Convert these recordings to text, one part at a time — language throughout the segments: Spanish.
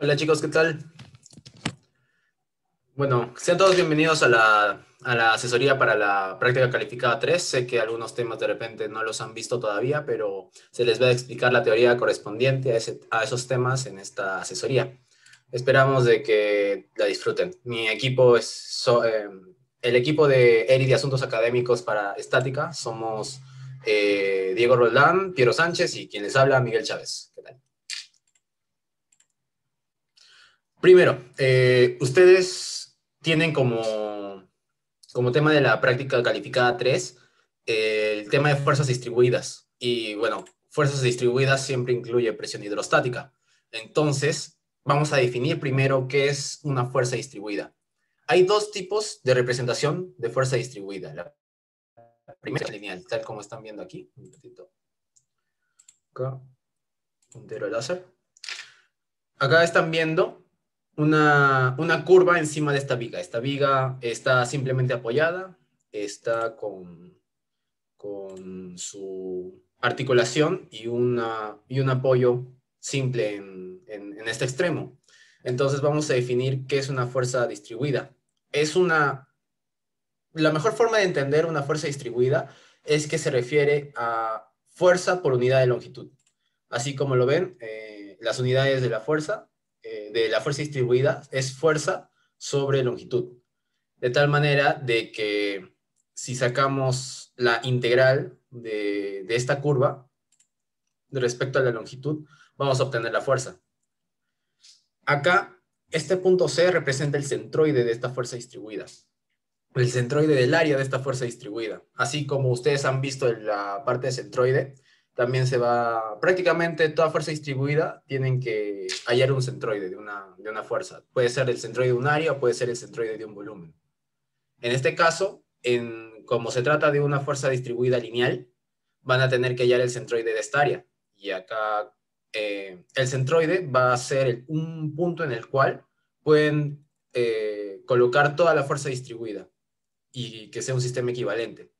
Hola chicos, ¿qué tal? Bueno, sean todos bienvenidos a la, a la, asesoría para la práctica calificada 3. Sé que algunos temas de repente no los han visto todavía, pero se les va a explicar la teoría correspondiente a, esos temas en esta asesoría. Esperamos de que la disfruten. Mi equipo es... Eh, el equipo de ERI de Asuntos Académicos para Estática somos eh, Diego Roldán, Piero Sánchez y quien les habla, Miguel Chávez. Primero, eh, ustedes tienen como, como tema de la práctica calificada 3 eh, el tema de fuerzas distribuidas. Y bueno, fuerzas distribuidas siempre incluye presión hidrostática. Entonces, vamos a definir primero qué es una fuerza distribuida. Hay dos tipos de representación de fuerza distribuida. La primera es lineal, tal como están viendo aquí. Un láser. Acá están viendo una, curva encima de esta viga. Esta viga está simplemente apoyada, está con, con su articulación y, una, y un apoyo simple en, este extremo. Entonces vamos a definir qué es una fuerza distribuida. Es una... La mejor forma de entender una fuerza distribuida es que se refiere a fuerza por unidad de longitud. Así como lo ven, eh, las unidades de la fuerza eh, de la fuerza distribuida es fuerza sobre longitud. De tal manera de que si sacamos la integral de, de esta curva respecto a la longitud, vamos a obtener la fuerza. Acá, este punto C representa el centroide de esta fuerza distribuida el centroide del área de esta fuerza distribuida. Así como ustedes han visto en la parte de centroide, también se va, prácticamente toda fuerza distribuida tienen que hallar un centroide de una, fuerza. Puede ser el centroide de un área o puede ser el centroide de un volumen. En este caso, en, como se trata de una fuerza distribuida lineal, van a tener que hallar el centroide de esta área. Y acá eh, el centroide va a ser un punto en el cual pueden eh, colocar toda la fuerza distribuida y que sea un sistema equivalente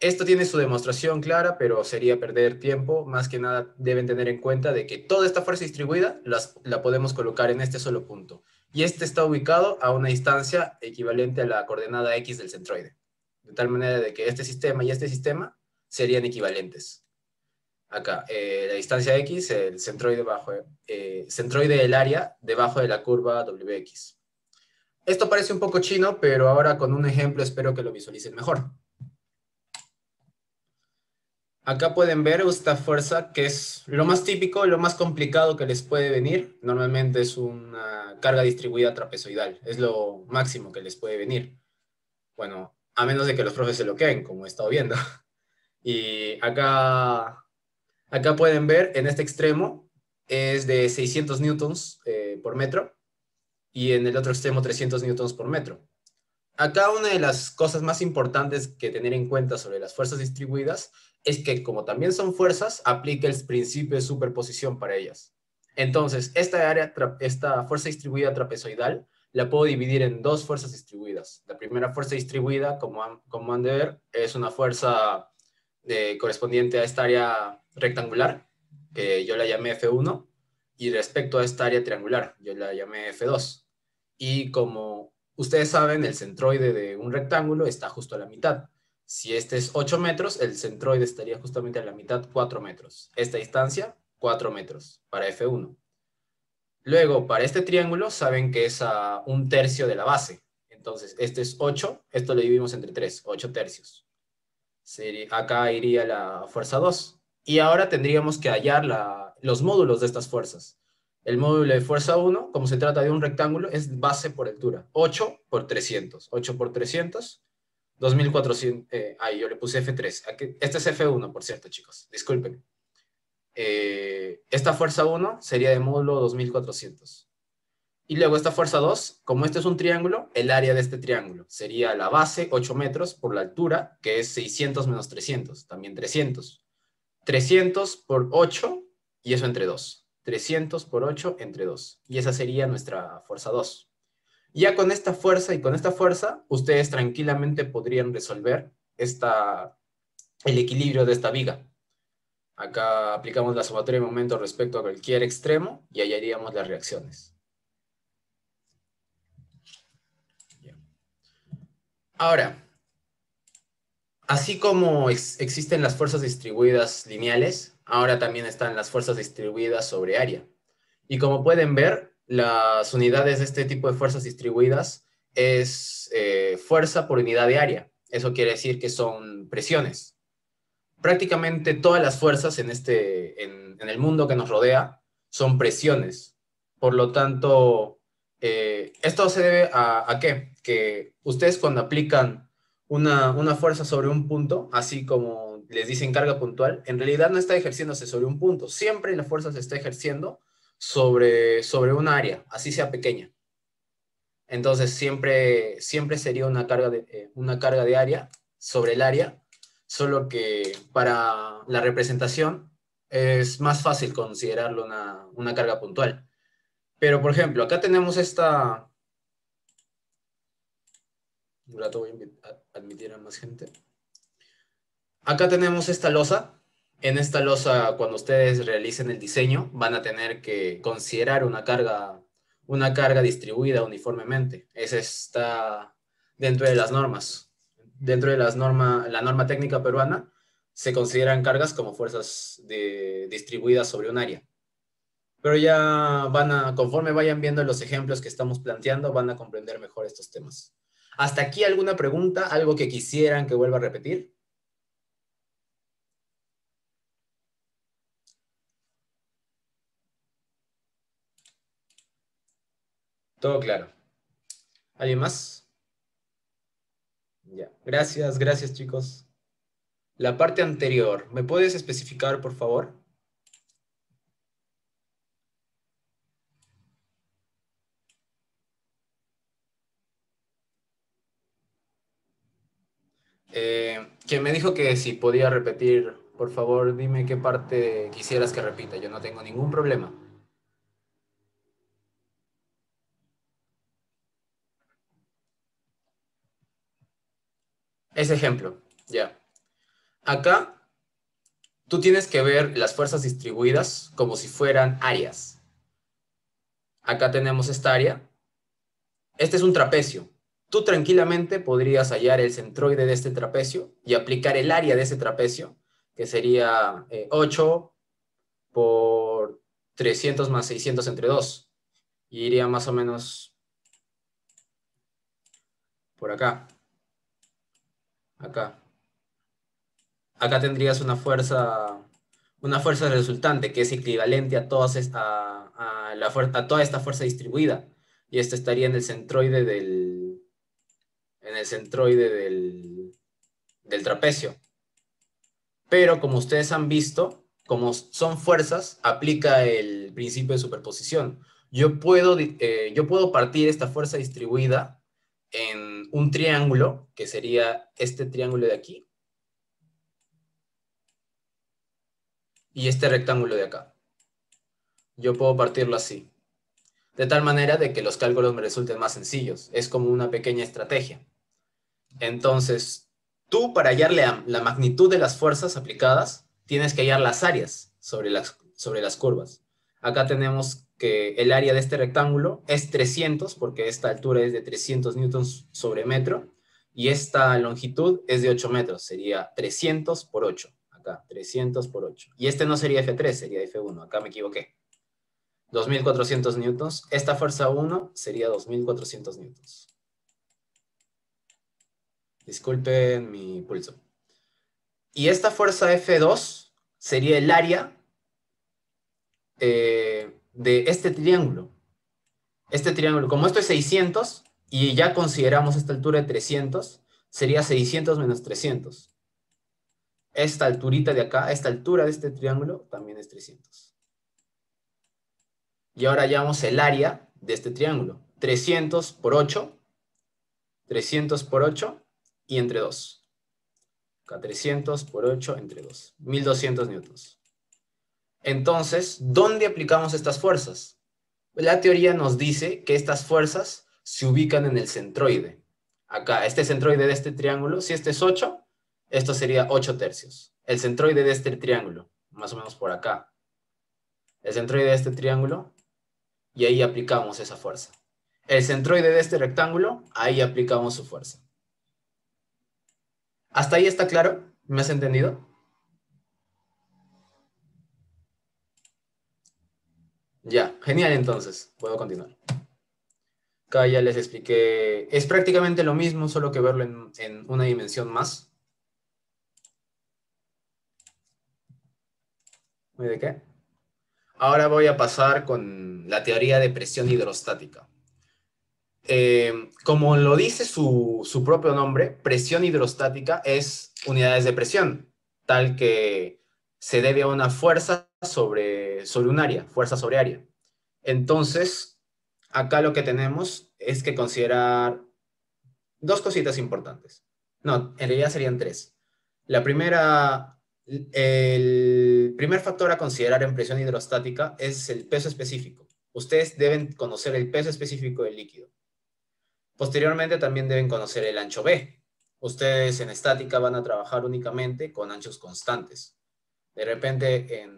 esto tiene su demostración clara, pero sería perder tiempo. Más que nada deben tener en cuenta de que toda esta fuerza distribuida la podemos colocar en este solo punto. Y este está ubicado a una distancia equivalente a la coordenada X del centroide. De tal manera de que este sistema y este sistema serían equivalentes. Acá, eh, la distancia X, el centroide, bajo, eh, centroide del área debajo de la curva WX. Esto parece un poco chino, pero ahora con un ejemplo espero que lo visualicen mejor. Acá pueden ver esta fuerza, que es lo más típico, lo más complicado que les puede venir. Normalmente es una carga distribuida trapezoidal, es lo máximo que les puede venir. Bueno, a menos de que los profes se lo queden, como he estado viendo. Y acá, acá pueden ver, en este extremo es de 600 newtons eh, por metro y en el otro extremo 300 newtons por metro. Acá una de las cosas más importantes que tener en cuenta sobre las fuerzas distribuidas es que como también son fuerzas, aplica el principio de superposición para ellas. Entonces, esta, área, esta fuerza distribuida trapezoidal la puedo dividir en dos fuerzas distribuidas. La primera fuerza distribuida, como, han, como de ver, es una fuerza eh, correspondiente a esta área rectangular, que yo la llamé F1, y respecto a esta área triangular, yo la llamé F2. Y como ustedes saben, el centroide de un rectángulo está justo a la mitad. Si este es 8 metros, el centroide estaría justamente a la mitad, 4 metros. Esta distancia, 4 metros para F1. Luego, para este triángulo, saben que es a un tercio de la base. Entonces, este es 8, esto lo dividimos entre 3, 8 tercios. Acá iría la fuerza 2. Y ahora tendríamos que hallar los módulos de estas fuerzas. El módulo de fuerza 1, como se trata de un rectángulo, es base por altura. 8 por 300. 8 por 300 2400, eh, ahí yo le puse F3. Ah, este es F1, por cierto, chicos, disculpen. Eh, esta fuerza 1 sería de módulo 2400. Y luego esta fuerza 2, como este es un triángulo, el área de este triángulo sería la base, 8 metros, por la altura, que es 600 menos 300, también 300. 300 por 8, y eso entre 2. 300 por 8 entre 2. Y esa sería nuestra fuerza 2 ya con esta fuerza y con esta fuerza, ustedes tranquilamente podrían resolver esta, el equilibrio de esta viga. Acá aplicamos la sumatoria de momento respecto a cualquier extremo y hallaríamos las reacciones. Ahora, así como existen las fuerzas distribuidas lineales, ahora también están las fuerzas distribuidas sobre área. Y como pueden ver, las unidades de este tipo de fuerzas distribuidas es eh, fuerza por unidad de área. Eso quiere decir que son presiones. Prácticamente todas las fuerzas en, este, en, el mundo que nos rodea son presiones. Por lo tanto, eh, esto se debe a, qué? Que ustedes cuando aplican una, una fuerza sobre un punto, así como les dicen carga puntual, en realidad no está ejerciéndose sobre un punto. Siempre la fuerza se está ejerciendo sobre, sobre un área, así sea pequeña. Entonces siempre, siempre sería una carga, de, eh, una carga de área sobre el área, solo que para la representación es más fácil considerarlo una, una carga puntual. Pero, por ejemplo, acá tenemos esta... Un rato voy a admitir a más gente. Acá tenemos esta losa, en esta losa, cuando ustedes realicen el diseño, van a tener que considerar una carga, una carga distribuida uniformemente. Esa está dentro de las normas. Dentro de las norma, la norma técnica peruana, se consideran cargas como fuerzas distribuidas sobre un área. Pero ya van a, conforme vayan viendo los ejemplos que estamos planteando, van a comprender mejor estos temas. ¿Hasta aquí alguna pregunta? ¿Algo que quisieran que vuelva a repetir? Todo claro. ¿Alguien más? Ya. Gracias, gracias chicos. La parte anterior, ¿me puedes especificar, por favor? Eh, quien me dijo que si podía repetir, por favor, dime qué parte quisieras que repita. Yo no tengo ningún problema. Ese ejemplo, ya. Acá tú tienes que ver las fuerzas distribuidas como si fueran áreas. Acá tenemos esta área. Este es un trapecio. Tú tranquilamente podrías hallar el centroide de este trapecio y aplicar el área de ese trapecio, que sería 8 eh, por 300 más 600 entre 2. Y iría más o menos por acá acá. Acá tendrías una fuerza, una fuerza resultante que es equivalente a, todas esta, a, la a toda esta fuerza distribuida. Y esta estaría en el centroide del, en el centroide del, trapecio. Pero como ustedes han visto, como son fuerzas, aplica el principio de superposición. Yo puedo, eh, yo puedo partir esta fuerza distribuida en un triángulo, que sería este triángulo de aquí, y este rectángulo de acá. Yo puedo partirlo así, de tal manera de que los cálculos me resulten más sencillos. Es como una pequeña estrategia. Entonces, tú para hallar la, magnitud de las fuerzas aplicadas, tienes que hallar las áreas sobre las, sobre las curvas. Acá tenemos que el área de este rectángulo es 300, porque esta altura es de 300 newtons sobre metro, y esta longitud es de 8 metros, sería 300 por 8, acá, 300 por 8. Y este no sería F3, sería F1, acá me equivoqué. 2400 newtons, esta fuerza 1 sería 2400 newtons. Disculpen mi pulso. Y esta fuerza F2 sería el área eh, de este triángulo. Este triángulo, como esto es 600 y ya consideramos esta altura de 300, sería 600 menos 300. Esta alturita de acá, esta altura de este triángulo también es 300. Y ahora hallamos el área de este triángulo. 300 por 8, 300 por 8 y entre 2. Acá 300 por 8 entre 2, 1200 newtons. Entonces, ¿dónde aplicamos estas fuerzas? La teoría nos dice que estas fuerzas se ubican en el centroide. Acá, este centroide de este triángulo, si este es 8, esto sería 8 tercios. El centroide de este triángulo, más o menos por acá. El centroide de este triángulo, y ahí aplicamos esa fuerza. El centroide de este rectángulo, ahí aplicamos su fuerza. ¿Hasta ahí está claro? ¿Me has entendido? Ya, genial entonces, puedo continuar. Acá ya les expliqué, es prácticamente lo mismo, solo que verlo en, una dimensión más. ¿Muy de qué? Ahora voy a pasar con la teoría de presión hidrostática. Eh, como lo dice su, propio nombre, presión hidrostática es unidades de presión, tal que se debe a una fuerza sobre, sobre un área, fuerza sobre área. Entonces, acá lo que tenemos es que considerar dos cositas importantes. No, en realidad serían tres. La primera, el primer factor a considerar en presión hidrostática es el peso específico. Ustedes deben conocer el peso específico del líquido. Posteriormente también deben conocer el ancho B. Ustedes en estática van a trabajar únicamente con anchos constantes. De repente en,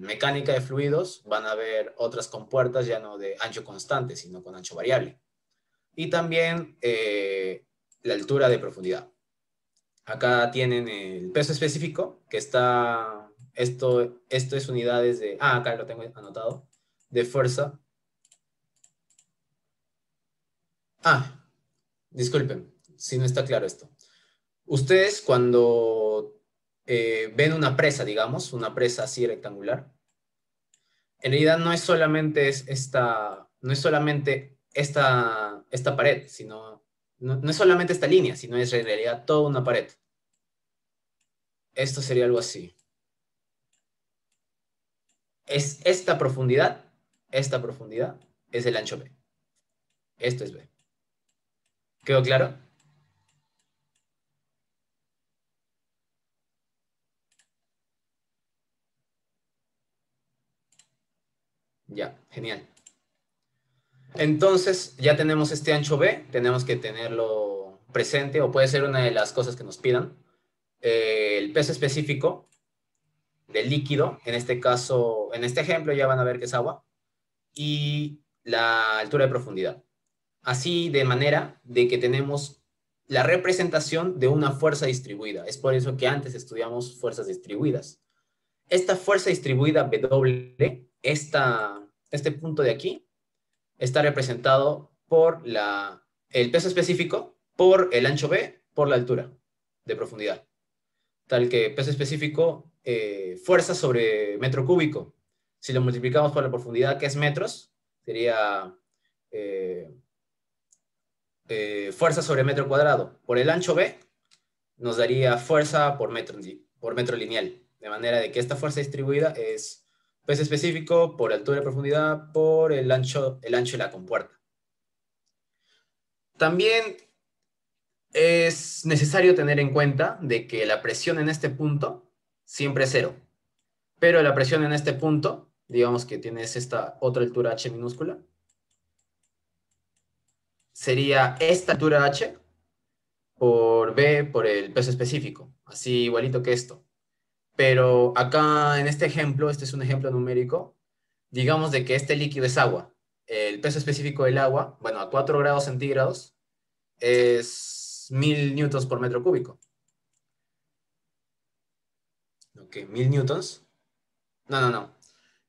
mecánica de fluidos van a ver otras compuertas ya no de ancho constante, sino con ancho variable. Y también eh, la altura de profundidad. Acá tienen el peso específico, que está, esto, esto es unidades de, ah, acá lo tengo anotado, de fuerza. Ah, disculpen si no está claro esto. Ustedes cuando eh, ven una presa, digamos, una presa así rectangular. En realidad no es solamente esta, no es solamente esta, esta pared, sino, no, no es solamente esta línea, sino es en realidad toda una pared. Esto sería algo así. Es esta profundidad, esta profundidad es el ancho B. Esto es B. ¿Quedó claro? Ya, genial. Entonces, ya tenemos este ancho B, tenemos que tenerlo presente o puede ser una de las cosas que nos pidan. Eh, el peso específico del líquido, en este caso, en este ejemplo ya van a ver que es agua, y la altura de profundidad. Así de manera de que tenemos la representación de una fuerza distribuida. Es por eso que antes estudiamos fuerzas distribuidas. Esta fuerza distribuida W, esta este punto de aquí está representado por la, el peso específico, por el ancho B, por la altura de profundidad. Tal que peso específico, eh, fuerza sobre metro cúbico. Si lo multiplicamos por la profundidad, que es metros, sería eh, eh, fuerza sobre metro cuadrado. Por el ancho B, nos daría fuerza por metro, por metro lineal. De manera de que esta fuerza distribuida es Peso específico por altura y profundidad por el ancho, el ancho de la compuerta. También es necesario tener en cuenta de que la presión en este punto siempre es cero, pero la presión en este punto, digamos que tienes esta otra altura h minúscula, sería esta altura h por b por el peso específico, así igualito que esto. Pero acá en este ejemplo, este es un ejemplo numérico, digamos de que este líquido es agua. El peso específico del agua, bueno, a 4 grados centígrados, es 1000 newtons por metro cúbico. Ok, 1000 newtons. No, no, no.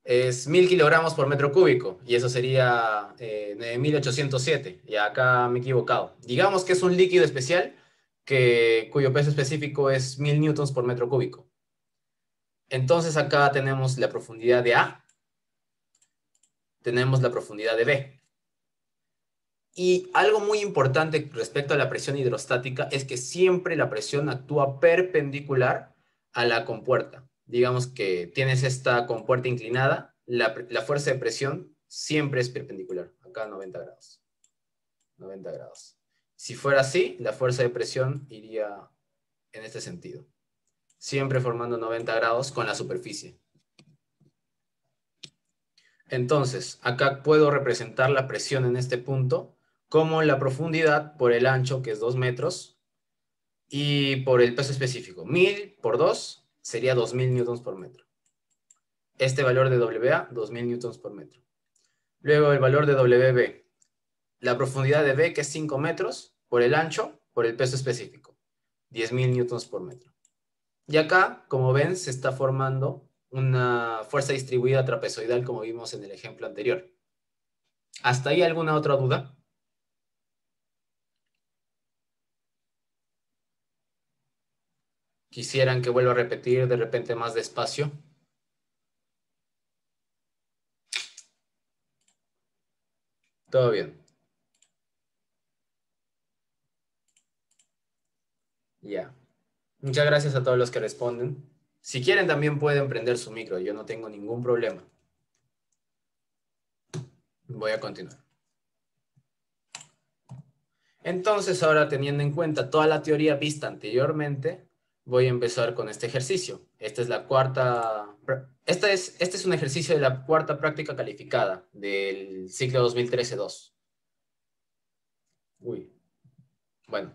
Es 1000 kilogramos por metro cúbico y eso sería 1807. Eh, y acá me he equivocado. Digamos que es un líquido especial que, cuyo peso específico es 1000 newtons por metro cúbico. Entonces acá tenemos la profundidad de A, tenemos la profundidad de B. Y algo muy importante respecto a la presión hidrostática es que siempre la presión actúa perpendicular a la compuerta. Digamos que tienes esta compuerta inclinada, la, fuerza de presión siempre es perpendicular, acá 90 grados. 90 grados. Si fuera así, la fuerza de presión iría en este sentido siempre formando 90 grados con la superficie. Entonces, acá puedo representar la presión en este punto como la profundidad por el ancho, que es 2 metros, y por el peso específico. 1000 por 2 sería 2000 newtons por metro. Este valor de WA, 2000 newtons por metro. Luego el valor de WB, la profundidad de B, que es 5 metros, por el ancho, por el peso específico, 10.000 newtons por metro. Y acá, como ven, se está formando una fuerza distribuida trapezoidal como vimos en el ejemplo anterior. ¿Hasta ahí alguna otra duda? ¿Quisieran que vuelva a repetir de repente más despacio? Todo bien. Ya. Muchas gracias a todos los que responden. Si quieren también pueden prender su micro, yo no tengo ningún problema. Voy a continuar. Entonces ahora teniendo en cuenta toda la teoría vista anteriormente, voy a empezar con este ejercicio. Esta es la cuarta, esta es, este es un ejercicio de la cuarta práctica calificada del ciclo 2013-2. Uy, bueno,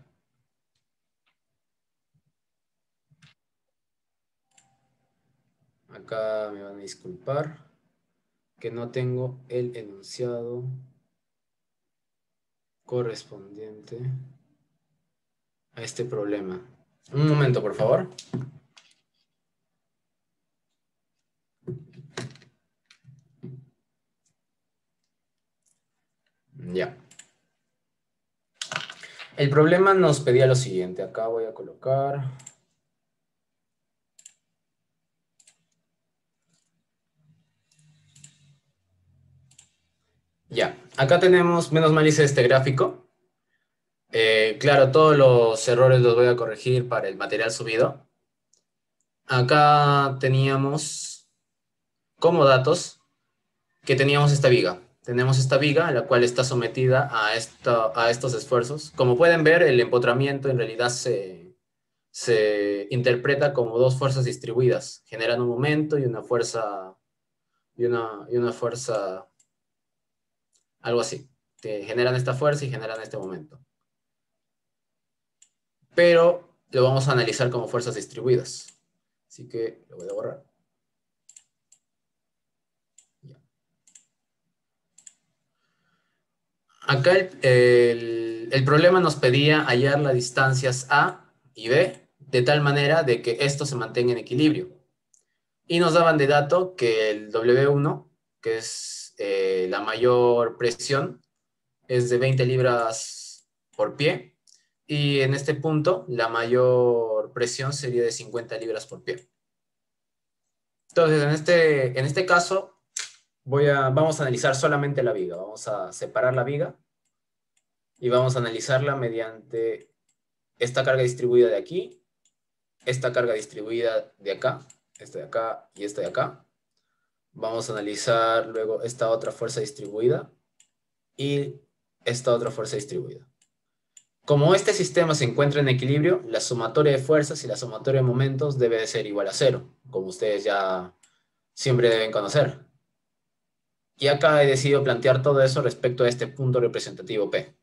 acá me van a disculpar que no tengo el enunciado correspondiente a este problema. Un momento, por favor. Ya. El problema nos pedía lo siguiente. Acá voy a colocar Ya, acá tenemos, menos mal hice este gráfico. Eh, claro, todos los errores los voy a corregir para el material subido. Acá teníamos como datos que teníamos esta viga. Tenemos esta viga, la cual está sometida a, esto, a estos esfuerzos. Como pueden ver, el empotramiento en realidad se, se interpreta como dos fuerzas distribuidas. Generan un momento y una fuerza, y una, y una fuerza algo así. que generan esta fuerza y generan este momento. Pero lo vamos a analizar como fuerzas distribuidas. Así que lo voy a borrar. Acá el, problema nos pedía hallar las distancias A y B de tal manera de que esto se mantenga en equilibrio. Y nos daban de dato que el W1, que es eh, la mayor presión es de 20 libras por pie y en este punto la mayor presión sería de 50 libras por pie. Entonces, en este, en este caso, voy a, vamos a analizar solamente la viga. Vamos a separar la viga y vamos a analizarla mediante esta carga distribuida de aquí, esta carga distribuida de acá, esta de acá y esta de acá. Vamos a analizar luego esta otra fuerza distribuida y esta otra fuerza distribuida. Como este sistema se encuentra en equilibrio, la sumatoria de fuerzas y la sumatoria de momentos debe de ser igual a cero, como ustedes ya siempre deben conocer. Y acá he decidido plantear todo eso respecto a este punto representativo P.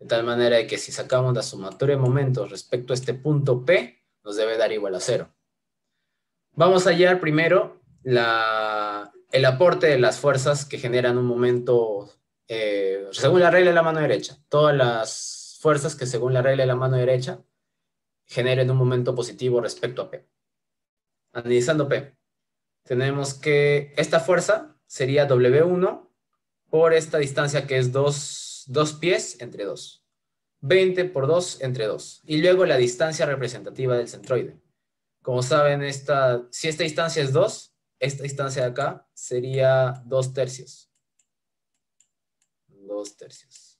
De tal manera de que si sacamos la sumatoria de momentos respecto a este punto P, nos debe dar igual a cero. Vamos a hallar primero la, el aporte de las fuerzas que generan un momento, eh, según la regla de la mano derecha, todas las fuerzas que según la regla de la mano derecha generen un momento positivo respecto a P. Analizando P, tenemos que esta fuerza sería W1 por esta distancia que es 2, pies entre 2. 20 por 2 entre 2. Y luego la distancia representativa del centroide. Como saben, esta, si esta distancia es 2, esta distancia de acá sería 2 tercios. 2 tercios.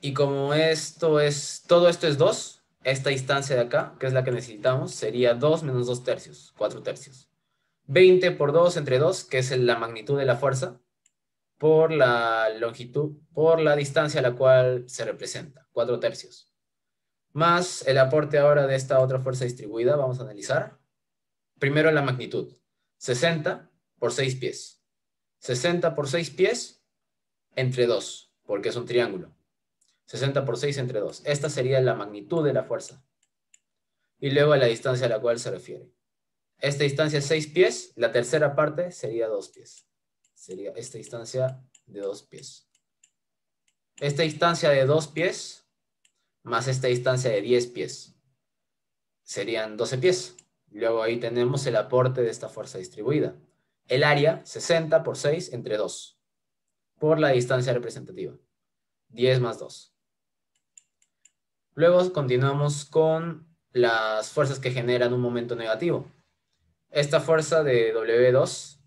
Y como esto es, todo esto es 2, esta distancia de acá, que es la que necesitamos, sería 2 menos 2 tercios, 4 tercios. 20 por 2 entre 2, que es la magnitud de la fuerza, por la longitud, por la distancia a la cual se representa, 4 tercios. Más el aporte ahora de esta otra fuerza distribuida, vamos a analizar. Primero la magnitud. 60 por 6 pies. 60 por 6 pies entre 2, porque es un triángulo. 60 por 6 entre 2. Esta sería la magnitud de la fuerza. Y luego la distancia a la cual se refiere. Esta distancia es 6 pies. La tercera parte sería 2 pies. Sería esta distancia de 2 pies. Esta distancia de 2 pies más esta distancia de 10 pies. Serían 12 pies. Luego ahí tenemos el aporte de esta fuerza distribuida. El área, 60 por 6 entre 2, por la distancia representativa. 10 más 2. Luego continuamos con las fuerzas que generan un momento negativo. Esta fuerza de W2,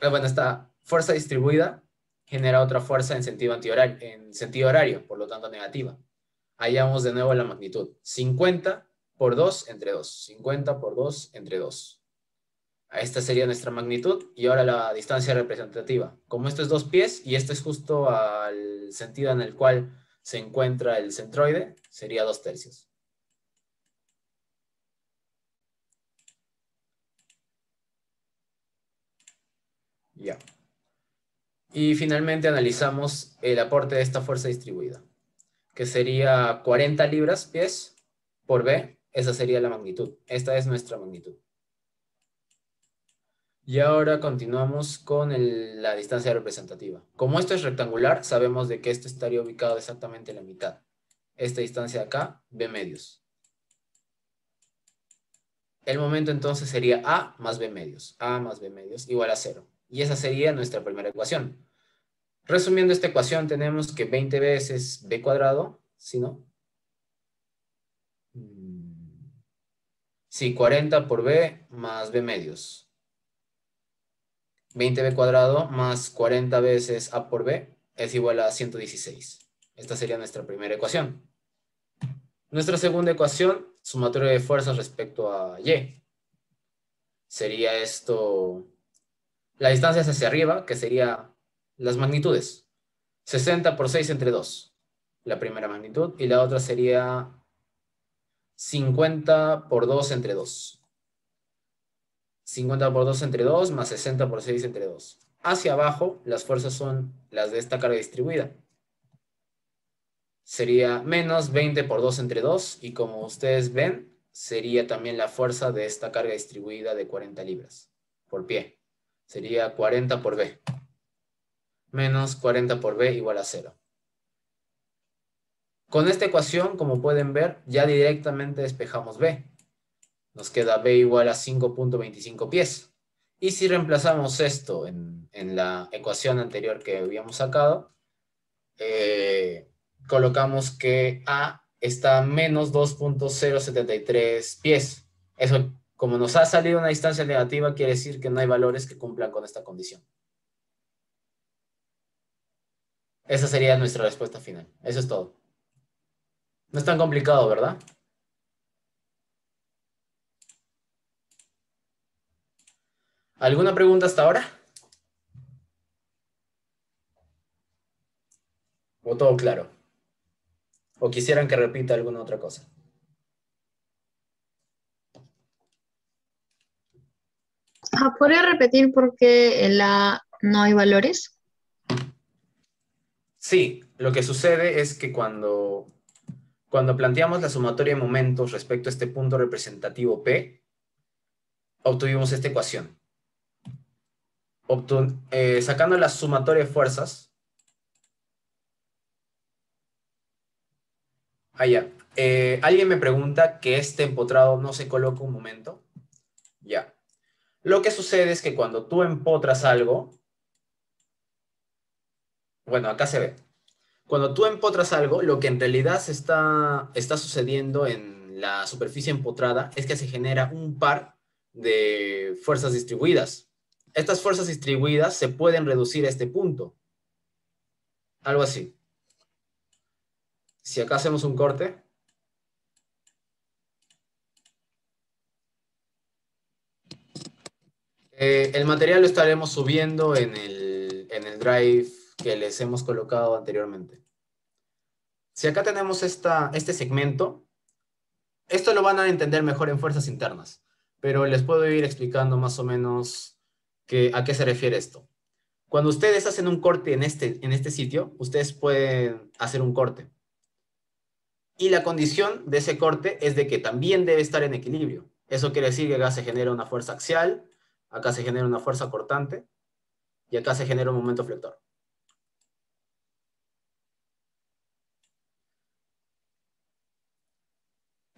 eh, bueno, esta fuerza distribuida genera otra fuerza en sentido, en sentido horario, por lo tanto negativa. Hallamos de nuevo la magnitud, 50 por 2 entre 2. 50 por 2 entre 2. Esta sería nuestra magnitud y ahora la distancia representativa. Como esto es dos pies y esto es justo al sentido en el cual se encuentra el centroide, sería 2 tercios. Ya. Y finalmente analizamos el aporte de esta fuerza distribuida, que sería 40 libras pies por B esa sería la magnitud. Esta es nuestra magnitud. Y ahora continuamos con la distancia representativa. Como esto es rectangular, sabemos de que esto estaría ubicado exactamente en la mitad. Esta distancia de acá, B medios. El momento entonces sería A más B medios. A más B medios igual a cero. Y esa sería nuestra primera ecuación. Resumiendo esta ecuación, tenemos que 20 veces B cuadrado, si no, Si 40 por B más B medios. 20B cuadrado más 40 veces A por B es igual a 116. Esta sería nuestra primera ecuación. Nuestra segunda ecuación, sumatoria de fuerzas respecto a Y. Sería esto, la distancia hacia arriba, que sería las magnitudes. 60 por 6 entre 2, la primera magnitud, y la otra sería 50 por 2 entre 2. 50 por 2 entre 2 más 60 por 6 entre 2. Hacia abajo, las fuerzas son las de esta carga distribuida. Sería menos 20 por 2 entre 2 y como ustedes ven, sería también la fuerza de esta carga distribuida de 40 libras por pie. Sería 40 por B. Menos 40 por B igual a 0. Con esta ecuación, como pueden ver, ya directamente despejamos B. Nos queda B igual a 5.25 pies. Y si reemplazamos esto en, la ecuación anterior que habíamos sacado, eh, colocamos que A está a menos 2.073 pies. Eso, como nos ha salido una distancia negativa, quiere decir que no hay valores que cumplan con esta condición. Esa sería nuestra respuesta final. Eso es todo. No es tan complicado, ¿verdad? ¿Alguna pregunta hasta ahora? ¿O todo claro? ¿O quisieran que repita alguna otra cosa? Ah, ¿Podría repetir por qué la, no hay valores? Sí, lo que sucede es que cuando cuando planteamos la sumatoria de momentos respecto a este punto representativo P, obtuvimos esta ecuación. Eh, sacando la sumatoria de fuerzas, allá, ah, eh, alguien me pregunta que este empotrado no se coloca un momento. Ya. Lo que sucede es que cuando tú empotras algo, bueno, acá se ve, cuando tú empotras algo, lo que en realidad está, está sucediendo en la superficie empotrada es que se genera un par de fuerzas distribuidas. Estas fuerzas distribuidas se pueden reducir a este punto. Algo así. Si acá hacemos un corte, eh, el material lo estaremos subiendo en el, en el drive que les hemos colocado anteriormente. Si acá tenemos esta, este segmento, esto lo van a entender mejor en fuerzas internas, pero les puedo ir explicando más o menos a qué se refiere esto. Cuando ustedes hacen un corte en este, en este sitio, ustedes pueden hacer un corte. Y la condición de ese corte es de que también debe estar en equilibrio. Eso quiere decir que acá se genera una fuerza axial, acá se genera una fuerza cortante y acá se genera un momento flector.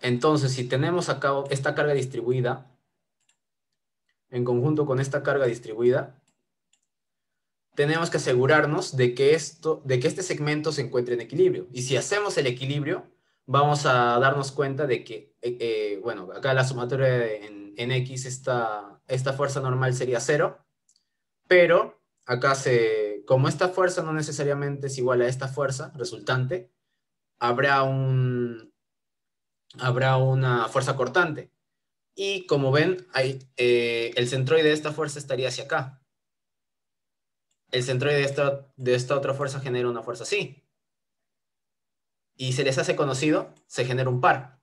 Entonces, si tenemos acá esta carga distribuida, en conjunto con esta carga distribuida, tenemos que asegurarnos de que, esto, de que este segmento se encuentre en equilibrio. Y si hacemos el equilibrio, vamos a darnos cuenta de que, eh, eh, bueno, acá la sumatoria en, X, esta, esta fuerza normal sería cero, pero acá se, como esta fuerza no necesariamente es igual a esta fuerza resultante, habrá un, habrá una fuerza cortante. Y como ven, hay, eh, el centroide de esta fuerza estaría hacia acá. El centroide de esta, de esta otra fuerza genera una fuerza así. Y se les hace conocido, se genera un par.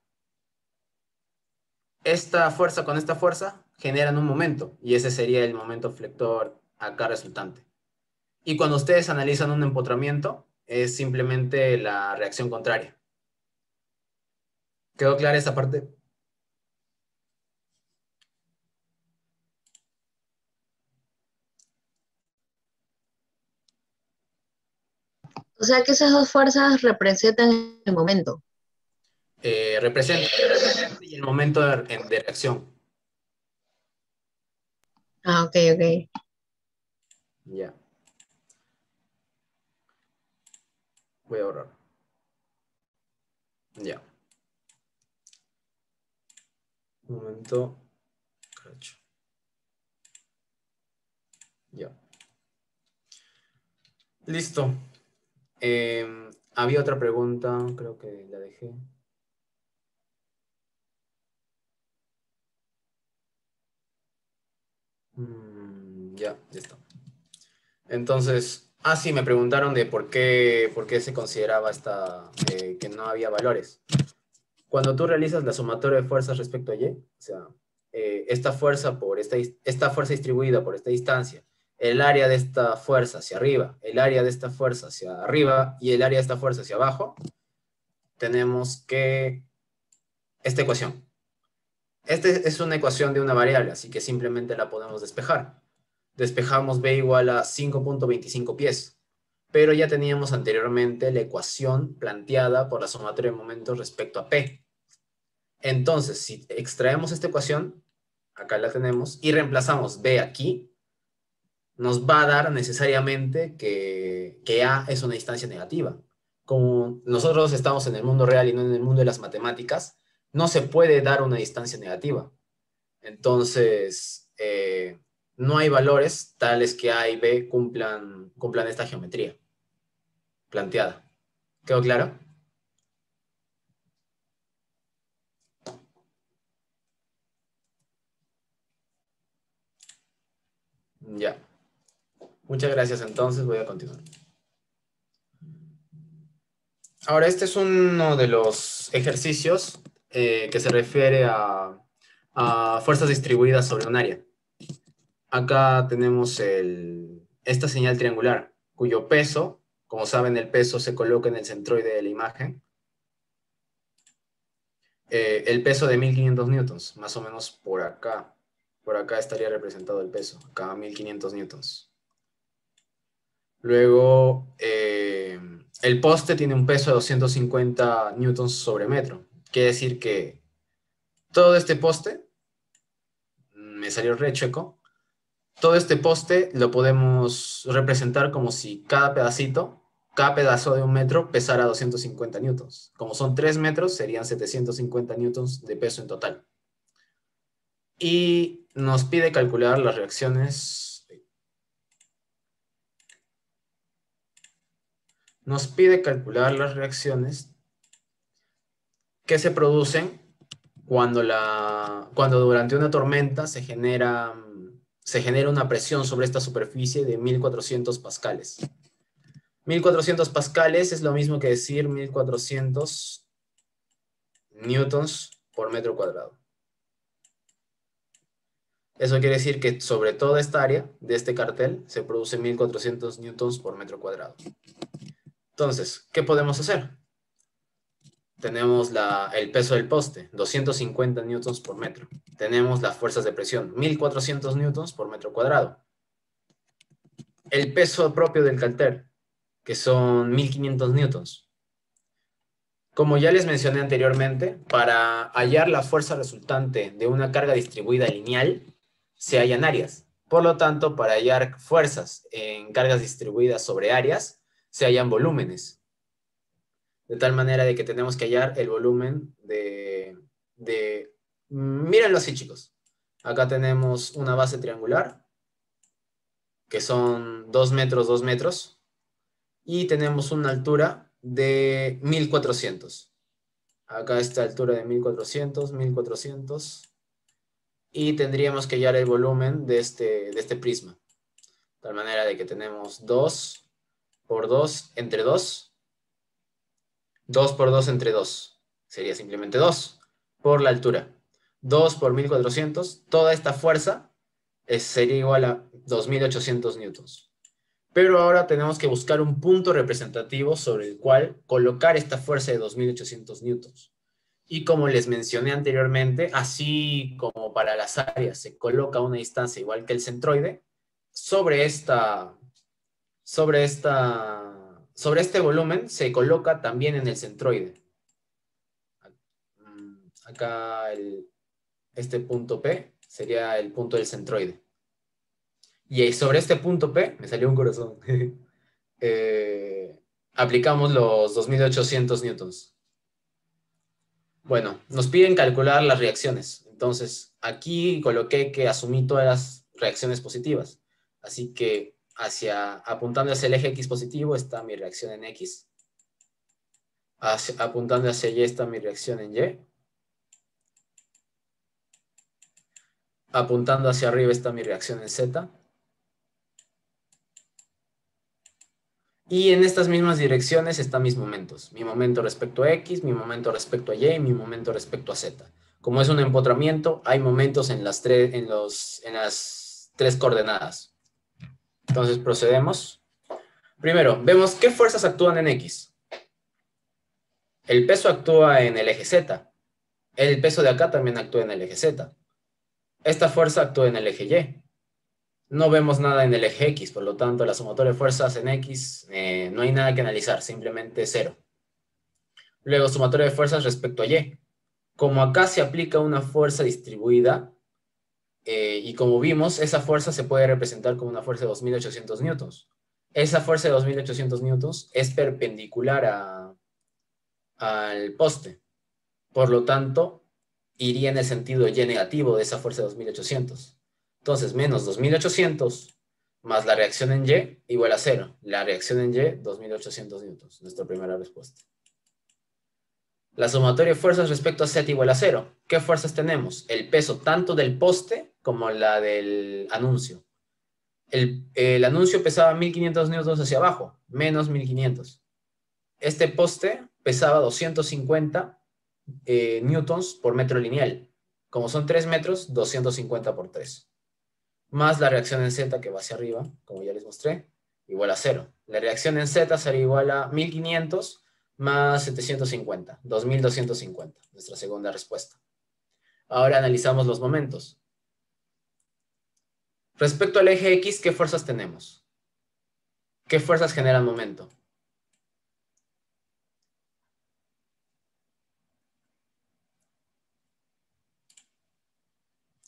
Esta fuerza con esta fuerza generan un momento, y ese sería el momento flector acá resultante. Y cuando ustedes analizan un empotramiento, es simplemente la reacción contraria. ¿Quedó clara esa parte? O sea que esas dos fuerzas representan el momento. Eh, representan el momento de, de reacción. Ah, ok, ok. Ya. Voy a borrar. Ya momento. Ya. Listo. Em, había otra pregunta, creo que la dejé. Mm, ya, ya está. Entonces, ah, sí, me preguntaron de por qué, por qué se consideraba esta, eh, que no había valores cuando tú realizas la sumatoria de fuerzas respecto a Y, o sea, eh, esta, fuerza por esta, esta fuerza distribuida por esta distancia, el área de esta fuerza hacia arriba, el área de esta fuerza hacia arriba y el área de esta fuerza hacia abajo, tenemos que esta ecuación. Esta es una ecuación de una variable, así que simplemente la podemos despejar. Despejamos B igual a 5.25 pies, pero ya teníamos anteriormente la ecuación planteada por la sumatoria de momentos respecto a P. Entonces, si extraemos esta ecuación, acá la tenemos, y reemplazamos B aquí, nos va a dar necesariamente que, A es una distancia negativa. Como nosotros estamos en el mundo real y no en el mundo de las matemáticas, no se puede dar una distancia negativa. Entonces, eh, no hay valores tales que A y B cumplan, cumplan esta geometría planteada. ¿Quedó claro? Ya. Muchas gracias. Entonces voy a continuar. Ahora, este es uno de los ejercicios eh, que se refiere a, fuerzas distribuidas sobre un área. Acá tenemos el, esta señal triangular, cuyo peso, como saben, el peso se coloca en el centroide de la imagen. Eh, el peso de 1500 newtons, más o menos por acá. Por acá estaría representado el peso, cada 1500 newtons. Luego, eh, el poste tiene un peso de 250 newtons sobre metro. Quiere decir que todo este poste, me salió recheco, todo este poste lo podemos representar como si cada pedacito, cada pedazo de un metro pesara 250 newtons. Como son 3 metros, serían 750 newtons de peso en total. Y nos pide calcular las reacciones. Nos pide calcular las reacciones que se producen cuando, la, cuando durante una tormenta se genera, se genera una presión sobre esta superficie de 1400 pascales. 1400 pascales es lo mismo que decir 1400 newtons por metro cuadrado. Eso quiere decir que sobre toda esta área de este cartel se produce 1400 newtons por metro cuadrado. Entonces, ¿qué podemos hacer? Tenemos el peso del poste, 250 newtons por metro. Tenemos las fuerzas de presión, 1400 newtons por metro cuadrado. El peso propio del cartel, que son 1500 newtons. Como ya les mencioné anteriormente, para hallar la fuerza resultante de una carga distribuida lineal, se hallan áreas. Por lo tanto, para hallar fuerzas en cargas distribuidas sobre áreas, se hallan volúmenes. De tal manera de que tenemos que hallar el volumen de... de mírenlo así, chicos. Acá tenemos una base triangular, que son 2 metros, 2 metros, y tenemos una altura de 1400. Acá esta altura de 1400, 1400, y tendríamos que hallar el volumen de este, de este prisma. De tal manera de que tenemos 2 por 2 entre 2. 2 por 2 entre 2. Sería simplemente 2 por la altura. 2 por 1400. Toda esta fuerza eh, sería igual a 2800 newtons. Pero ahora tenemos que buscar un punto representativo sobre el cual colocar esta fuerza de 2800 N. Y como les mencioné anteriormente, así como para las áreas se coloca una distancia igual que el centroide, sobre esta, sobre esta, sobre este volumen se coloca también en el centroide. Mm, acá este punto P sería el punto del centroide. Y sobre este punto P, me salió un corazón, eh, aplicamos los 2800 newtons. Bueno, nos piden calcular las reacciones. Entonces, aquí coloqué que asumí todas las reacciones positivas. Así que hacia, apuntando hacia el eje X positivo está mi reacción en X. apuntando hacia Y está mi reacción en Y. Apuntando hacia arriba está mi reacción en Z. Y en estas mismas direcciones están mis momentos. Mi momento respecto a X, mi momento respecto a Y, mi momento respecto a Z. Como es un empotramiento, hay momentos en las, tres, en los, en las tres coordenadas. Entonces procedemos. Primero, vemos qué fuerzas actúan en X. El peso actúa en el eje Z. El peso de acá también actúa en el eje Z. Esta fuerza actúa en el eje Y no vemos nada en el eje X, por lo tanto la sumatoria de fuerzas en X eh, no hay nada que analizar, simplemente cero. Luego sumatoria de fuerzas respecto a Y. Como acá se aplica una fuerza distribuida, eh, y como vimos, esa fuerza se puede representar como una fuerza de 2.800 newtons. Esa fuerza de 2.800 newtons es perpendicular al poste. Por lo tanto, iría en el sentido Y negativo de esa fuerza de 2.800. Entonces, menos 2800 más la reacción en Y igual a cero. La reacción en Y, 2800 newtons. Nuestra primera respuesta. La sumatoria de fuerzas respecto a Z igual a cero. ¿Qué fuerzas tenemos? El peso tanto del poste como la del anuncio. El, anuncio pesaba 1500 newtons hacia abajo, menos 1500. Este poste pesaba 250 eh, newtons por metro lineal. Como son 3 metros, 250 por 3 más la reacción en Z que va hacia arriba, como ya les mostré, igual a cero. La reacción en Z será igual a 1500 más 750, 2250, nuestra segunda respuesta. Ahora analizamos los momentos. Respecto al eje X, ¿qué fuerzas tenemos? ¿Qué fuerzas generan momento?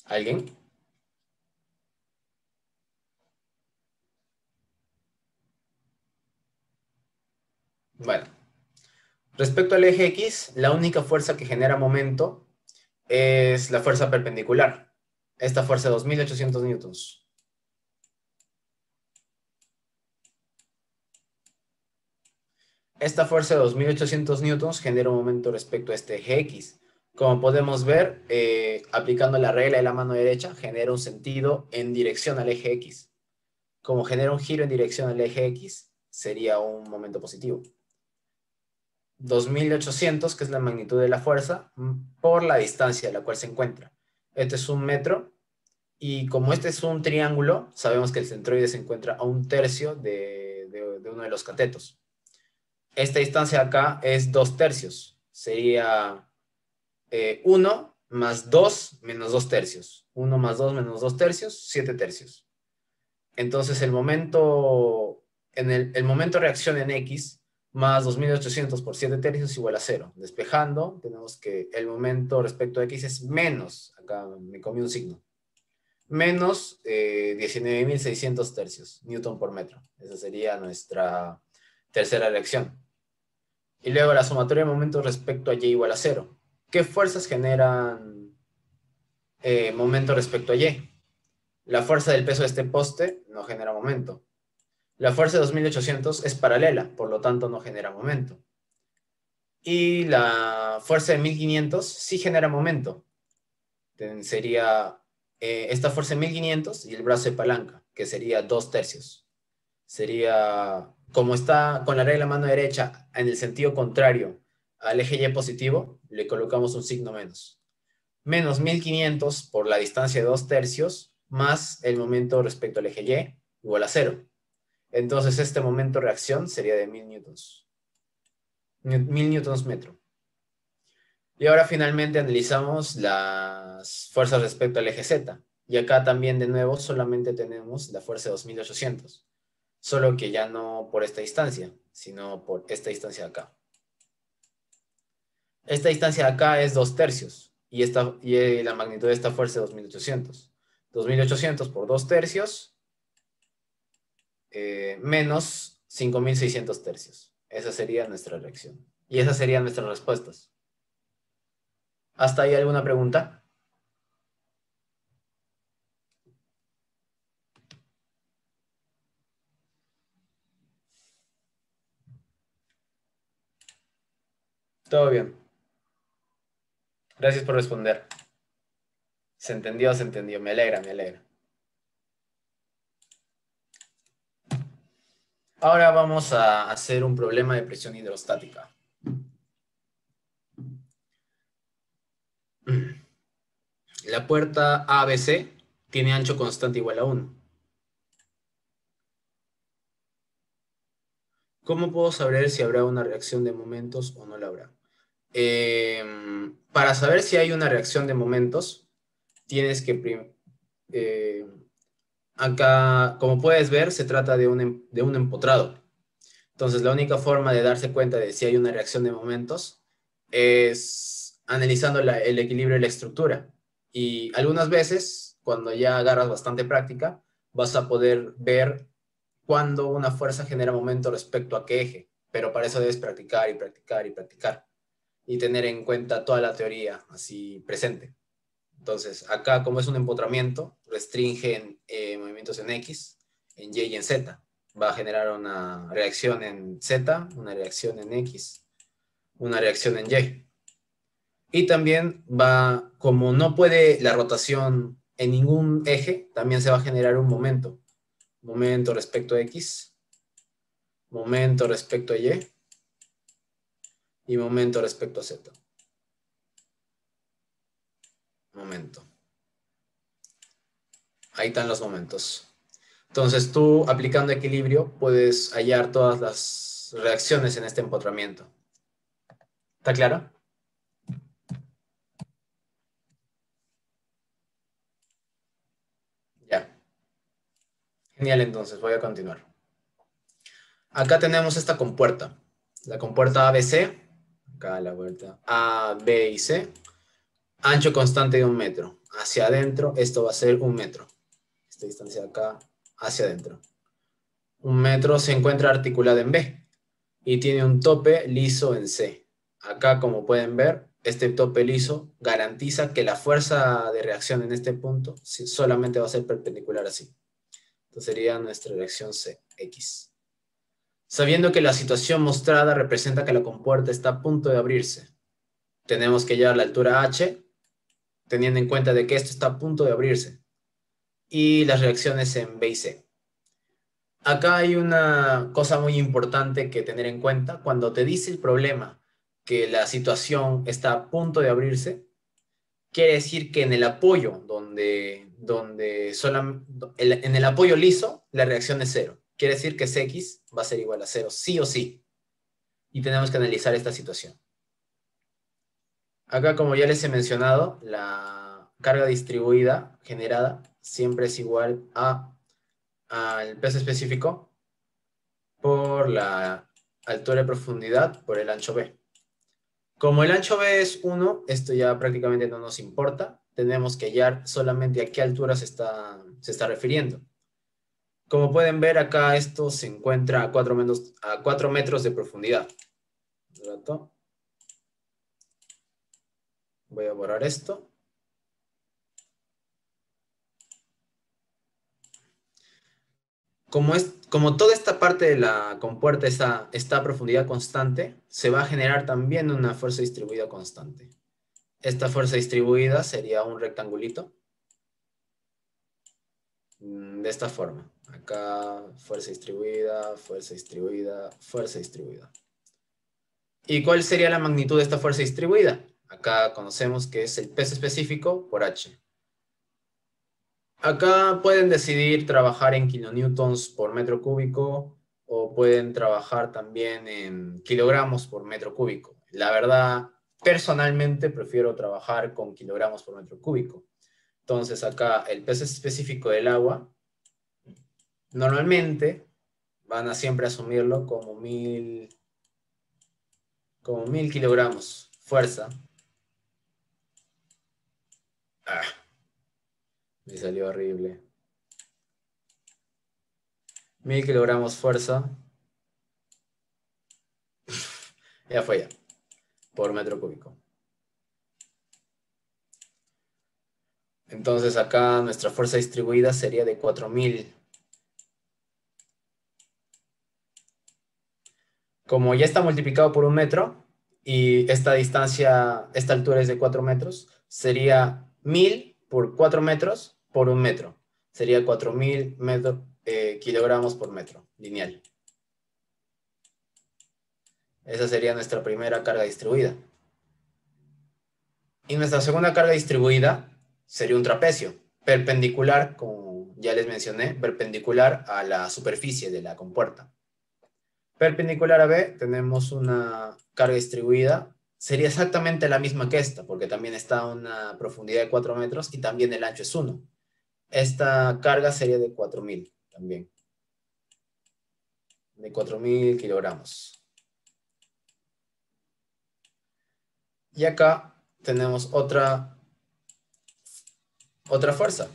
¿Alguien? Bueno, respecto al eje X, la única fuerza que genera momento es la fuerza perpendicular. Esta fuerza de 2800 newtons. Esta fuerza de 2800 newtons genera un momento respecto a este eje X. Como podemos ver, eh, aplicando la regla de la mano derecha, genera un sentido en dirección al eje X. Como genera un giro en dirección al eje X, sería un momento positivo. 2800, que es la magnitud de la fuerza, por la distancia a la cual se encuentra. Este es un metro y como este es un triángulo, sabemos que el centroide se encuentra a un tercio de, uno de los catetos. Esta distancia acá es dos tercios. Sería 1 eh, más 2 menos dos tercios. 1 más 2 menos dos tercios, 7 tercios. Entonces el momento, en el momento reacción en X más 2.800 por 7 tercios igual a 0. Despejando, tenemos que el momento respecto a x es menos, acá me comí un signo, menos 19.600 eh, tercios, newton por metro. Esa sería nuestra tercera lección. Y luego la sumatoria de momentos respecto a y igual a 0. ¿Qué fuerzas generan eh, momento respecto a y? La fuerza del peso de este poste no genera momento la fuerza de 2800 es paralela, por lo tanto no genera momento. Y la fuerza de 1500 sí genera momento. sería eh, esta fuerza de 1500 y el brazo de palanca, que sería dos tercios. Sería, como está con la regla mano derecha en el sentido contrario al eje Y positivo, le colocamos un signo menos. Menos 1500 por la distancia de dos tercios, más el momento respecto al eje Y, igual a cero. Entonces este momento reacción sería de 1000 newtons. newtons metro. Y ahora finalmente analizamos las fuerzas respecto al eje Z. Y acá también de nuevo solamente tenemos la fuerza de 2800. Solo que ya no por esta distancia, sino por esta distancia de acá. Esta distancia de acá es 2 tercios. Y, esta, y la magnitud de esta fuerza es 2800. 2800 por 2 tercios eh, menos 5.600 tercios. Esa sería nuestra reacción. Y esas serían nuestras respuestas. ¿Hasta ahí alguna pregunta? Todo bien. Gracias por responder. Se entendió, se entendió. Me alegra, me alegra. Ahora vamos a hacer un problema de presión hidrostática. La puerta ABC tiene ancho constante igual a 1. ¿Cómo puedo saber si habrá una reacción de momentos o no la habrá? Em, para saber si hay una reacción de momentos, tienes que eh, Acá, como puedes ver, se trata em, de un, empotrado. Entonces, la única forma de darse cuenta de si hay una reacción de momentos es analizando el equilibrio de la estructura. Y algunas veces, cuando ya agarras bastante práctica, vas a poder ver cuándo una fuerza genera momento respecto a qué eje. Pero para eso debes practicar y practicar y practicar. Y tener en cuenta toda la teoría así presente. Entonces, acá como es un empotramiento, restringe eh, movimientos en X, en Y y en Z. Va a generar una reacción en Z, una reacción en X, una reacción en Y. Y también va, como no puede la rotación en ningún eje, también se va a generar un momento. Momento respecto a X, momento respecto a Y y momento respecto a Z. Momento. Ahí están los momentos. Entonces tú aplicando equilibrio puedes hallar todas las reacciones en este empotramiento. ¿Está claro? Ya. Genial, entonces voy a continuar. Acá tenemos esta compuerta. La compuerta ABC, acá la vuelta A, B y C, Ancho constante de un metro. Hacia adentro, esto va a ser un metro. Esta distancia de acá hacia adentro. Un metro se encuentra articulada en B y tiene un tope liso en C. Acá, como pueden ver, este tope liso garantiza que la fuerza de reacción en este punto solamente va a ser perpendicular así. Entonces sería nuestra reacción CX. Sabiendo que la situación mostrada representa que la compuerta está a punto de abrirse, tenemos que a la altura H teniendo en cuenta de que esto está a punto de abrirse, y las reacciones en B y C. Acá hay una cosa muy importante que tener en cuenta. Cuando te dice el problema que la situación está a punto de abrirse, quiere decir que en el apoyo donde, donde en el apoyo liso, la reacción es cero. Quiere decir que CX va a ser igual a cero, sí o sí. Y tenemos que analizar esta situación. Acá, como ya les he mencionado, la carga distribuida generada siempre es igual al peso específico por la altura de profundidad por el ancho B. Como el ancho B es 1, esto ya prácticamente no nos importa. Tenemos que hallar solamente a qué altura se está, se está refiriendo. Como pueden ver, acá esto se encuentra a 4, metros de profundidad. ¿Rato? Voy a borrar esto. Como, toda esta parte de la compuerta está, está a profundidad constante, se va a generar también una fuerza distribuida constante. Esta fuerza distribuida sería un rectangulito. Mm, de esta forma. Acá, fuerza distribuida, fuerza distribuida, fuerza distribuida. ¿Y cuál sería la magnitud de esta fuerza distribuida? Acá conocemos que es el peso específico por H. Acá pueden decidir trabajar en kilonewtons por metro cúbico o pueden trabajar también en kilogramos por metro cúbico. La verdad, personalmente prefiero trabajar con kilogramos por metro cúbico. Entonces acá el peso específico del agua, normalmente van a siempre asumirlo como mil, como mil kilogramos fuerza me salió horrible. Mil kilogramos fuerza. ya fue ya. Por metro cúbico. Entonces acá nuestra fuerza distribuida sería de 4000. Como ya está multiplicado por un metro y esta distancia, esta altura es de 4 metros, sería 1000 por 4 metros por un metro. Sería 4000 eh, kilogramos por metro lineal. Esa sería nuestra primera carga distribuida. Y nuestra segunda carga distribuida sería un trapecio, perpendicular, como ya les mencioné, perpendicular a la superficie de la compuerta. Perpendicular a B tenemos una carga distribuida sería exactamente la misma que esta, porque también está a una profundidad de 4 metros y también el ancho es 1. Esta carga sería de 4.000 también. De 4.000 kilogramos. Y acá tenemos otra, otra fuerza.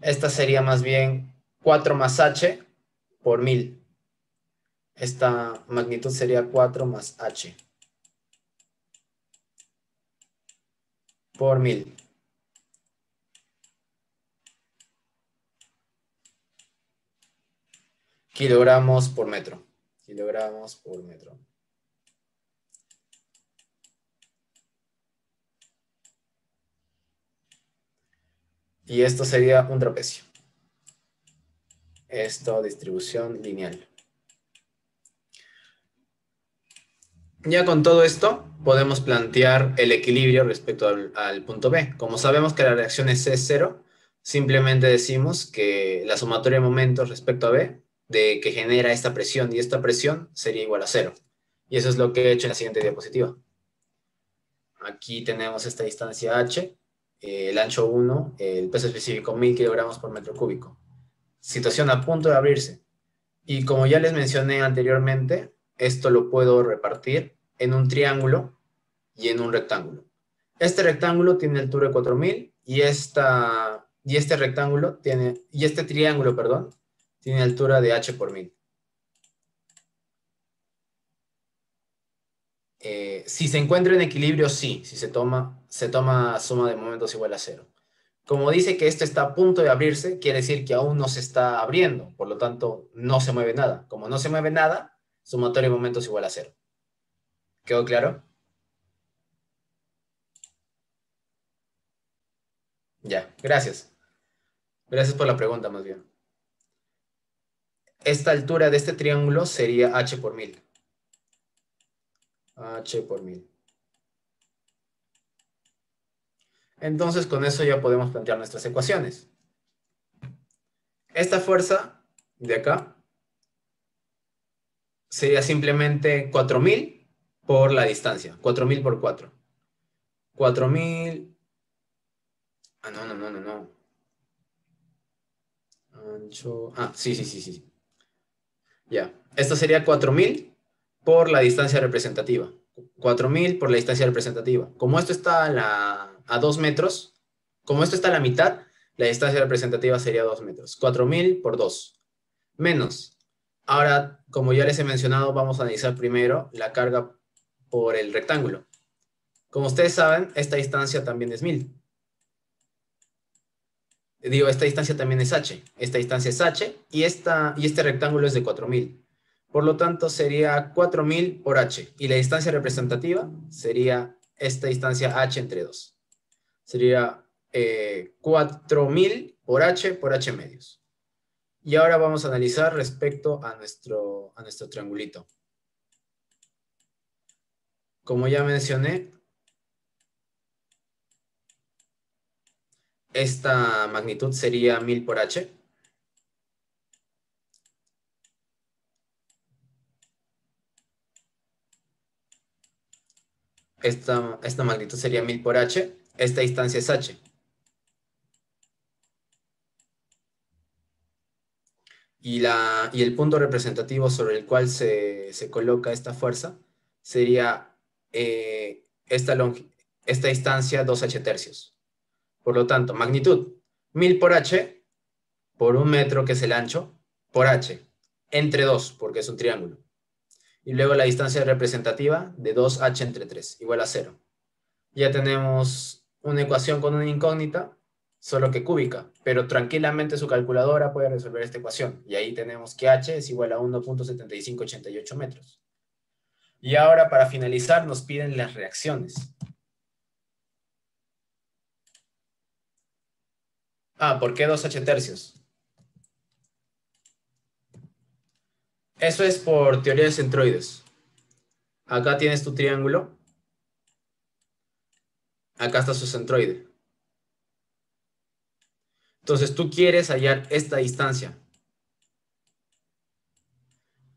Esta sería más bien 4 más H por 1000. Esta magnitud sería 4 más H. por mil. Kilogramos por metro. Kilogramos por metro. Y esto sería un trapecio. Esto, distribución lineal. Ya con todo esto podemos plantear el equilibrio respecto al, punto B. Como sabemos que la reacción es C0, simplemente decimos que la sumatoria de momentos respecto a B de que genera esta presión y esta presión sería igual a cero. Y eso es lo que he hecho en la siguiente diapositiva. Aquí tenemos esta distancia h, eh, el ancho 1, el peso específico 1000 kilogramos por metro cúbico. Situación a punto de abrirse. Y como ya les mencioné anteriormente, esto lo puedo repartir en un triángulo y en un rectángulo. Este rectángulo tiene altura de 4000 y, y este rectángulo tiene, y este triángulo, perdón, tiene altura de h por 1000. Eh, si se encuentra en equilibrio, sí, si se toma, se toma suma de momentos igual a cero. Como dice que esto está a punto de abrirse, quiere decir que aún no se está abriendo, por lo tanto no se mueve nada. Como no se mueve nada, sumatorio de momentos igual a cero. ¿Quedó claro? Ya, gracias. Gracias por la pregunta, más bien. Esta altura de este triángulo sería h por mil. h por mil. Entonces, con eso ya podemos plantear nuestras ecuaciones. Esta fuerza de acá sería simplemente 4000 por la distancia, 4000 por 4. 4000. Ah, no, no, no, no, no. Ancho. Ah, sí, sí, sí, sí. Ya. Esto sería 4000 por la distancia representativa. 4000 por la distancia representativa. Como esto está a, a 2 metros, como esto está a la mitad, la distancia representativa sería 2 metros. 4000 por 2. Menos Ahora, como ya les he mencionado, vamos a analizar primero la carga por el rectángulo. Como ustedes saben, esta distancia también es 1000. Digo, esta distancia también es h. Esta distancia es h y, esta, y este rectángulo es de 4000. Por lo tanto, sería 4000 por h. Y la distancia representativa sería esta distancia h entre 2. Sería 4000 eh, por h por h medios. Y ahora vamos a analizar respecto a nuestro, a nuestro triangulito. Como ya mencioné, esta magnitud sería 1000 por h. Esta, esta magnitud sería 1000 por h. Esta distancia es h. Y, el punto representativo sobre el cual se, coloca esta fuerza sería eh, esta, esta distancia 2h tercios. Por lo tanto, magnitud 1000 por h por un metro, que es el ancho, por h, entre 2, porque es un triángulo. Y luego la distancia representativa de 2h entre 3, igual a 0. Ya tenemos una ecuación con una incógnita solo que cúbica, pero tranquilamente su calculadora puede resolver esta ecuación. Y ahí tenemos que h es igual a 1.7588 metros. Y ahora para finalizar nos piden las reacciones. Ah, ¿por qué 2h tercios? Eso es por teoría de centroides. Acá tienes tu triángulo. Acá está su centroide. Entonces tú quieres hallar esta distancia.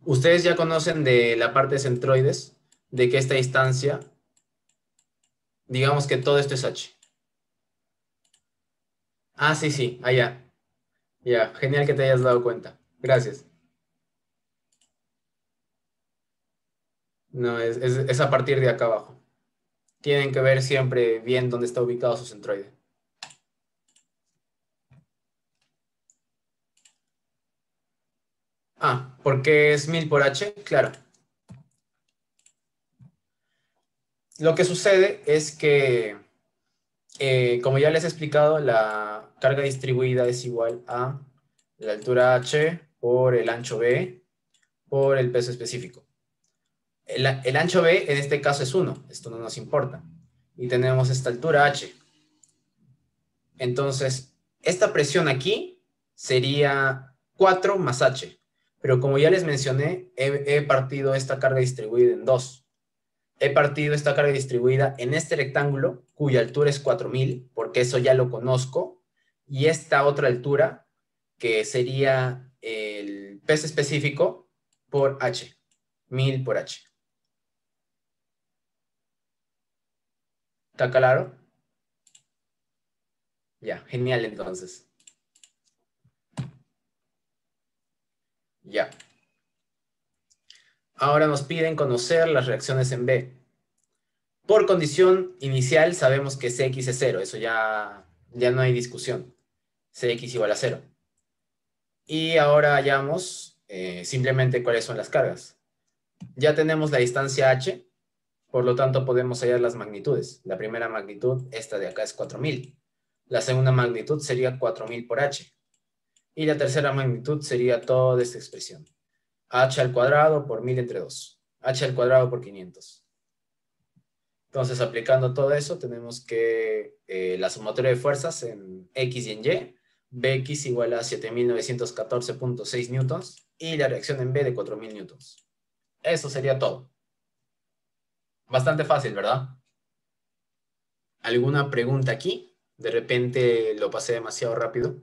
Ustedes ya conocen de la parte de centroides, de que esta distancia, digamos que todo esto es h. Ah, sí, sí, allá. Ya, genial que te hayas dado cuenta. Gracias. No, es, a partir de acá abajo. Tienen que ver siempre bien dónde está ubicado su centroide. Ah, porque es 1000 por h, claro. Lo que sucede es que, eh, como ya les he explicado, la carga distribuida es igual a la altura h por el ancho b por el peso específico. El, el, ancho B en este caso es 1, esto no nos importa. Y tenemos esta altura H. Entonces, esta presión aquí sería 4 más H. Pero como ya les mencioné, he, partido esta carga distribuida en dos. He partido esta carga distribuida en este rectángulo, cuya altura es 4000, porque eso ya lo conozco, y esta otra altura, que sería el peso específico por H, 1000 por H. ¿Está claro? Ya, genial entonces. Ya. Ahora nos piden conocer las reacciones en B. Por condición inicial sabemos que CX es cero. eso ya, ya no hay discusión. CX igual a cero. Y ahora hallamos eh, simplemente cuáles son las cargas. Ya tenemos la distancia H, por lo tanto podemos hallar las magnitudes. La primera magnitud, esta de acá es 4000. La segunda magnitud sería 4000 por H. Y la tercera magnitud sería toda esta expresión. h al cuadrado por 1000 entre 2. h al cuadrado por 500. Entonces, aplicando todo eso, tenemos que eh, la sumatoria de fuerzas en X y en Y, Bx igual a 7914.6 newtons y la reacción en B de 4000 newtons. Eso sería todo. Bastante fácil, ¿verdad? ¿Alguna pregunta aquí? De repente lo pasé demasiado rápido.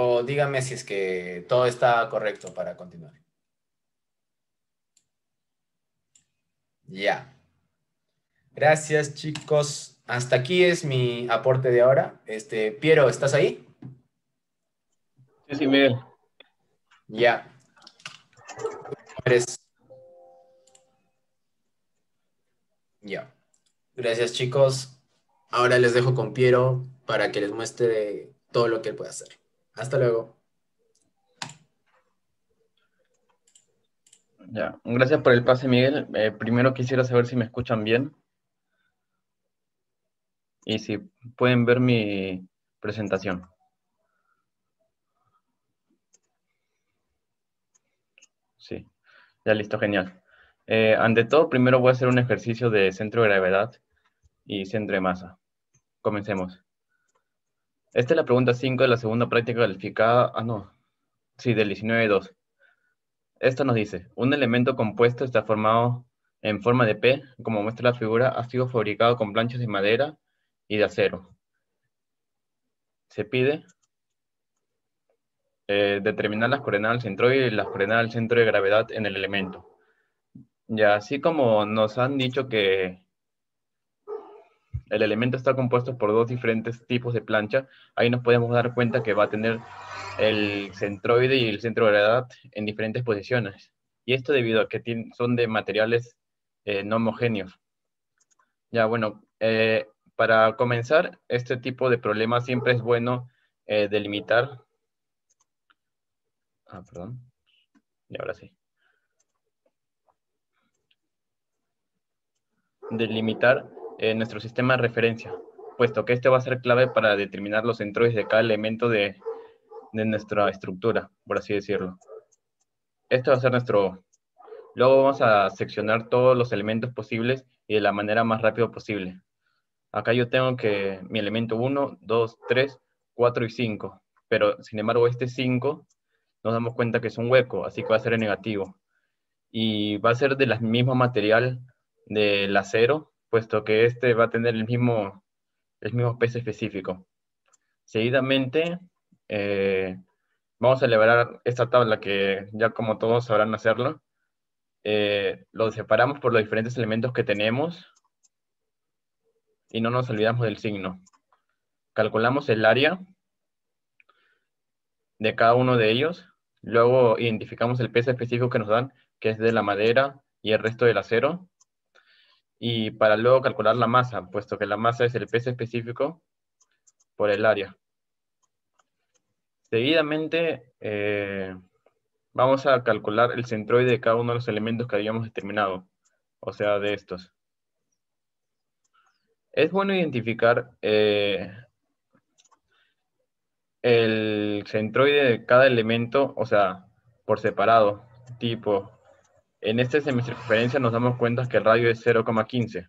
o dígame si es que todo está correcto para continuar. Ya. Gracias, chicos. Hasta aquí es mi aporte de ahora. Este, Piero, ¿estás ahí? Sí, sí, Miguel. Ya. Ya. Gracias, chicos. Ahora les dejo con Piero para que les muestre todo lo que él puede hacer. Hasta luego. Ya, gracias por el pase, Miguel. Eh, primero quisiera saber si me escuchan bien. Y si pueden ver mi presentación. Sí, ya listo, genial. Eh, ante todo, primero voy a hacer un ejercicio de centro de gravedad y centro de masa. Comencemos. Esta es la pregunta 5 de la segunda práctica calificada. Ah, no. Sí, del 19.2. Esto nos dice, un elemento compuesto está formado en forma de P, como muestra la figura, ha sido fabricado con planchas de madera y de acero. Se pide eh, determinar las coordenadas del centro y las coordenadas del centro de gravedad en el elemento. Y así como nos han dicho que el elemento está compuesto por dos diferentes tipos de plancha, ahí nos podemos dar cuenta que va a tener el centroide y el centro de gravedad en diferentes posiciones. Y esto debido a que son de materiales eh, no homogéneos. Ya, bueno, eh, para comenzar, este tipo de problemas siempre es bueno eh, delimitar. Ah, perdón. Y ahora sí. delimitar eh, nuestro sistema de referencia, puesto que este va a ser clave para determinar los centroides de cada elemento de, nuestra estructura, por así decirlo. Esto va a ser nuestro... Luego vamos a seccionar todos los elementos posibles y de la manera más rápida posible. Acá yo tengo que mi elemento 1, 2, 3, 4 y 5. Pero, sin embargo, este 5 nos damos cuenta que es un hueco, así que va a ser negativo. Y va a ser del mismo material del acero puesto que este va a tener el mismo, el mismo peso específico. Seguidamente, eh, vamos a elaborar esta tabla que ya como todos sabrán hacerlo. Eh, lo separamos por los diferentes elementos que tenemos y no nos olvidamos del signo. Calculamos el área de cada uno de ellos, luego identificamos el peso específico que nos dan, que es de la madera y el resto del acero, y para luego calcular la masa, puesto que la masa es el peso específico por el área. Seguidamente eh, vamos a calcular el centroide de cada uno de los elementos que habíamos determinado, o sea, de estos. Es bueno identificar eh, el centroide de cada elemento, o sea, por separado, tipo en esta semicircunferencia nos damos cuenta que el radio es 0,15.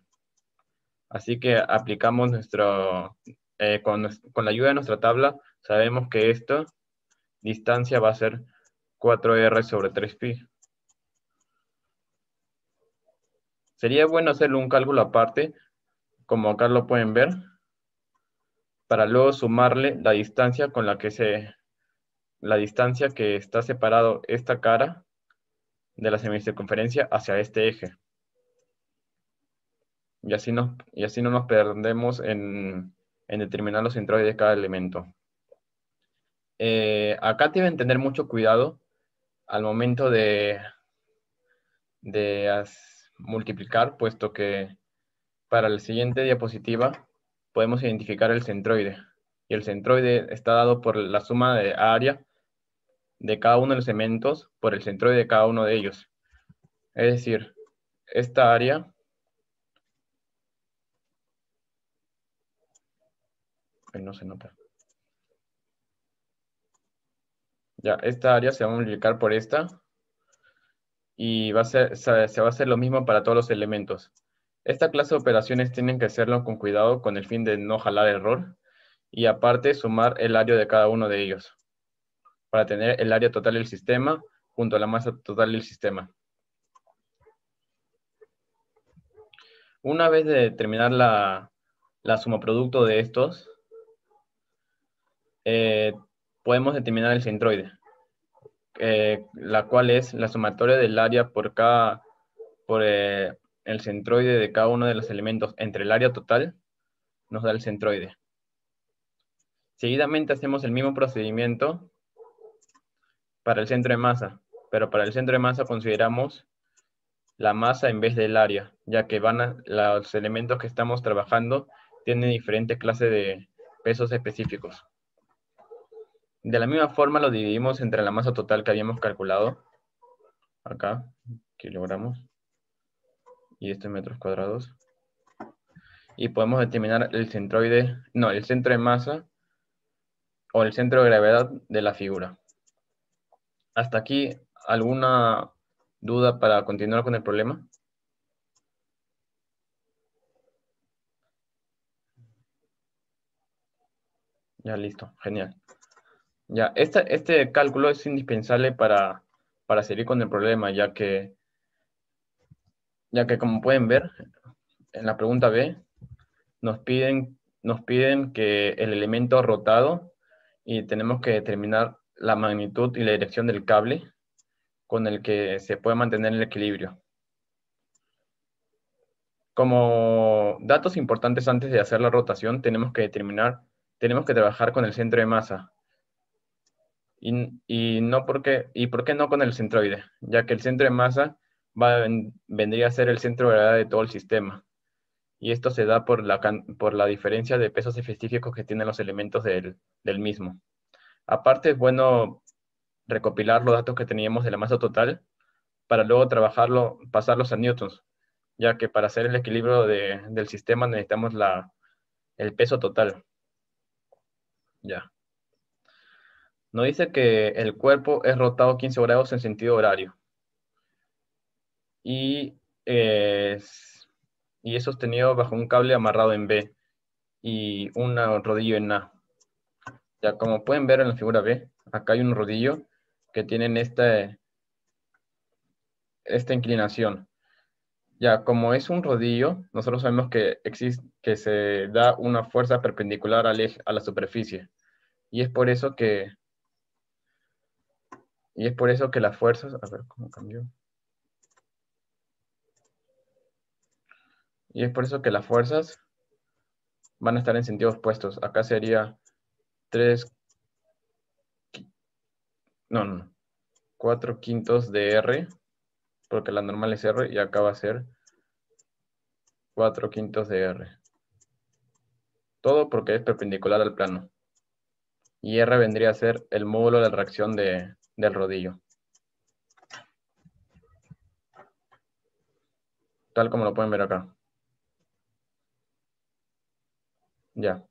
Así que aplicamos nuestro, eh, con, la ayuda de nuestra tabla, sabemos que esta distancia va a ser 4R sobre 3pi. Sería bueno hacer un cálculo aparte, como acá lo pueden ver, para luego sumarle la distancia con la que se, la distancia que está separado esta cara de la semicircunferencia hacia este eje. Y así, no y así no nos perdemos en, determinar los centroides de cada elemento. Eh, acá deben tener mucho cuidado al momento de, de multiplicar, puesto que para la siguiente diapositiva podemos identificar el centroide. Y el centroide está dado por la suma de área de cada uno de los elementos por el centro de cada uno de ellos. Es decir, esta área no se nota. Ya, esta área se va a multiplicar por esta y va se va a hacer lo mismo para todos los elementos. Esta clase de operaciones tienen que hacerlo con cuidado con el fin de no jalar error y aparte sumar el área de cada uno de ellos para tener el área total del sistema junto a la masa total del sistema. Una vez de determinar la, la suma producto de estos, eh, podemos determinar el centroide, eh, la cual es la sumatoria del área por cada, por eh, el centroide de cada uno de los elementos entre el área total, nos da el centroide. Seguidamente hacemos el mismo procedimiento para el centro de masa, pero para el centro de masa consideramos la masa en vez del área, ya que van los elementos que estamos trabajando tienen diferentes clases de pesos específicos. De la misma forma lo dividimos entre la masa total que habíamos calculado, acá, kilogramos, y estos metros cuadrados. Y podemos determinar el centroide, no, el centro de masa o el centro de gravedad de la figura hasta aquí, ¿alguna duda para continuar con el problema? Ya listo, genial. Ya, este cálculo es indispensable para, seguir con el problema, ya que, ya que como pueden ver, en la pregunta B, nos piden, nos piden que el elemento ha rotado y tenemos que determinar la magnitud y la dirección del cable con el que se puede mantener el equilibrio. Como datos importantes antes de hacer la rotación, tenemos que determinar, tenemos que trabajar con el centro de masa. Y, y no porque, ¿Y por qué no con el centroide? Ya que el centro de masa vendría a ser el centro de gravedad de todo el sistema. Y esto se da por la, por la diferencia de pesos específicos que tienen los elementos del mismo. Aparte, es bueno recopilar los datos que teníamos de la masa total para luego trabajarlo, pasarlos a newtons, ya que para hacer el equilibrio del sistema necesitamos la, el peso total. Ya. Nos dice que el cuerpo es rotado 15 grados en sentido horario. Y eh, y es sostenido bajo un cable amarrado en B y un rodillo en A. Ya como pueden ver en la figura B, acá hay un rodillo que tienen esta, esta inclinación. Ya como es un rodillo, nosotros sabemos que, existe, que se da una fuerza perpendicular al a la superficie. Y es por eso que y es por eso que las fuerzas, a ver cómo cambió. Y es por eso que las fuerzas van a estar en sentidos opuestos. Acá sería 3, no, no, 4 quintos de R, porque la normal es R y acá va a ser 4 quintos de R. Todo porque es perpendicular al plano. Y R vendría a ser el módulo de la reacción del rodillo. Tal como lo pueden ver acá. Ya.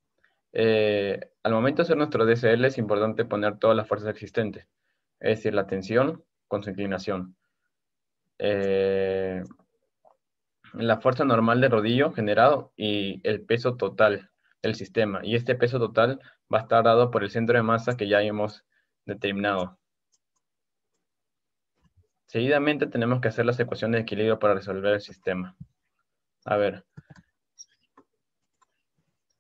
Eh, al momento de hacer nuestro DCL es importante poner todas las fuerzas existentes, es decir, la tensión con su inclinación. Eh, la fuerza normal de rodillo generado y el peso total del sistema. Y este peso total va a estar dado por el centro de masa que ya hemos determinado. Seguidamente tenemos que hacer las ecuaciones de equilibrio para resolver el sistema. A ver,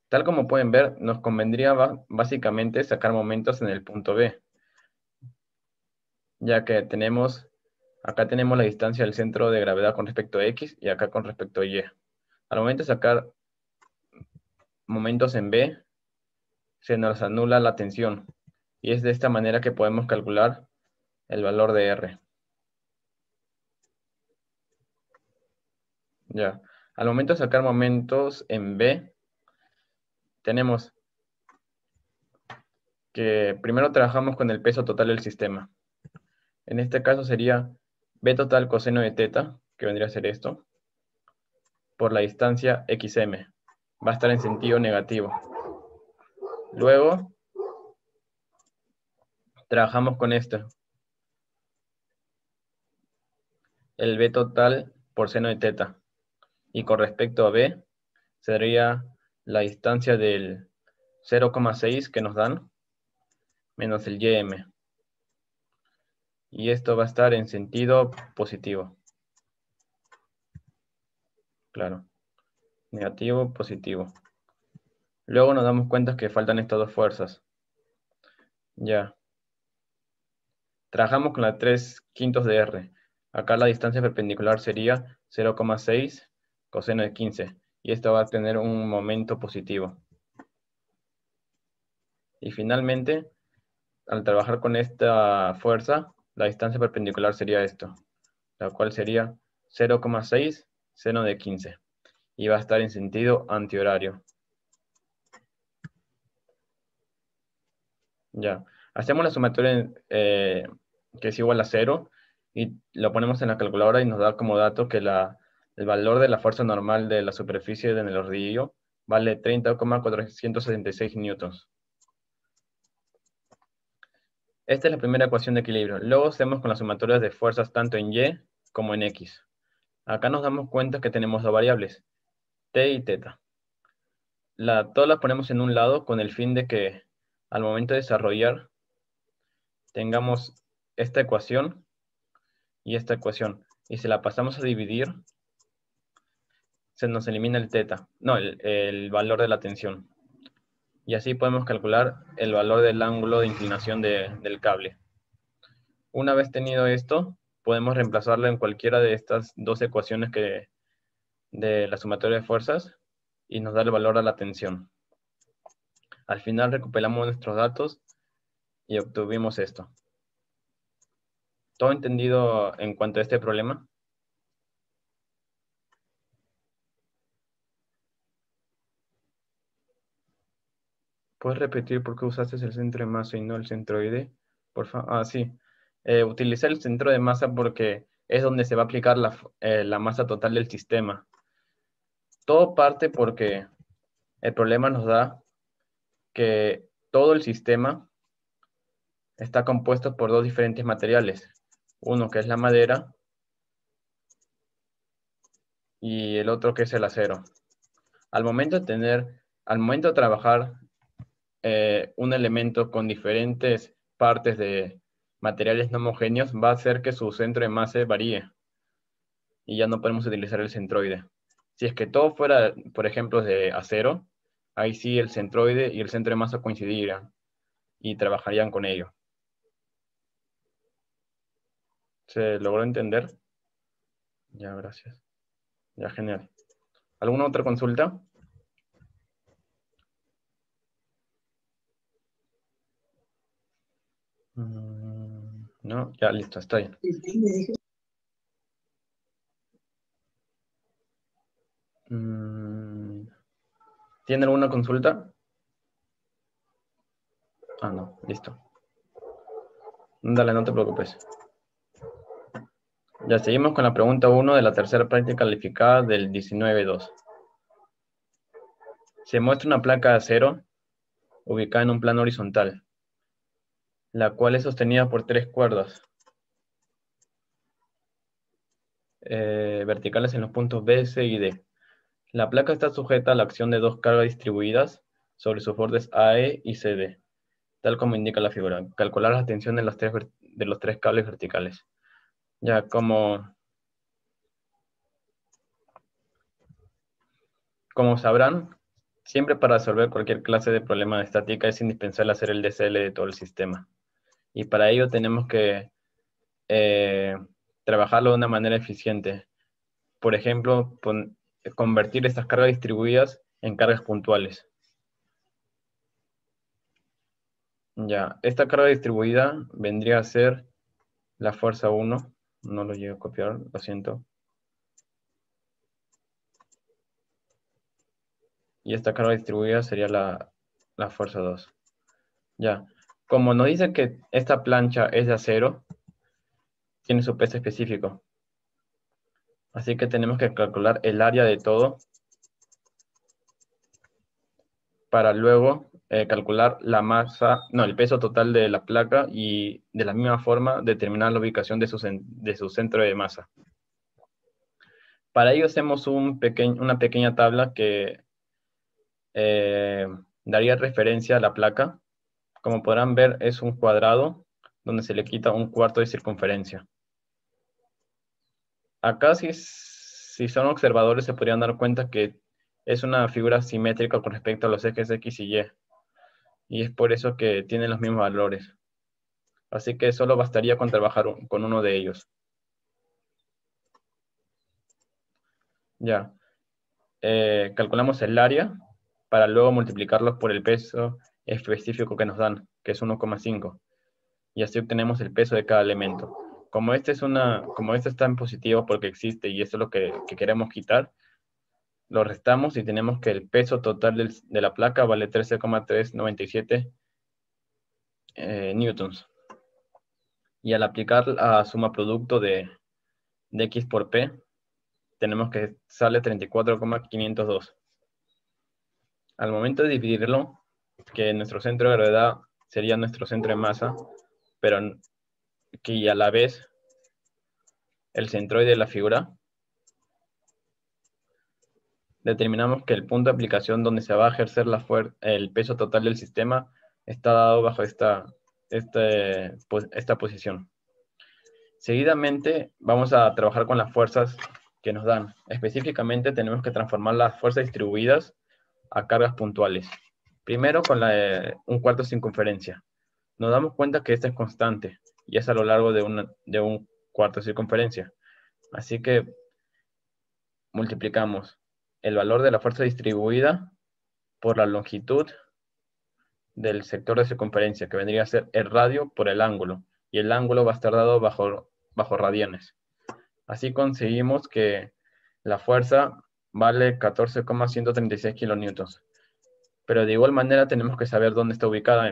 Tal como pueden ver, nos convendría básicamente sacar momentos en el punto B, ya que tenemos, acá tenemos la distancia del centro de gravedad con respecto a X y acá con respecto a Y. Al momento de sacar momentos en B, se nos anula la tensión. Y es de esta manera que podemos calcular el valor de R. Ya. Al momento de sacar momentos en B, tenemos que primero trabajamos con el peso total del sistema. En este caso sería B total coseno de teta, que vendría a ser esto, por la distancia XM. Va a estar en sentido negativo. Luego, trabajamos con esto. El B total por seno de teta. Y con respecto a B, sería la distancia del 0,6 que nos dan menos el ym. Y esto va a estar en sentido positivo. Claro. Negativo, positivo. Luego nos damos cuenta que faltan estas dos fuerzas. Ya. Trabajamos con la 3 quintos de R. Acá la distancia perpendicular sería 0,6 coseno de 15 y esto va a tener un momento positivo. Y finalmente, al trabajar con esta fuerza, la distancia perpendicular sería esto, la cual sería 0,6 seno de 15 y va a estar en sentido antihorario. Ya, hacemos la sumatoria eh, que es igual a 0 y lo ponemos en la calculadora y nos da como dato que la el valor de la fuerza normal de la superficie en el rodillo vale 30,476 newtons. Esta es la primera ecuación de equilibrio. Luego hacemos con las sumatorias de fuerzas tanto en Y como en X. Acá nos damos cuenta que tenemos dos variables, T y teta. La, todas las ponemos en un lado con el fin de que al momento de desarrollar tengamos esta ecuación y esta ecuación. Y se la pasamos a dividir se nos elimina el teta, no, el, valor de la tensión. Y así podemos calcular el valor del ángulo de inclinación del cable. Una vez tenido esto, podemos reemplazarlo en cualquiera de estas dos ecuaciones que, de la sumatoria de fuerzas y nos da el valor a la tensión. Al final recuperamos nuestros datos y obtuvimos esto. ¿Todo entendido en cuanto a este problema? ¿Puedes repetir por qué usaste el centro de masa y no el centroide? Por favor. Ah, sí. Eh, utilicé el centro de masa porque es donde se va a aplicar la, eh, la masa total del sistema. Todo parte porque el problema nos da que todo el sistema está compuesto por dos diferentes materiales. Uno que es la madera y el otro que es el acero. Al momento de tener, al momento de trabajar eh, un elemento con diferentes partes de materiales no homogéneos va a hacer que su centro de masa varíe. Y ya no podemos utilizar el centroide. Si es que todo fuera, por ejemplo, de acero, ahí sí el centroide y el centro de masa coincidirían y trabajarían con ello. ¿Se logró entender? Ya, gracias. Ya, genial. ¿Alguna otra consulta? Mm, no, ya listo, estoy. Mm, ¿Tiene alguna consulta? Ah, no, listo. Dale, no te preocupes. Ya seguimos con la pregunta 1 de la tercera práctica calificada del 19-2. Se muestra una placa de acero ubicada en un plano horizontal la cual es sostenida por tres cuerdas eh, verticales en los puntos B, C y D. La placa está sujeta a la acción de dos cargas distribuidas sobre sus bordes AE y CD, tal como indica la figura. Calcular la tensión de los tres, cables verticales. Ya, como, como sabrán, siempre para resolver cualquier clase de problema de estática es indispensable hacer el DCL de todo el sistema y para ello tenemos que eh, trabajarlo de una manera eficiente. Por ejemplo, convertir estas cargas distribuidas en cargas puntuales. Ya, esta carga distribuida vendría a ser la fuerza 1. No lo llevo a copiar, lo siento. Y esta carga distribuida sería la, la fuerza 2. Ya, como nos dice que esta plancha es de acero, tiene su peso específico. Así que tenemos que calcular el área de todo para luego eh, calcular la masa, no, el peso total de la placa y de la misma forma determinar la ubicación de su, centro de masa. Para ello hacemos una pequeña tabla que eh, daría referencia a la placa como podrán ver, es un cuadrado donde se le quita un cuarto de circunferencia. Acá, si, si son observadores, se podrían dar cuenta que es una figura simétrica con respecto a los ejes X y Y. Y es por eso que tienen los mismos valores. Así que solo bastaría con trabajar con uno de ellos. Ya. Eh, calculamos el área para luego multiplicarlos por el peso específico que nos dan, que es 1,5, y así obtenemos el peso de cada elemento. Como este, es una, como este está en positivo porque existe y esto es lo que, queremos quitar, lo restamos y tenemos que el peso total de la placa vale 13,397 eh, newtons. Y al aplicar la suma producto de, de X por P, tenemos que sale 34,502. Al momento de dividirlo, que nuestro centro de gravedad sería nuestro centro de masa, pero que a la vez el centroide de la figura, determinamos que el punto de aplicación donde se va a ejercer la el peso total del sistema está dado bajo este, pues, esta posición. Seguidamente vamos a trabajar con las fuerzas que nos dan. Específicamente tenemos que transformar las fuerzas distribuidas a cargas puntuales. Primero con un cuarto de circunferencia. Nos damos cuenta que esta es constante y es a lo largo de, un cuarto de circunferencia. Así que multiplicamos el valor de la fuerza distribuida por la longitud del sector de circunferencia, que vendría a ser el radio por el ángulo, y el ángulo va a estar dado bajo, bajo radianes. Así conseguimos que la fuerza vale 14,136 kilonewtons pero de igual manera tenemos que saber dónde está ubicada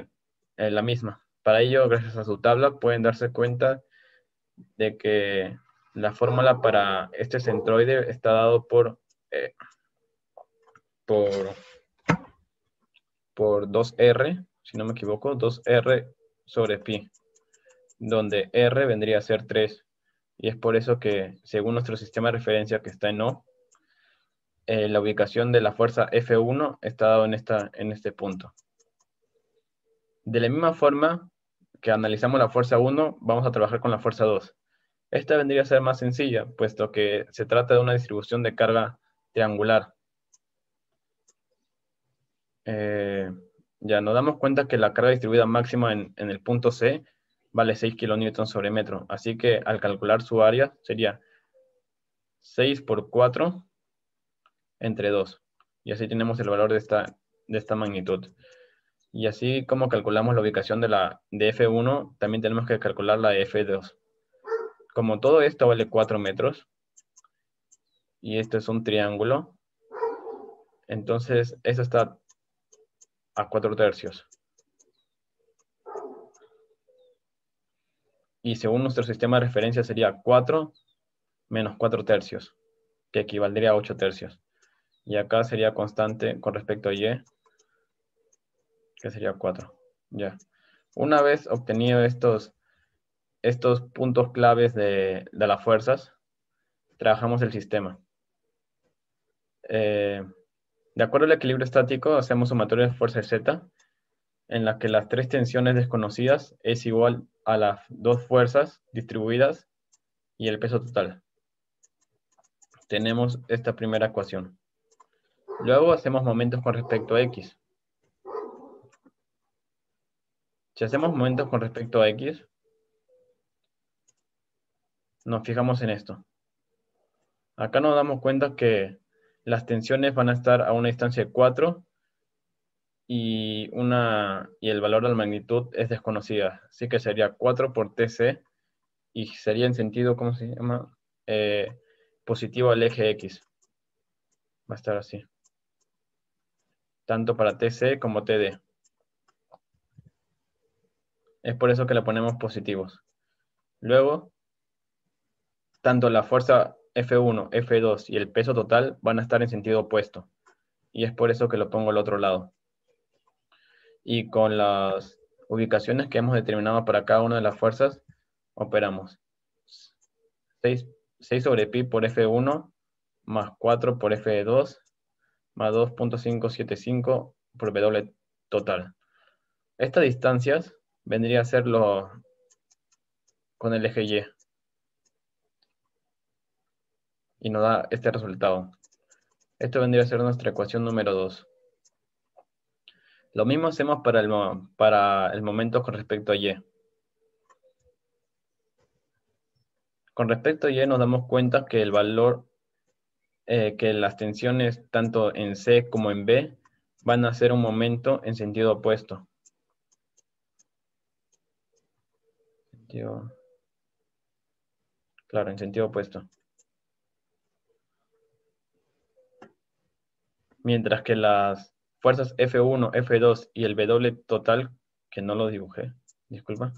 en, la misma. Para ello, gracias a su tabla, pueden darse cuenta de que la fórmula para este centroide está dado por, eh, por, por 2R, si no me equivoco, 2R sobre pi, donde R vendría a ser 3. Y es por eso que, según nuestro sistema de referencia que está en O, eh, la ubicación de la fuerza F1 está dado en, esta, en este punto. De la misma forma que analizamos la fuerza 1, vamos a trabajar con la fuerza 2. Esta vendría a ser más sencilla, puesto que se trata de una distribución de carga triangular. Eh, ya nos damos cuenta que la carga distribuida máxima en, en el punto C vale 6 kN sobre metro. Así que al calcular su área sería 6 por 4 entre 2. Y así tenemos el valor de esta, de esta magnitud. Y así como calculamos la ubicación de, la, de F1, también tenemos que calcular la F2. Como todo esto vale 4 metros, y esto es un triángulo, entonces esto está a 4 tercios. Y según nuestro sistema de referencia sería 4 menos 4 tercios, que equivaldría a 8 tercios. Y acá sería constante con respecto a Y, que sería 4. Ya. Una vez obtenido estos, estos puntos claves de, las fuerzas, trabajamos el sistema. Eh, de acuerdo al equilibrio estático, hacemos sumatoria de fuerzas Z, en la que las tres tensiones desconocidas es igual a las dos fuerzas distribuidas y el peso total. Tenemos esta primera ecuación. Luego hacemos momentos con respecto a X. Si hacemos momentos con respecto a X, nos fijamos en esto. Acá nos damos cuenta que las tensiones van a estar a una distancia de 4 y, una, y el valor de la magnitud es desconocida. Así que sería 4 por TC y sería en sentido, ¿cómo se llama? Eh, positivo al eje X. Va a estar así tanto para TC como TD. Es por eso que le ponemos positivos. Luego, tanto la fuerza F1, F2 y el peso total van a estar en sentido opuesto. Y es por eso que lo pongo al otro lado. Y con las ubicaciones que hemos determinado para cada una de las fuerzas, operamos. 6, sobre pi por F1 más 4 por F2 más 2.575 por W total. Estas distancias vendría a ser con el eje Y. Y nos da este resultado. Esto vendría a ser nuestra ecuación número 2. Lo mismo hacemos para el, para el momento con respecto a Y. Con respecto a Y nos damos cuenta que el valor eh, que las tensiones tanto en C como en B van a ser un momento en sentido opuesto. Claro, en sentido opuesto. Mientras que las fuerzas F1, F2 y el W total, que no lo dibujé, disculpa.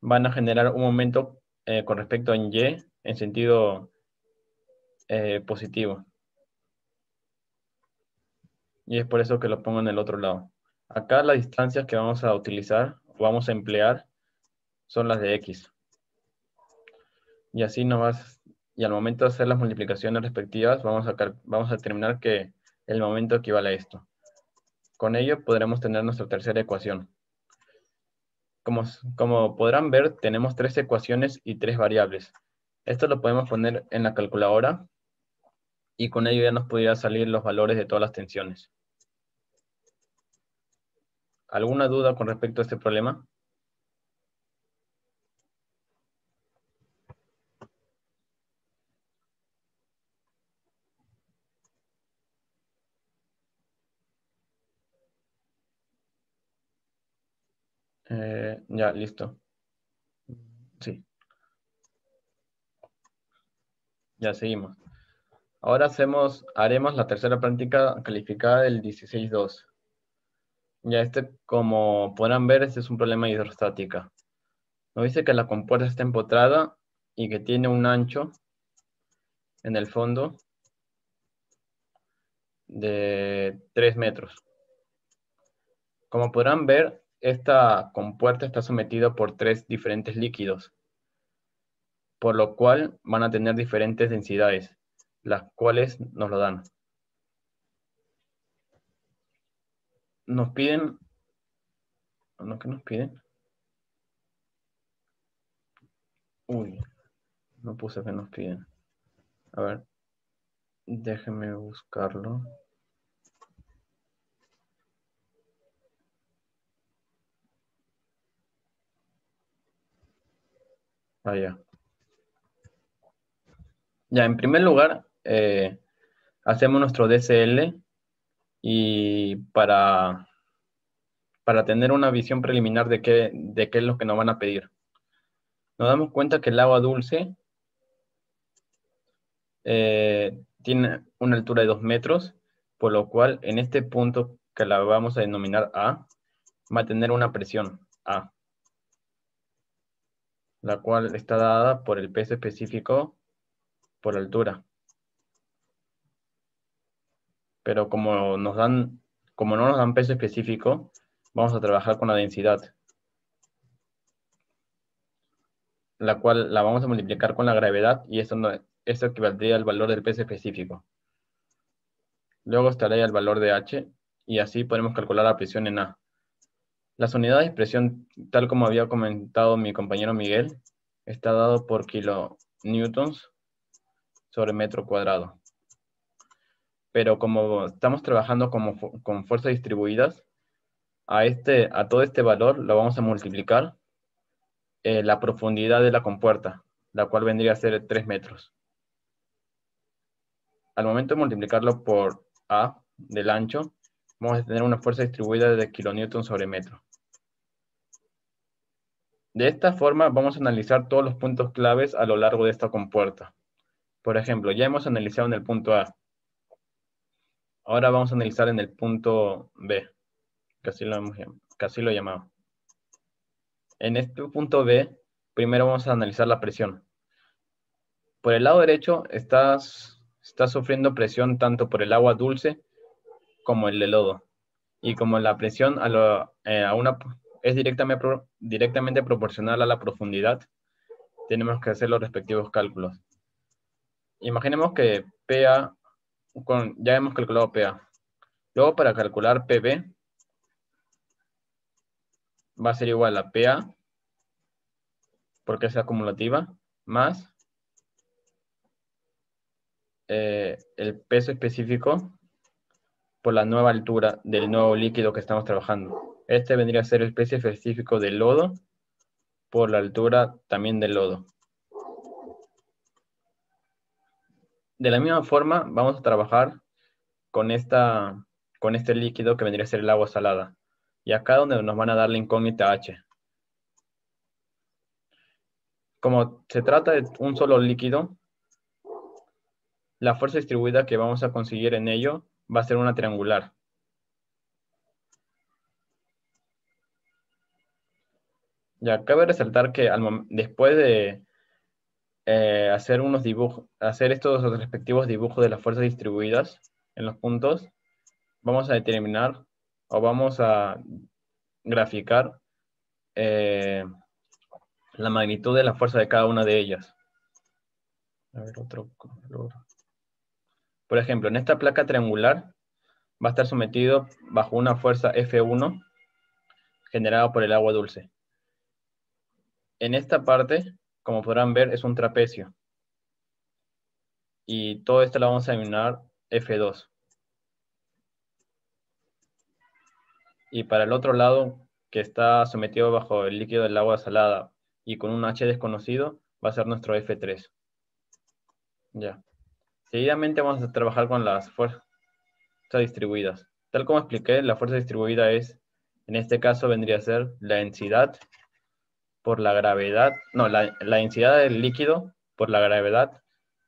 Van a generar un momento eh, con respecto a Y en sentido eh, positivo. Y es por eso que lo pongo en el otro lado. Acá las distancias que vamos a utilizar vamos a emplear son las de X. Y así no vas, y al momento de hacer las multiplicaciones respectivas, vamos a, vamos a determinar que el momento equivale a esto. Con ello podremos tener nuestra tercera ecuación. Como, podrán ver, tenemos tres ecuaciones y tres variables. Esto lo podemos poner en la calculadora y con ello ya nos podría salir los valores de todas las tensiones. ¿Alguna duda con respecto a este problema? Ya, listo. Sí. Ya seguimos. Ahora hacemos, haremos la tercera práctica calificada del 16.2. Ya este, como podrán ver, este es un problema hidrostática. Nos dice que la compuerta está empotrada y que tiene un ancho en el fondo de 3 metros. Como podrán ver, esta compuerta está sometida por tres diferentes líquidos, por lo cual van a tener diferentes densidades, las cuales nos lo dan. Nos piden, ¿no que nos piden? Uy, no puse que nos piden. A ver, déjenme buscarlo. Ah, ya, en primer lugar, eh, hacemos nuestro DCL y para, para tener una visión preliminar de qué, de qué es lo que nos van a pedir. Nos damos cuenta que el agua dulce eh, tiene una altura de 2 metros, por lo cual en este punto que la vamos a denominar A, va a tener una presión A la cual está dada por el peso específico por altura. Pero como, no nos dan peso específico, vamos a trabajar con la densidad, la cual la vamos a multiplicar con la gravedad y eso, eso equivaldría al valor del peso específico. Luego estaría el valor de H y así podemos calcular la presión en A. Las unidades de expresión, tal como había comentado mi compañero Miguel, está dado por kilonewtons sobre metro cuadrado. Pero como estamos trabajando como, con fuerzas distribuidas, a, este, a todo este valor lo vamos a multiplicar eh, la profundidad de la compuerta, la cual vendría a ser 3 metros. Al momento de multiplicarlo por A del ancho, vamos a tener una fuerza distribuida de kilonewtons sobre metro. De esta forma vamos a analizar todos los puntos claves a lo largo de esta compuerta. Por ejemplo, ya hemos analizado en el punto A. Ahora vamos a analizar en el punto B, casi lo, hemos, lo llamado. En este punto B, primero vamos a analizar la presión. Por el lado derecho estás, sufriendo presión tanto por el agua dulce como el de lodo. Y como la presión a, eh, a una es directamente, directamente proporcional a la profundidad, tenemos que hacer los respectivos cálculos. Imaginemos que PA, con, ya hemos calculado PA. Luego para calcular PB, va a ser igual a PA, porque es acumulativa, más eh, el peso específico por la nueva altura del nuevo líquido que estamos trabajando. Este vendría a ser el precio específico del lodo por la altura también del lodo. De la misma forma, vamos a trabajar con, esta, con este líquido que vendría a ser el agua salada. Y acá donde nos van a dar la incógnita H. Como se trata de un solo líquido, la fuerza distribuida que vamos a conseguir en ello va a ser una triangular. Ya, cabe resaltar que después de eh, hacer unos dibujos, hacer estos respectivos dibujos de las fuerzas distribuidas en los puntos, vamos a determinar o vamos a graficar eh, la magnitud de la fuerza de cada una de ellas. Por ejemplo, en esta placa triangular va a estar sometido bajo una fuerza F1 generada por el agua dulce. En esta parte, como podrán ver, es un trapecio. Y todo esto lo vamos a denominar F2. Y para el otro lado, que está sometido bajo el líquido del agua salada y con un H desconocido, va a ser nuestro F3. Ya. Seguidamente vamos a trabajar con las fuerzas distribuidas. Tal como expliqué, la fuerza distribuida es, en este caso vendría a ser la densidad por la gravedad, no, la, densidad del líquido por la gravedad,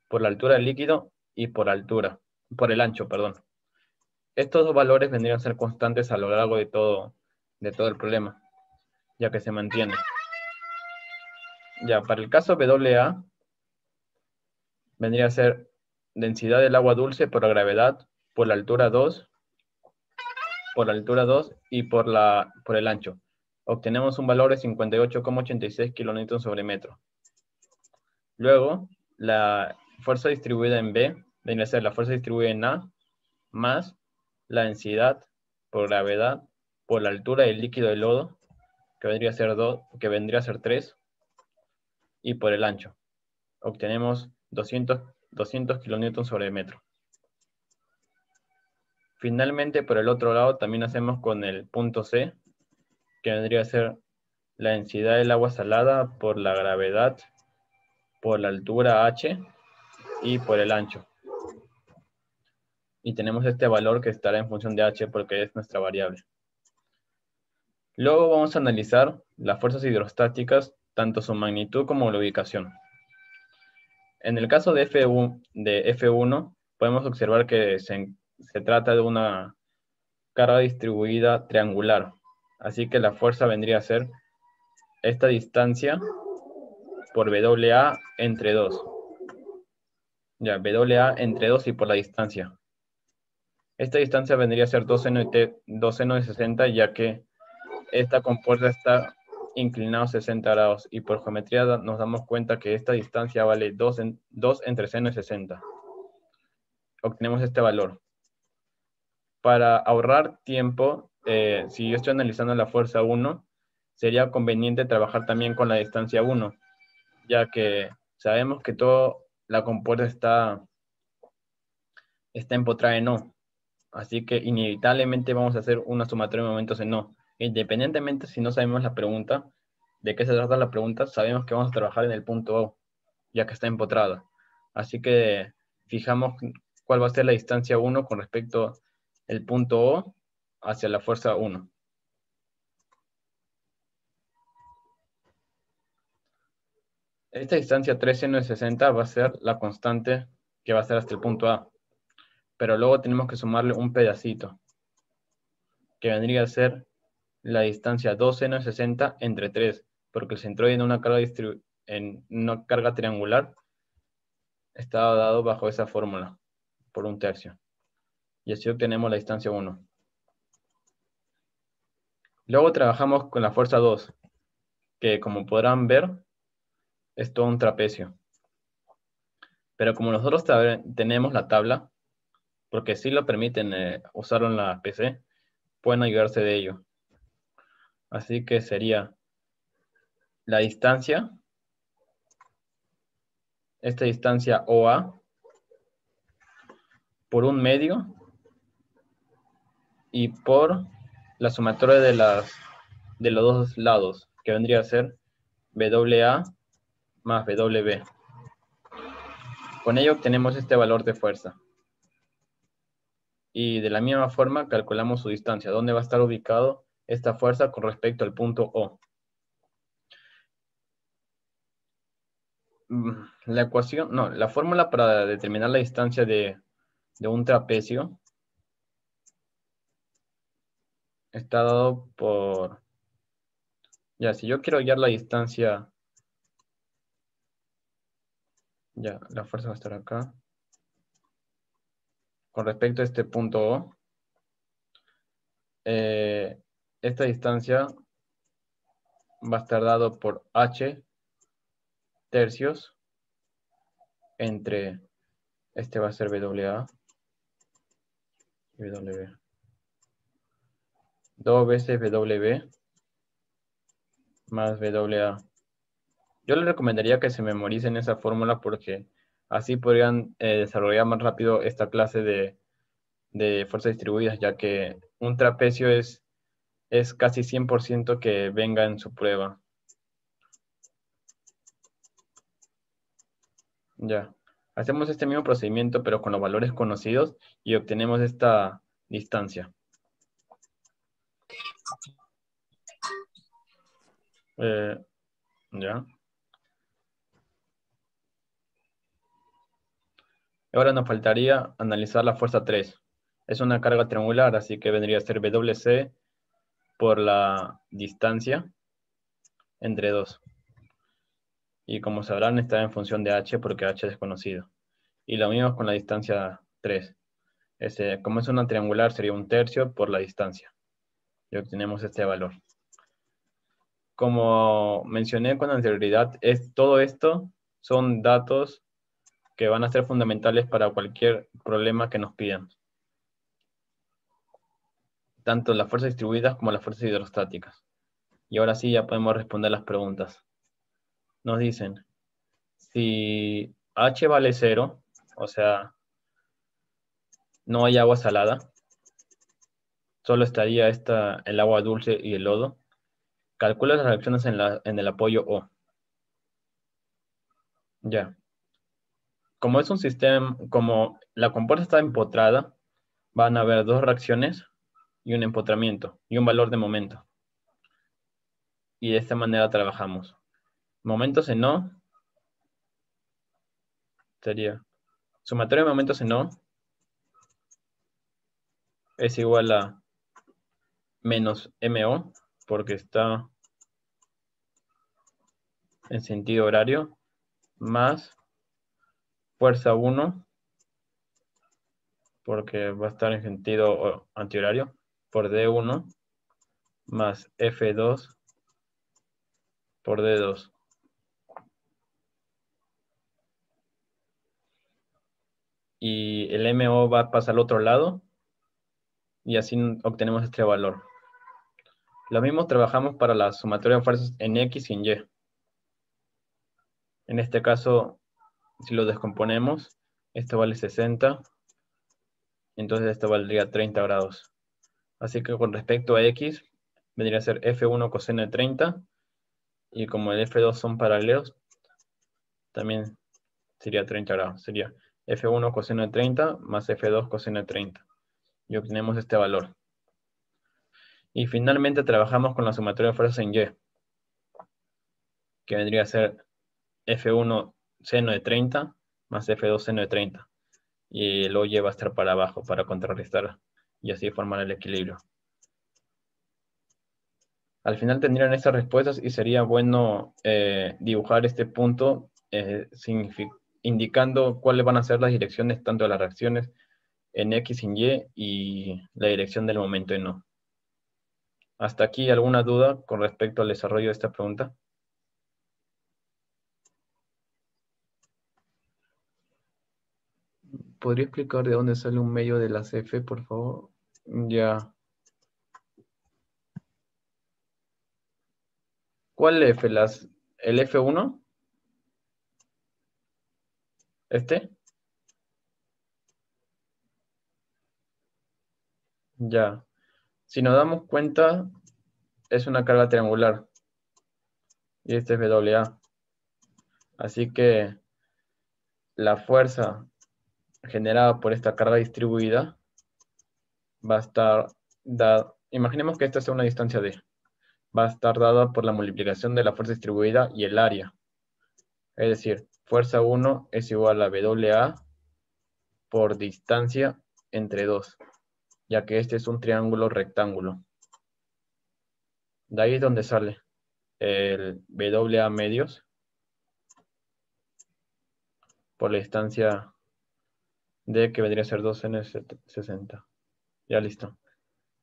por la altura del líquido y por altura, por el ancho, perdón. Estos dos valores vendrían a ser constantes a lo largo de todo, de todo el problema, ya que se mantiene. Ya, para el caso WA, vendría a ser densidad del agua dulce por la gravedad, por la altura 2, por la altura 2 y por, la, por el ancho obtenemos un valor de 58,86 kN sobre metro. Luego, la fuerza distribuida en B viene a ser la fuerza distribuida en A más la densidad por gravedad por la altura del líquido de lodo, que vendría a ser, 2, que vendría a ser 3, y por el ancho. Obtenemos 200, 200 kN sobre metro. Finalmente, por el otro lado, también hacemos con el punto C, que vendría a ser la densidad del agua salada por la gravedad, por la altura h y por el ancho. Y tenemos este valor que estará en función de h porque es nuestra variable. Luego vamos a analizar las fuerzas hidrostáticas, tanto su magnitud como la ubicación. En el caso de, F1, podemos observar que se trata de una carga distribuida triangular, Así que la fuerza vendría a ser esta distancia por WA entre 2. Ya, WA entre 2 y por la distancia. Esta distancia vendría a ser 2 seno, de, 60, ya que esta compuerta está inclinada 60 grados. Y por geometría nos damos cuenta que esta distancia vale 2, en, 2 entre seno de 60. Obtenemos este valor. Para ahorrar tiempo, eh, si yo estoy analizando la fuerza 1, sería conveniente trabajar también con la distancia 1, ya que sabemos que toda la compuerta está, está empotrada en O. Así que inevitablemente vamos a hacer una sumatoria de momentos en O. Independientemente si no sabemos la pregunta, de qué se trata la pregunta, sabemos que vamos a trabajar en el punto O, ya que está empotrada. Así que fijamos cuál va a ser la distancia 1 con respecto al punto O hacia la fuerza 1. Esta distancia 3n60 va a ser la constante que va a ser hasta el punto A. Pero luego tenemos que sumarle un pedacito, que vendría a ser la distancia 2 60 entre 3, porque el centroide en una carga, en una carga triangular estaba dado bajo esa fórmula, por un tercio. Y así obtenemos la distancia 1. Luego trabajamos con la fuerza 2, que como podrán ver, es todo un trapecio. Pero como nosotros tenemos la tabla, porque si lo permiten eh, usar en la PC, pueden ayudarse de ello. Así que sería la distancia, esta distancia OA, por un medio y por la sumatoria de, las, de los dos lados, que vendría a ser WA más WB. Con ello obtenemos este valor de fuerza. Y de la misma forma calculamos su distancia, dónde va a estar ubicado esta fuerza con respecto al punto O. Mm, la ecuación, no, la fórmula para determinar la distancia de, de un trapecio está dado por... Ya, si yo quiero hallar la distancia... Ya, la fuerza va a estar acá. Con respecto a este punto O, eh, esta distancia va a estar dado por H tercios entre, este va a ser WA WA. 2 veces W más WA. Yo les recomendaría que se memoricen esa fórmula porque así podrían eh, desarrollar más rápido esta clase de, de fuerzas distribuidas, ya que un trapecio es, es casi 100% que venga en su prueba. Ya. Hacemos este mismo procedimiento, pero con los valores conocidos y obtenemos esta distancia. Eh, ya. Ahora nos faltaría analizar la fuerza 3. Es una carga triangular, así que vendría a ser WC por la distancia entre 2. Y como sabrán, está en función de h porque h es desconocido. Y lo mismo con la distancia 3. Este, como es una triangular, sería un tercio por la distancia. Y obtenemos este valor como mencioné con anterioridad, es, todo esto son datos que van a ser fundamentales para cualquier problema que nos pidan. Tanto las fuerzas distribuidas como las fuerzas hidrostáticas. Y ahora sí ya podemos responder las preguntas. Nos dicen, si H vale cero, o sea, no hay agua salada, solo estaría esta, el agua dulce y el lodo. Calcula las reacciones en, el apoyo O. Ya. Como es un sistema, como la compuerta está empotrada, van a haber dos reacciones y un empotramiento y un valor de momento. Y de esta manera trabajamos. Momentos en O sería sumatorio de momentos en O es igual a menos MO porque está en sentido horario, más fuerza 1, porque va a estar en sentido antihorario, por D1, más F2 por D2. Y el MO va a pasar al otro lado y así obtenemos este valor. Lo mismo trabajamos para la sumatoria de fuerzas en X y en Y. En este caso, si lo descomponemos, esto vale 60, entonces esto valdría 30 grados. Así que con respecto a X, vendría a ser F1 coseno de 30, y como el F2 son paralelos, también sería 30 grados, sería F1 coseno de 30 más F2 coseno de 30. Y obtenemos este valor. Y finalmente trabajamos con la sumatoria de fuerzas en Y, que vendría a ser F1 seno de 30 más F2 seno de 30. Y el Y va a estar para abajo para contrarrestar y así formar el equilibrio. Al final tendrían estas respuestas y sería bueno eh, dibujar este punto eh, indicando cuáles van a ser las direcciones tanto de las reacciones en X y en Y y la dirección del momento en O. Hasta aquí, ¿alguna duda con respecto al desarrollo de esta pregunta? ¿Podría explicar de dónde sale un medio de las F, por favor? Ya. ¿Cuál F? ¿Las, ¿El F1? ¿Este? Ya. Si nos damos cuenta, es una carga triangular. Y este es WA. Así que la fuerza generada por esta carga distribuida va a estar dada, imaginemos que esta sea una distancia D, va a estar dada por la multiplicación de la fuerza distribuida y el área. Es decir, fuerza 1 es igual a WA por distancia entre 2 ya que este es un triángulo rectángulo. De ahí es donde sale el WA medios por la distancia D que vendría a ser 2 n 60. Ya listo.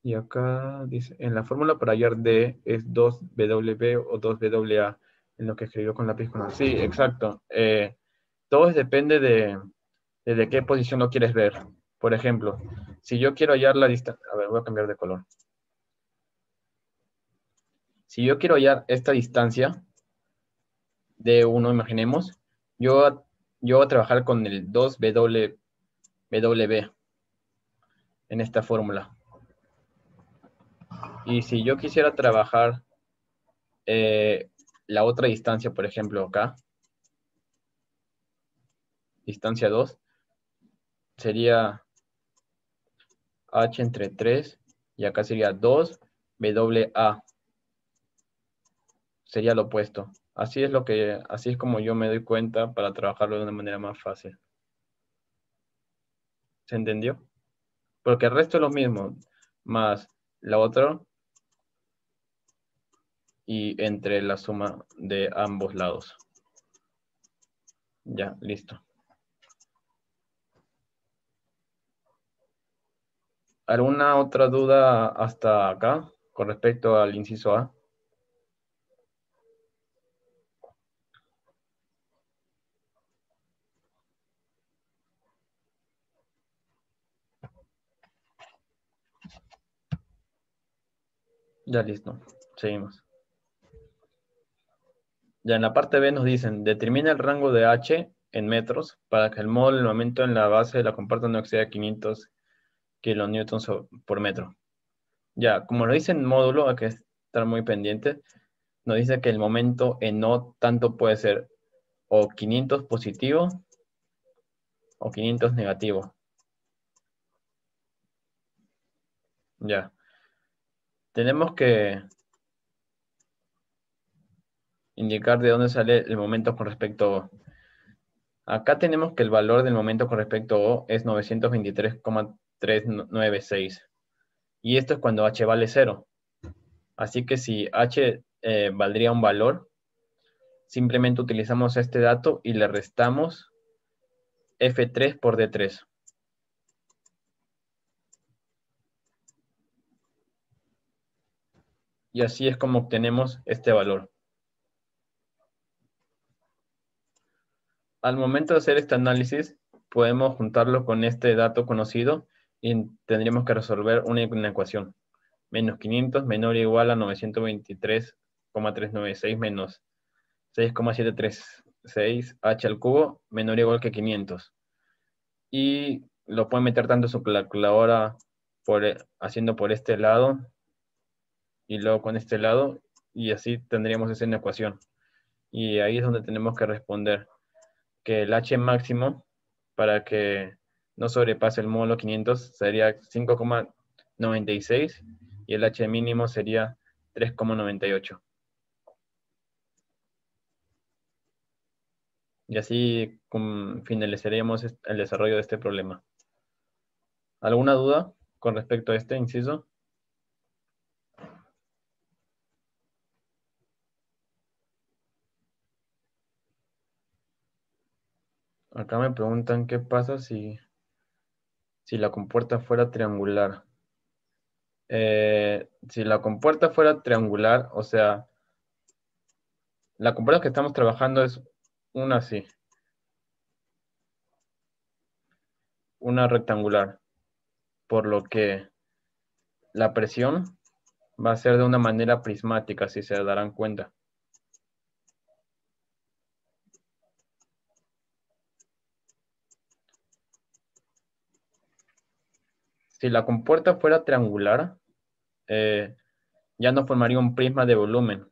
Y acá dice, en la fórmula para hallar D es 2 wb o 2WA, en lo que escribió con la Con... Sí, exacto. Eh, todo depende de, de qué posición lo quieres ver. Por ejemplo, si yo quiero hallar la distancia, a ver, voy a cambiar de color. Si yo quiero hallar esta distancia de 1, imaginemos, yo, yo voy a trabajar con el 2W en esta fórmula. Y si yo quisiera trabajar eh, la otra distancia, por ejemplo, acá, distancia 2, sería H entre 3 y acá sería 2 WA. Sería lo opuesto. Así es, lo que, así es como yo me doy cuenta para trabajarlo de una manera más fácil. ¿Se entendió? Porque el resto es lo mismo, más la otra y entre la suma de ambos lados. Ya, listo. ¿Alguna otra duda hasta acá con respecto al inciso A? Ya listo, seguimos. Ya en la parte B nos dicen, determina el rango de H en metros para que el mol, el momento en la base de la comparta no exceda 500 kilonewtons por metro. Ya, como lo dice en módulo, hay que estar muy pendiente, nos dice que el momento en O tanto puede ser o 500 positivo o 500 negativo. Ya. Tenemos que indicar de dónde sale el momento con respecto a O. Acá tenemos que el valor del momento con respecto a O es 923,3 396. Y esto es cuando h vale 0. Así que si h eh, valdría un valor, simplemente utilizamos este dato y le restamos f3 por d3. Y así es como obtenemos este valor. Al momento de hacer este análisis, podemos juntarlo con este dato conocido y tendríamos que resolver una, ecuación. Menos 500 menor o igual a 923,396 menos 6,736h al cubo menor o igual que 500. Y lo pueden meter tanto su calculadora por, e, haciendo por este lado y luego con este lado y así tendríamos esa ecuación. Y ahí es donde tenemos que responder que el h máximo para que no sobrepase el módulo 500, sería 5,96 y el H mínimo sería 3,98. Y así finalizaríamos el desarrollo de este problema. ¿Alguna duda con respecto a este inciso? Acá me preguntan qué pasa si si la compuerta fuera triangular. Eh, si la compuerta fuera triangular, o sea, la compuerta que estamos trabajando es una así. Una rectangular. Por lo que la presión va a ser de una manera prismática, si se darán cuenta. Si la compuerta fuera triangular, eh, ya no formaría un prisma de volumen.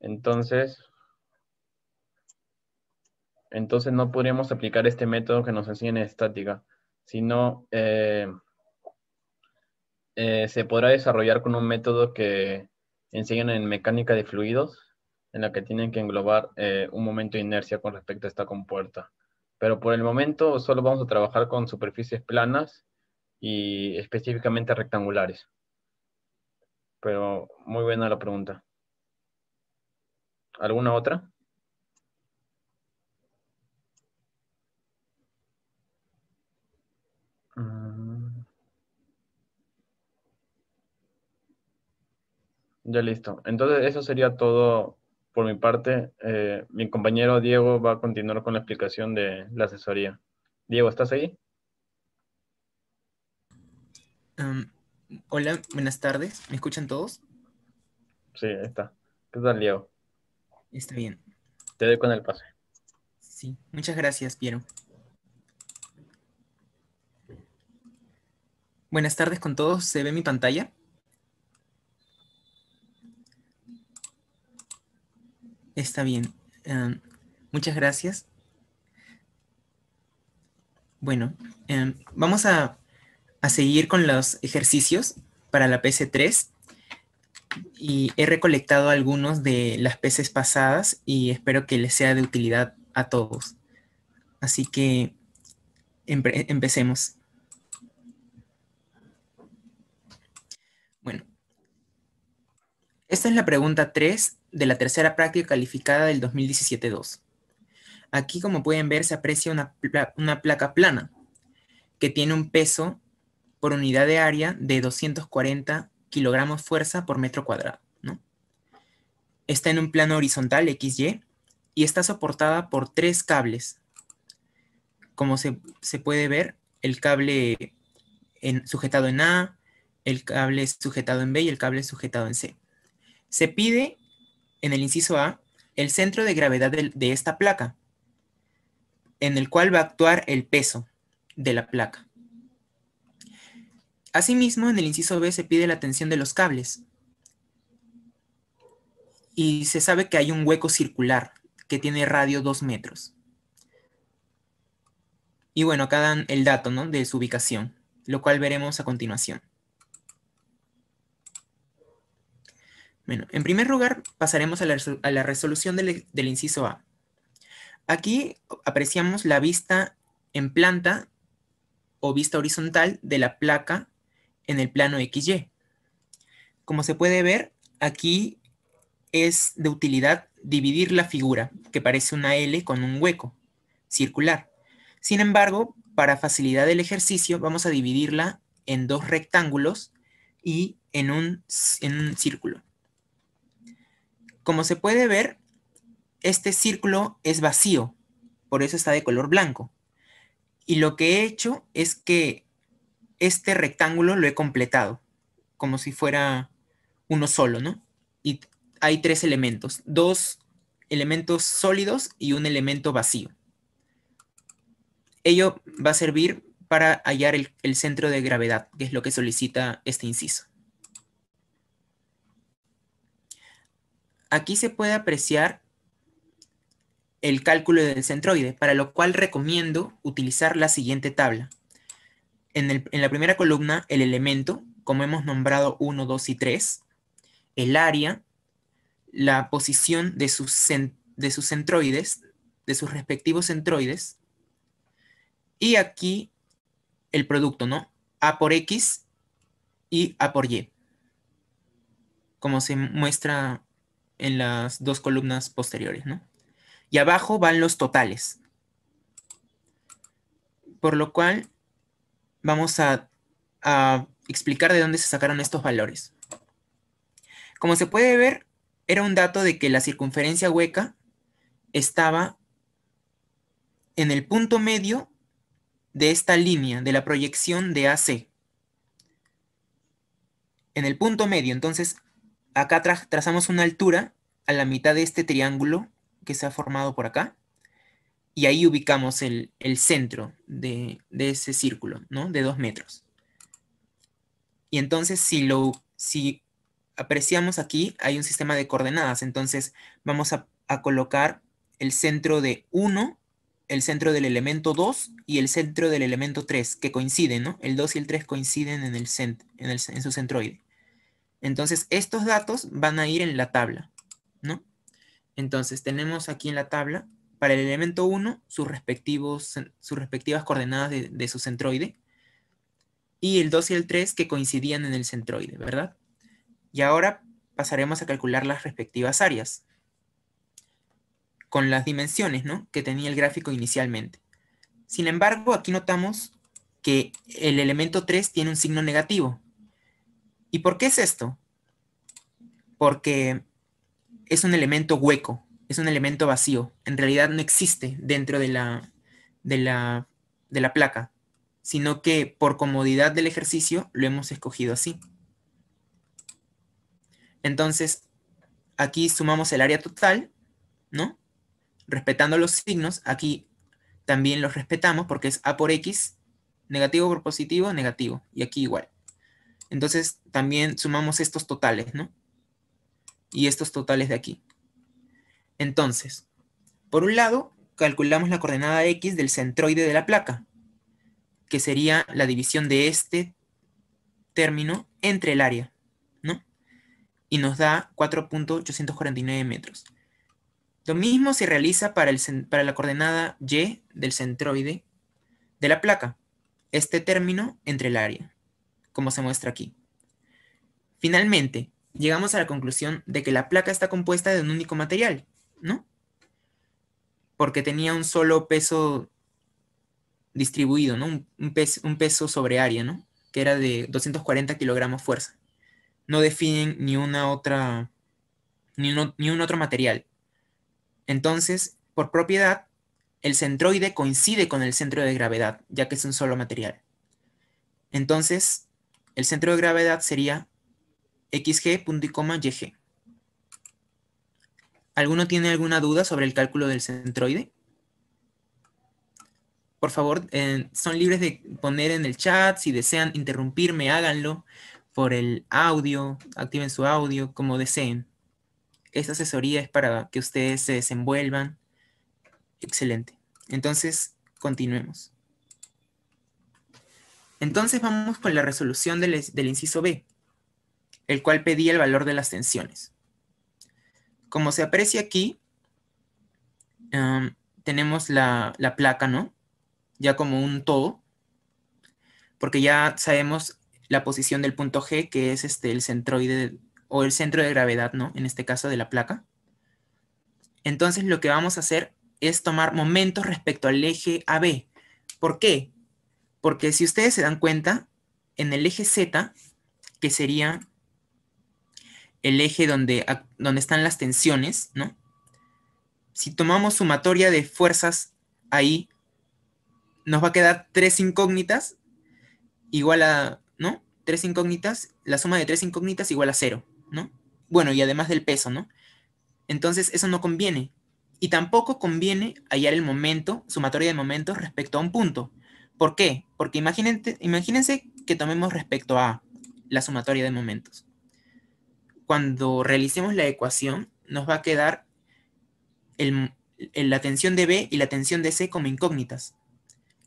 Entonces, entonces no podríamos aplicar este método que nos enseñan en estática, sino eh, eh, se podrá desarrollar con un método que enseñan en mecánica de fluidos, en la que tienen que englobar un momento de inercia con respecto a esta compuerta. Pero por el momento solo vamos a trabajar con superficies planas y específicamente rectangulares. Pero muy buena la pregunta. ¿Alguna otra? Mm. Ya listo. Entonces eso sería todo por mi parte. Eh, mi compañero Diego va a continuar con la explicación de la asesoría. Diego, ¿estás ahí? Em, hola, buenas tardes. ¿Me escuchan todos? Sí, está. ¿Qué tal, Diego? Está bien. Te doy con el pase. Sí, muchas gracias, Piero. Buenas tardes con todos. ¿Se ve mi pantalla? Está bien. Em, muchas gracias. Bueno, em, vamos a a seguir con los ejercicios para la PC3 y he recolectado algunos de las PCs pasadas y espero que les sea de utilidad a todos. Así que empecemos. Bueno, esta es la pregunta 3 de la tercera práctica calificada del 2017-2. Aquí, como pueden ver, se aprecia una, una placa plana que tiene un peso por unidad de área de 240 kilogramos fuerza por metro cuadrado. Está en un plano horizontal XY y está soportada por tres cables. Como se, puede ver, el cable sujetado en A, el cable sujetado en B y el cable sujetado en C. Se pide, en el inciso A, el centro de gravedad de esta placa, en el cual va a actuar el peso de la placa. Asimismo, en el inciso B se pide la tensión de los cables. Y se sabe que hay un hueco circular que tiene radio 2 metros. Y bueno, acá dan el dato ¿no? de su ubicación, lo cual veremos a continuación. Bueno, en primer lugar pasaremos a la, resolución del inciso A. Aquí apreciamos la vista en planta o vista horizontal de la placa en el plano XY. Como se puede ver, aquí es de utilidad dividir la figura, que parece una L con un hueco circular. Sin embargo, para facilidad del ejercicio, vamos a dividirla en dos rectángulos y en un, en un círculo. Como se puede ver, este círculo es vacío, por eso está de color blanco. Y lo que he hecho es que este rectángulo lo he completado, como si fuera uno solo, ¿no? Y hay tres elementos, dos elementos sólidos y un elemento vacío. Ello va a servir para hallar el, centro de gravedad, que es lo que solicita este inciso. Aquí se puede apreciar el cálculo del centroide, para lo cual recomiendo utilizar la siguiente tabla en, la primera columna, el elemento, como hemos nombrado 1, 2 y 3, el área, la posición de sus, de sus centroides, de sus respectivos centroides, y aquí el producto, ¿no? A por X y A por Y, como se muestra en las dos columnas posteriores, ¿no? Y abajo van los totales. Por lo cual, vamos a, explicar de dónde se sacaron estos valores. Como se puede ver, era un dato de que la circunferencia hueca estaba en el punto medio de esta línea, de la proyección de AC. En el punto medio, entonces, acá trazamos una altura a la mitad de este triángulo que se ha formado por acá y ahí ubicamos el, centro de, ese círculo, ¿no? De dos metros. Y entonces si, lo, si apreciamos aquí, hay un sistema de coordenadas. Entonces vamos a, colocar el centro de 1, el centro del elemento 2 y el centro del elemento 3, que coinciden, ¿no? El 2 y el 3 coinciden en, el en, el, en su centroide. Entonces estos datos van a ir en la tabla, ¿no? Entonces tenemos aquí en la tabla para el elemento 1 sus, respectivos, sus respectivas coordenadas de, de, su centroide, y el 2 y el 3 que coincidían en el centroide, ¿verdad? Y ahora pasaremos a calcular las respectivas áreas, con las dimensiones ¿no? que tenía el gráfico inicialmente. Sin embargo, aquí notamos que el elemento 3 tiene un signo negativo. ¿Y por qué es esto? Porque es un elemento hueco, es un elemento vacío. En realidad no existe dentro de la, placa, sino que por comodidad del ejercicio lo hemos escogido así. Entonces, aquí sumamos el área total, ¿no? Respetando los signos, aquí también los respetamos porque es A por X, negativo por positivo, negativo, y aquí igual. Entonces, también sumamos estos totales, ¿no? Y estos totales de aquí. Entonces, por un lado, calculamos la coordenada X del centroide de la placa, que sería la división de este término entre el área, ¿no? Y nos da 4.849 metros. Lo mismo se realiza para, el, para la coordenada Y del centroide de la placa, este término entre el área, como se muestra aquí. Finalmente, llegamos a la conclusión de que la placa está compuesta de un único material, ¿no? Porque tenía un solo peso distribuido, ¿no? Un, peso, sobre área, ¿no? Que era de 240 kilogramos fuerza. No definen ni una otra, ni, un otro material. Entonces, por propiedad, el centroide coincide con el centro de gravedad, ya que es un solo material. Entonces, el centro de gravedad sería xg, punto y coma, yg. ¿Alguno tiene alguna duda sobre el cálculo del centroide? Por favor, son libres de poner en el chat, si desean interrumpirme, háganlo por el audio, activen su audio, como deseen. Esta asesoría es para que ustedes se desenvuelvan. Excelente. Entonces, continuemos. Entonces vamos con la resolución del inciso B, el cual pedía el valor de las tensiones como se aprecia aquí, tenemos la, placa, ¿no? Ya como un todo, porque ya sabemos la posición del punto G, que es este, el centroide o el centro de gravedad, ¿no? En este caso de la placa. Entonces lo que vamos a hacer es tomar momentos respecto al eje AB. ¿Por qué? Porque si ustedes se dan cuenta, en el eje Z, que sería el eje donde, donde están las tensiones, ¿no? Si tomamos sumatoria de fuerzas ahí, nos va a quedar tres incógnitas igual a, ¿no? Tres incógnitas, la suma de tres incógnitas igual a cero, ¿no? Bueno, y además del peso, ¿no? Entonces eso no conviene. Y tampoco conviene hallar el momento, sumatoria de momentos respecto a un punto. ¿Por qué? Porque imagínense que tomemos respecto a la sumatoria de momentos cuando realicemos la ecuación, nos va a quedar la tensión de B y la tensión de C como incógnitas.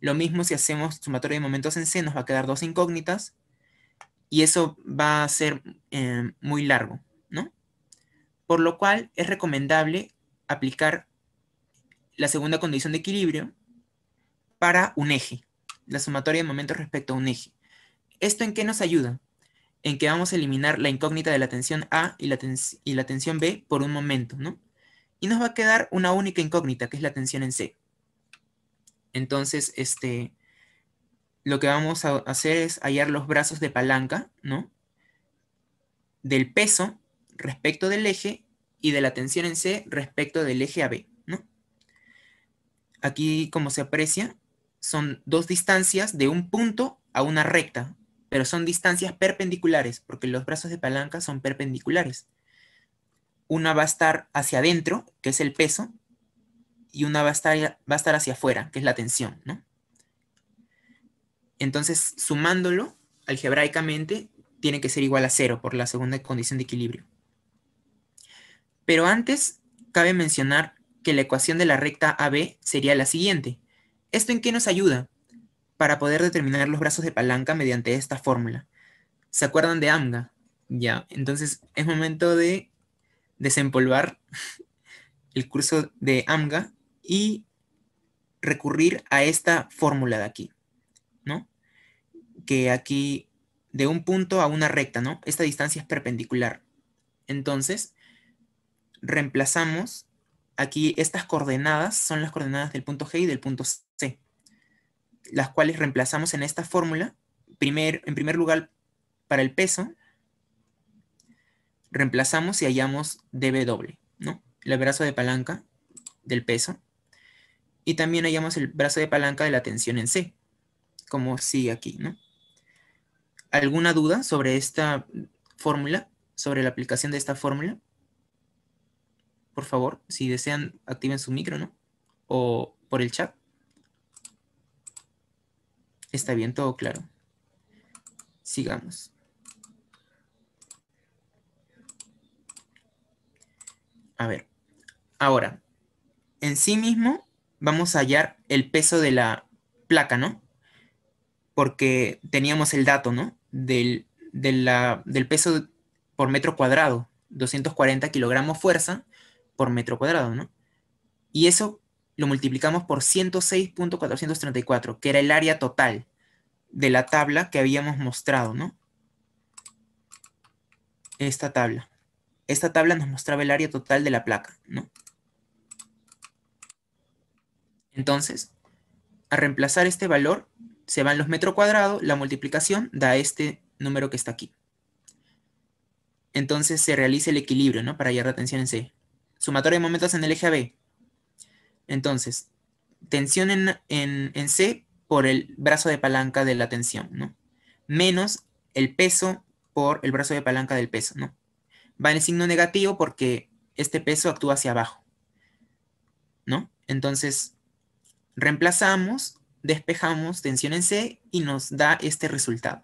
Lo mismo si hacemos sumatoria de momentos en C, nos va a quedar dos incógnitas, y eso va a ser eh, muy largo, ¿no? Por lo cual es recomendable aplicar la segunda condición de equilibrio para un eje, la sumatoria de momentos respecto a un eje. ¿Esto en qué nos ayuda? en que vamos a eliminar la incógnita de la tensión A y la, tensión B por un momento, ¿no? Y nos va a quedar una única incógnita, que es la tensión en C. Entonces, este, lo que vamos a hacer es hallar los brazos de palanca, ¿no? Del peso respecto del eje y de la tensión en C respecto del eje AB, ¿no? Aquí, como se aprecia, son dos distancias de un punto a una recta, pero son distancias perpendiculares, porque los brazos de palanca son perpendiculares. Una va a estar hacia adentro, que es el peso, y una va a estar, va a estar hacia afuera, que es la tensión, Entonces, sumándolo algebraicamente, tiene que ser igual a cero por la segunda condición de equilibrio. Pero antes, cabe mencionar que la ecuación de la recta AB sería la siguiente. ¿Esto en qué nos ayuda? para poder determinar los brazos de palanca mediante esta fórmula. ¿Se acuerdan de AMGA? Ya, entonces es momento de desempolvar el curso de AMGA y recurrir a esta fórmula de aquí, ¿no? Que aquí de un punto a una recta, ¿no? Esta distancia es perpendicular. Entonces, reemplazamos aquí estas coordenadas, son las coordenadas del punto G y del punto C las cuales reemplazamos en esta fórmula, en primer lugar para el peso, reemplazamos y hallamos dB ¿no? El brazo de palanca del peso. Y también hallamos el brazo de palanca de la tensión en C, como sigue aquí, ¿no? ¿Alguna duda sobre esta fórmula, sobre la aplicación de esta fórmula? Por favor, si desean, activen su micro, ¿no? O por el chat. Está bien, todo claro. Sigamos. A ver, ahora, en sí mismo vamos a hallar el peso de la placa, ¿no? Porque teníamos el dato, ¿no? Del, del peso por metro cuadrado, 240 kilogramos fuerza por metro cuadrado, ¿no? Y eso lo multiplicamos por 106.434, que era el área total de la tabla que habíamos mostrado, ¿no? Esta tabla. Esta tabla nos mostraba el área total de la placa, ¿no? Entonces, a reemplazar este valor, se van los metros cuadrados, la multiplicación da este número que está aquí. Entonces se realiza el equilibrio, ¿no? Para hallar la tensión en C. Sumatoria de momentos en el eje AB. Entonces, tensión en, C por el brazo de palanca de la tensión, ¿no? Menos el peso por el brazo de palanca del peso, ¿no? Va en signo negativo porque este peso actúa hacia abajo, ¿no? Entonces, reemplazamos, despejamos tensión en C y nos da este resultado.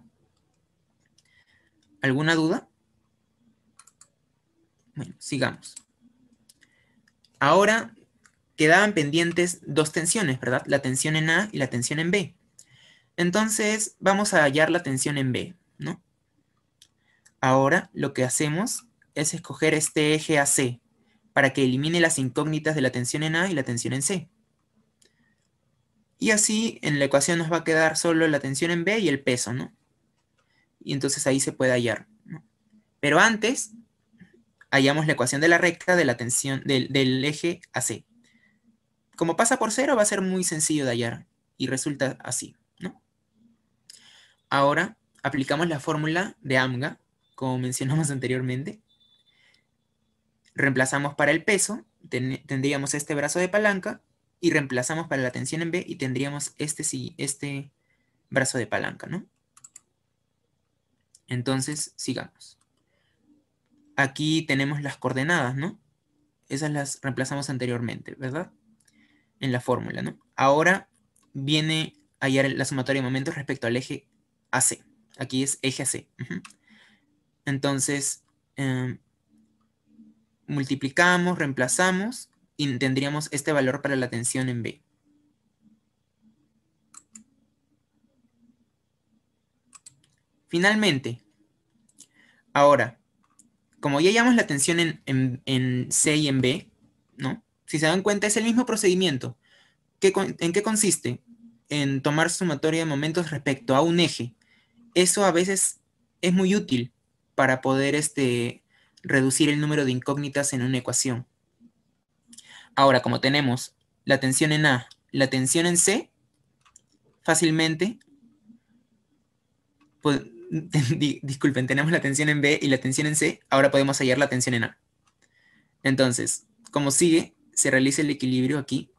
¿Alguna duda? Bueno, sigamos. Ahora quedaban pendientes dos tensiones, ¿verdad? La tensión en A y la tensión en B. Entonces vamos a hallar la tensión en B, ¿no? Ahora lo que hacemos es escoger este eje AC para que elimine las incógnitas de la tensión en A y la tensión en C. Y así en la ecuación nos va a quedar solo la tensión en B y el peso, ¿no? Y entonces ahí se puede hallar. ¿no? Pero antes, hallamos la ecuación de la recta de la tensión, del, del eje AC como pasa por cero, va a ser muy sencillo de hallar. Y resulta así, ¿no? Ahora aplicamos la fórmula de AMGA, como mencionamos anteriormente. Reemplazamos para el peso, tendríamos este brazo de palanca, y reemplazamos para la tensión en B y tendríamos este, este brazo de palanca, ¿no? Entonces, sigamos. Aquí tenemos las coordenadas, ¿no? Esas las reemplazamos anteriormente, ¿verdad? en la fórmula, ¿no? Ahora viene a hallar la sumatoria de momentos respecto al eje AC. Aquí es eje AC. Entonces, em, multiplicamos, reemplazamos y tendríamos este valor para la tensión en B. Finalmente, ahora, como ya hallamos la tensión en C y en B, ¿no? Si se dan cuenta, es el mismo procedimiento. ¿En qué consiste? En tomar sumatoria de momentos respecto a un eje. Eso a veces es muy útil para poder este, reducir el número de incógnitas en una ecuación. Ahora, como tenemos la tensión en A, la tensión en C, fácilmente, pues, disculpen, tenemos la tensión en B y la tensión en C, ahora podemos hallar la tensión en A. Entonces, como sigue, se realiza el equilibrio aquí,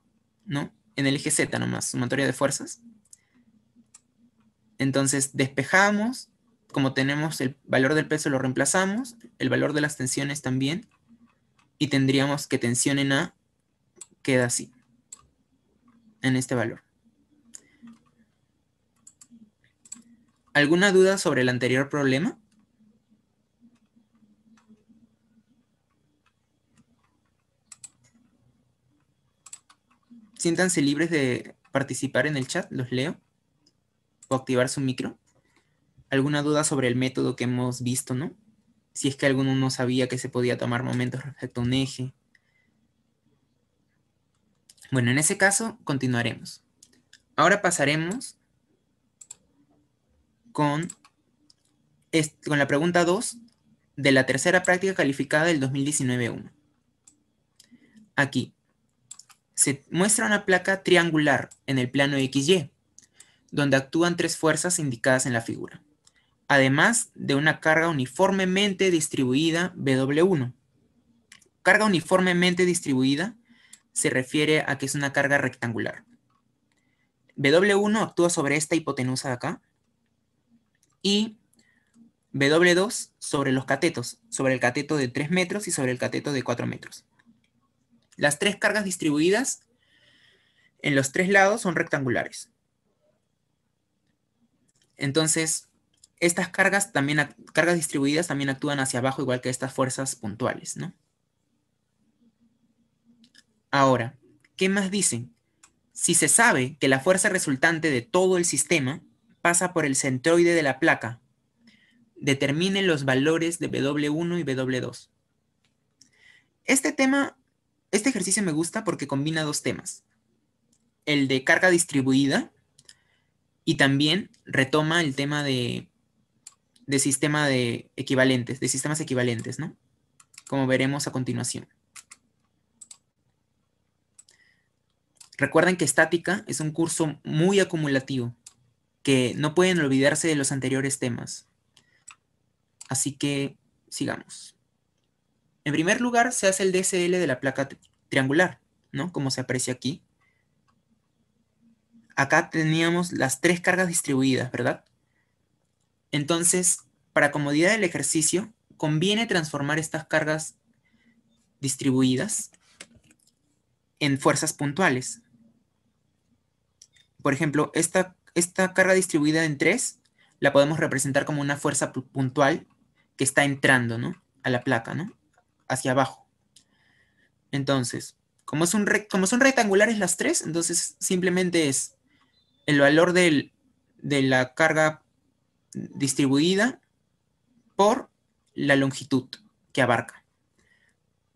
¿no? En el eje Z nomás, sumatoria de fuerzas. Entonces despejamos, como tenemos el valor del peso lo reemplazamos, el valor de las tensiones también, y tendríamos que tensión en A queda así, en este valor. ¿Alguna duda sobre el anterior problema? Siéntanse libres de participar en el chat, los leo, o activar su micro. ¿Alguna duda sobre el método que hemos visto, no? Si es que alguno no sabía que se podía tomar momentos respecto a un eje. Bueno, en ese caso, continuaremos. Ahora pasaremos con, con la pregunta 2 de la tercera práctica calificada del 2019-1. Aquí, se muestra una placa triangular en el plano XY, donde actúan tres fuerzas indicadas en la figura, además de una carga uniformemente distribuida W1. Carga uniformemente distribuida se refiere a que es una carga rectangular. W1 actúa sobre esta hipotenusa de acá y W2 sobre los catetos, sobre el cateto de 3 metros y sobre el cateto de 4 metros. Las tres cargas distribuidas en los tres lados son rectangulares. Entonces, estas cargas, también, cargas distribuidas también actúan hacia abajo igual que estas fuerzas puntuales, Ahora, ¿qué más dicen? Si se sabe que la fuerza resultante de todo el sistema pasa por el centroide de la placa, determine los valores de W1 y W2. Este tema este ejercicio me gusta porque combina dos temas. El de carga distribuida y también retoma el tema de, sistema de equivalentes, de sistemas equivalentes, ¿no? Como veremos a continuación. Recuerden que estática es un curso muy acumulativo, que no pueden olvidarse de los anteriores temas. Así que sigamos. En primer lugar, se hace el DSL de la placa triangular, ¿no? Como se aprecia aquí. Acá teníamos las tres cargas distribuidas, ¿verdad? Entonces, para comodidad del ejercicio, conviene transformar estas cargas distribuidas en fuerzas puntuales. Por ejemplo, esta, esta carga distribuida en tres, la podemos representar como una fuerza puntual que está entrando ¿no? a la placa, ¿no? hacia abajo. Entonces, como, son rectangulares las tres, entonces simplemente es el valor de la carga distribuida por la longitud que abarca.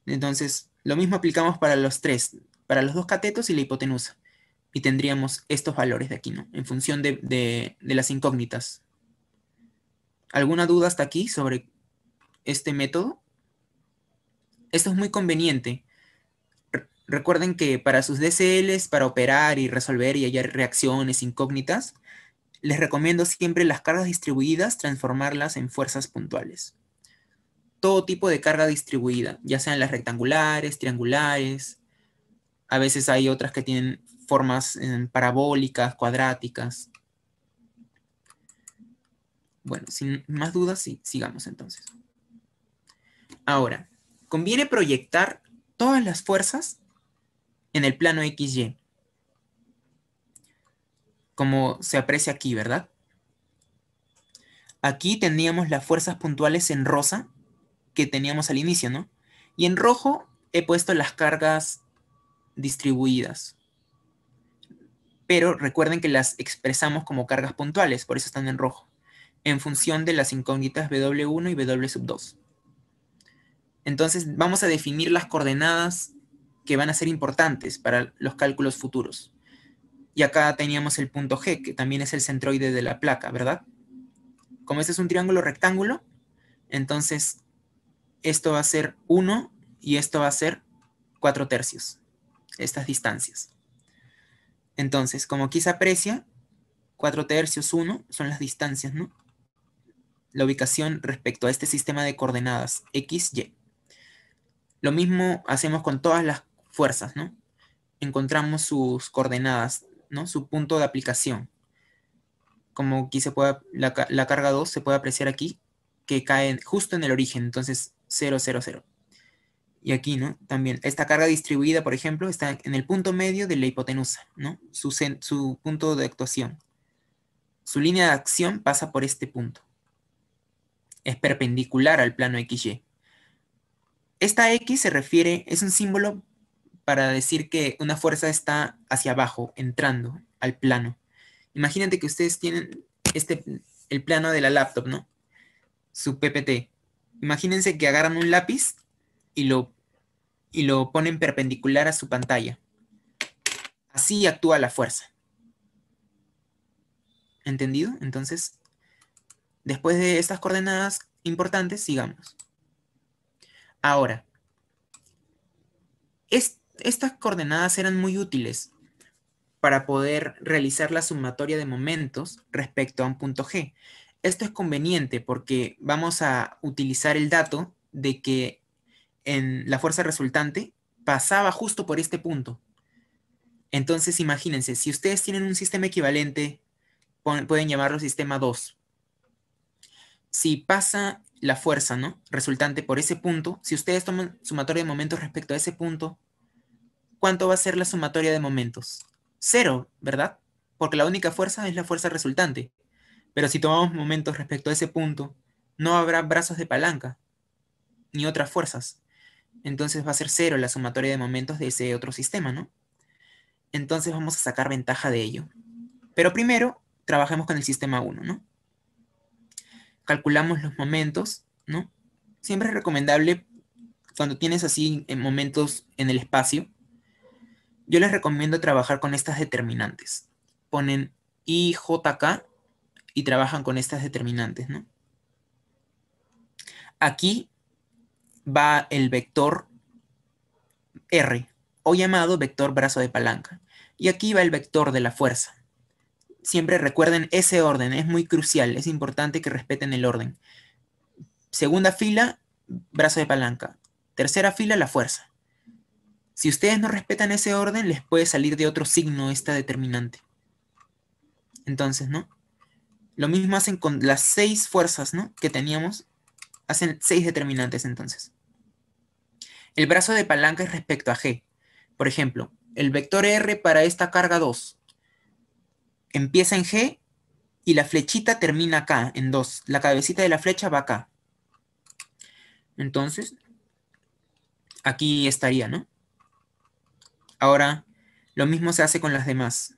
Entonces, lo mismo aplicamos para los tres, para los dos catetos y la hipotenusa. Y tendríamos estos valores de aquí, ¿no? En función de las incógnitas. ¿Alguna duda hasta aquí sobre este método? Esto es muy conveniente. recuerden que para sus DCLs, para operar y resolver y hallar reacciones incógnitas, les recomiendo siempre las cargas distribuidas transformarlas en fuerzas puntuales. Todo tipo de carga distribuida, ya sean las rectangulares, triangulares, a veces hay otras que tienen formas em, parabólicas, cuadráticas. Bueno, sin más dudas, sí, sigamos entonces. Ahora, conviene proyectar todas las fuerzas en el plano XY, como se aprecia aquí, ¿verdad? Aquí teníamos las fuerzas puntuales en rosa que teníamos al inicio, ¿no? Y en rojo he puesto las cargas distribuidas. Pero recuerden que las expresamos como cargas puntuales, por eso están en rojo, en función de las incógnitas W1 y W2. Entonces vamos a definir las coordenadas que van a ser importantes para los cálculos futuros. Y acá teníamos el punto G, que también es el centroide de la placa, ¿verdad? Como este es un triángulo rectángulo, entonces esto va a ser 1 y esto va a ser 4 tercios, estas distancias. Entonces, como aquí se aprecia, 4 tercios 1 son las distancias, ¿no? La ubicación respecto a este sistema de coordenadas, X, Y. Lo mismo hacemos con todas las fuerzas, ¿no? Encontramos sus coordenadas, ¿no? Su punto de aplicación. Como aquí se puede, la, carga 2 se puede apreciar aquí, que cae justo en el origen, entonces 0, 0, 0. Y aquí, ¿no? También esta carga distribuida, por ejemplo, está en el punto medio de la hipotenusa, ¿no? su punto de actuación. Su línea de acción pasa por este punto. Es perpendicular al plano XY. Esta X se refiere, es un símbolo para decir que una fuerza está hacia abajo, entrando al plano. Imagínate que ustedes tienen este, el plano de la laptop, ¿no? Su PPT. Imagínense que agarran un lápiz y lo, y lo ponen perpendicular a su pantalla. Así actúa la fuerza. ¿Entendido? Entonces, después de estas coordenadas importantes, sigamos. Ahora, estas coordenadas eran muy útiles para poder realizar la sumatoria de momentos respecto a un punto G. Esto es conveniente porque vamos a utilizar el dato de que en la fuerza resultante pasaba justo por este punto. Entonces, imagínense, si ustedes tienen un sistema equivalente, pueden llamarlo sistema 2. Si pasa la fuerza, ¿no? Resultante por ese punto, si ustedes toman sumatoria de momentos respecto a ese punto, ¿cuánto va a ser la sumatoria de momentos? Cero, ¿verdad? Porque la única fuerza es la fuerza resultante. Pero si tomamos momentos respecto a ese punto, no habrá brazos de palanca, ni otras fuerzas. Entonces va a ser cero la sumatoria de momentos de ese otro sistema, ¿no? Entonces vamos a sacar ventaja de ello. Pero primero, trabajemos con el sistema 1, ¿no? calculamos los momentos, ¿no? Siempre es recomendable cuando tienes así eh, momentos en el espacio. Yo les recomiendo trabajar con estas determinantes. Ponen IJK y trabajan con estas determinantes, ¿no? Aquí va el vector R, o llamado vector brazo de palanca. Y aquí va el vector de la fuerza siempre recuerden ese orden, es muy crucial, es importante que respeten el orden. Segunda fila, brazo de palanca. Tercera fila, la fuerza. Si ustedes no respetan ese orden, les puede salir de otro signo esta determinante. Entonces, ¿no? Lo mismo hacen con las seis fuerzas, ¿no? Que teníamos. Hacen seis determinantes entonces. El brazo de palanca es respecto a G. Por ejemplo, el vector R para esta carga 2 empieza en G y la flechita termina acá, en 2. La cabecita de la flecha va acá. Entonces, aquí estaría, ¿no? Ahora, lo mismo se hace con las demás.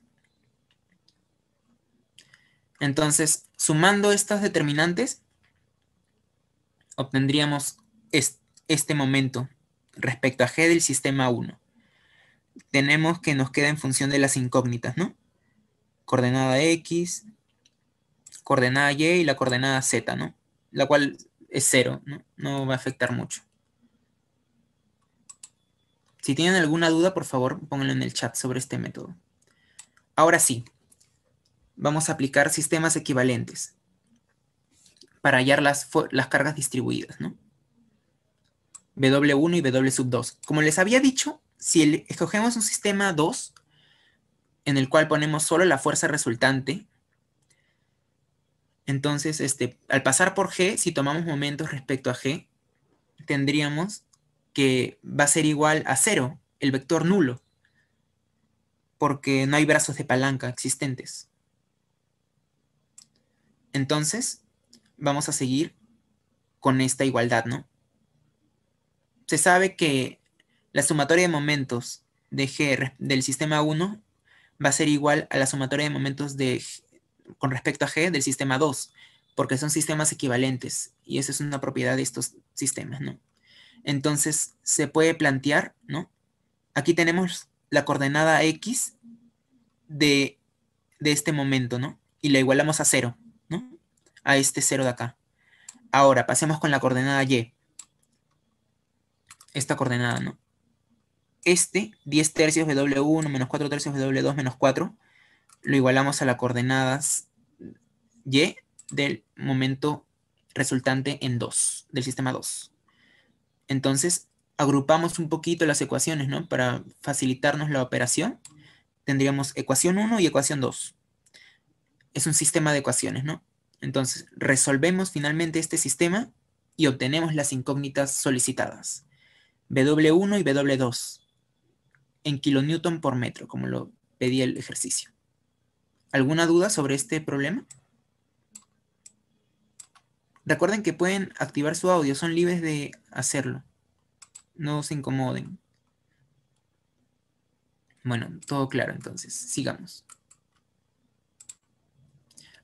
Entonces, sumando estas determinantes, obtendríamos este momento respecto a G del sistema 1. Tenemos que nos queda en función de las incógnitas, ¿no? coordenada X, coordenada Y y la coordenada Z, ¿no? La cual es cero, ¿no? No va a afectar mucho. Si tienen alguna duda, por favor, pónganlo en el chat sobre este método. Ahora sí, vamos a aplicar sistemas equivalentes para hallar las, cargas distribuidas, ¿no? W1 y W 2. Como les había dicho, si escogemos un sistema 2, en el cual ponemos solo la fuerza resultante. Entonces, este, al pasar por G, si tomamos momentos respecto a G, tendríamos que va a ser igual a cero, el vector nulo, porque no hay brazos de palanca existentes. Entonces, vamos a seguir con esta igualdad, ¿no? Se sabe que la sumatoria de momentos de G del sistema 1 va a ser igual a la sumatoria de momentos de, con respecto a G del sistema 2, porque son sistemas equivalentes y esa es una propiedad de estos sistemas, ¿no? Entonces se puede plantear, ¿no? Aquí tenemos la coordenada X de, de este momento, ¿no? Y la igualamos a 0, ¿no? A este 0 de acá. Ahora, pasemos con la coordenada Y. Esta coordenada, ¿no? este 10 tercios W1 menos 4 tercios W2 menos 4 lo igualamos a las coordenadas Y del momento resultante en 2, del sistema 2. Entonces, agrupamos un poquito las ecuaciones, ¿no? Para facilitarnos la operación, tendríamos ecuación 1 y ecuación 2. Es un sistema de ecuaciones, ¿no? Entonces, resolvemos finalmente este sistema y obtenemos las incógnitas solicitadas. W1 y W2 en kilonewton por metro, como lo pedía el ejercicio. ¿Alguna duda sobre este problema? Recuerden que pueden activar su audio, son libres de hacerlo. No se incomoden. Bueno, todo claro entonces. Sigamos.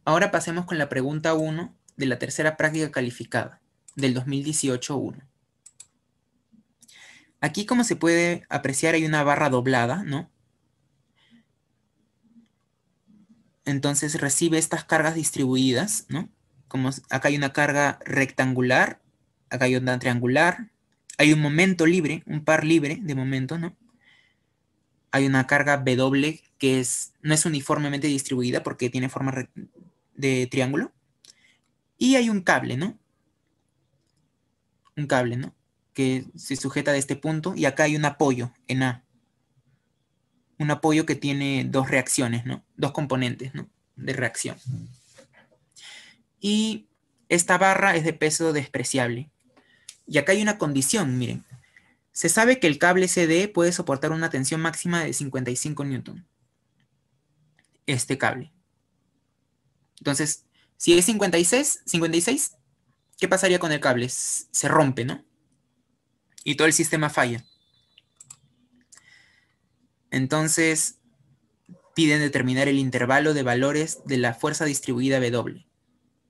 Ahora pasemos con la pregunta 1 de la tercera práctica calificada del 2018-1. Aquí, como se puede apreciar, hay una barra doblada, ¿no? Entonces recibe estas cargas distribuidas, ¿no? Como acá hay una carga rectangular, acá hay una triangular, hay un momento libre, un par libre de momento, ¿no? Hay una carga W que es, no es uniformemente distribuida porque tiene forma de triángulo. Y hay un cable, ¿no? Un cable, ¿no? que se sujeta de este punto y acá hay un apoyo en A. Un apoyo que tiene dos reacciones, ¿no? Dos componentes, ¿no? De reacción. Y esta barra es de peso despreciable. Y acá hay una condición, miren. Se sabe que el cable CD puede soportar una tensión máxima de 55 newton. Este cable. Entonces, si es 56, 56, ¿qué pasaría con el cable? Se rompe, ¿no? y todo el sistema falla. Entonces, piden determinar el intervalo de valores de la fuerza distribuida W.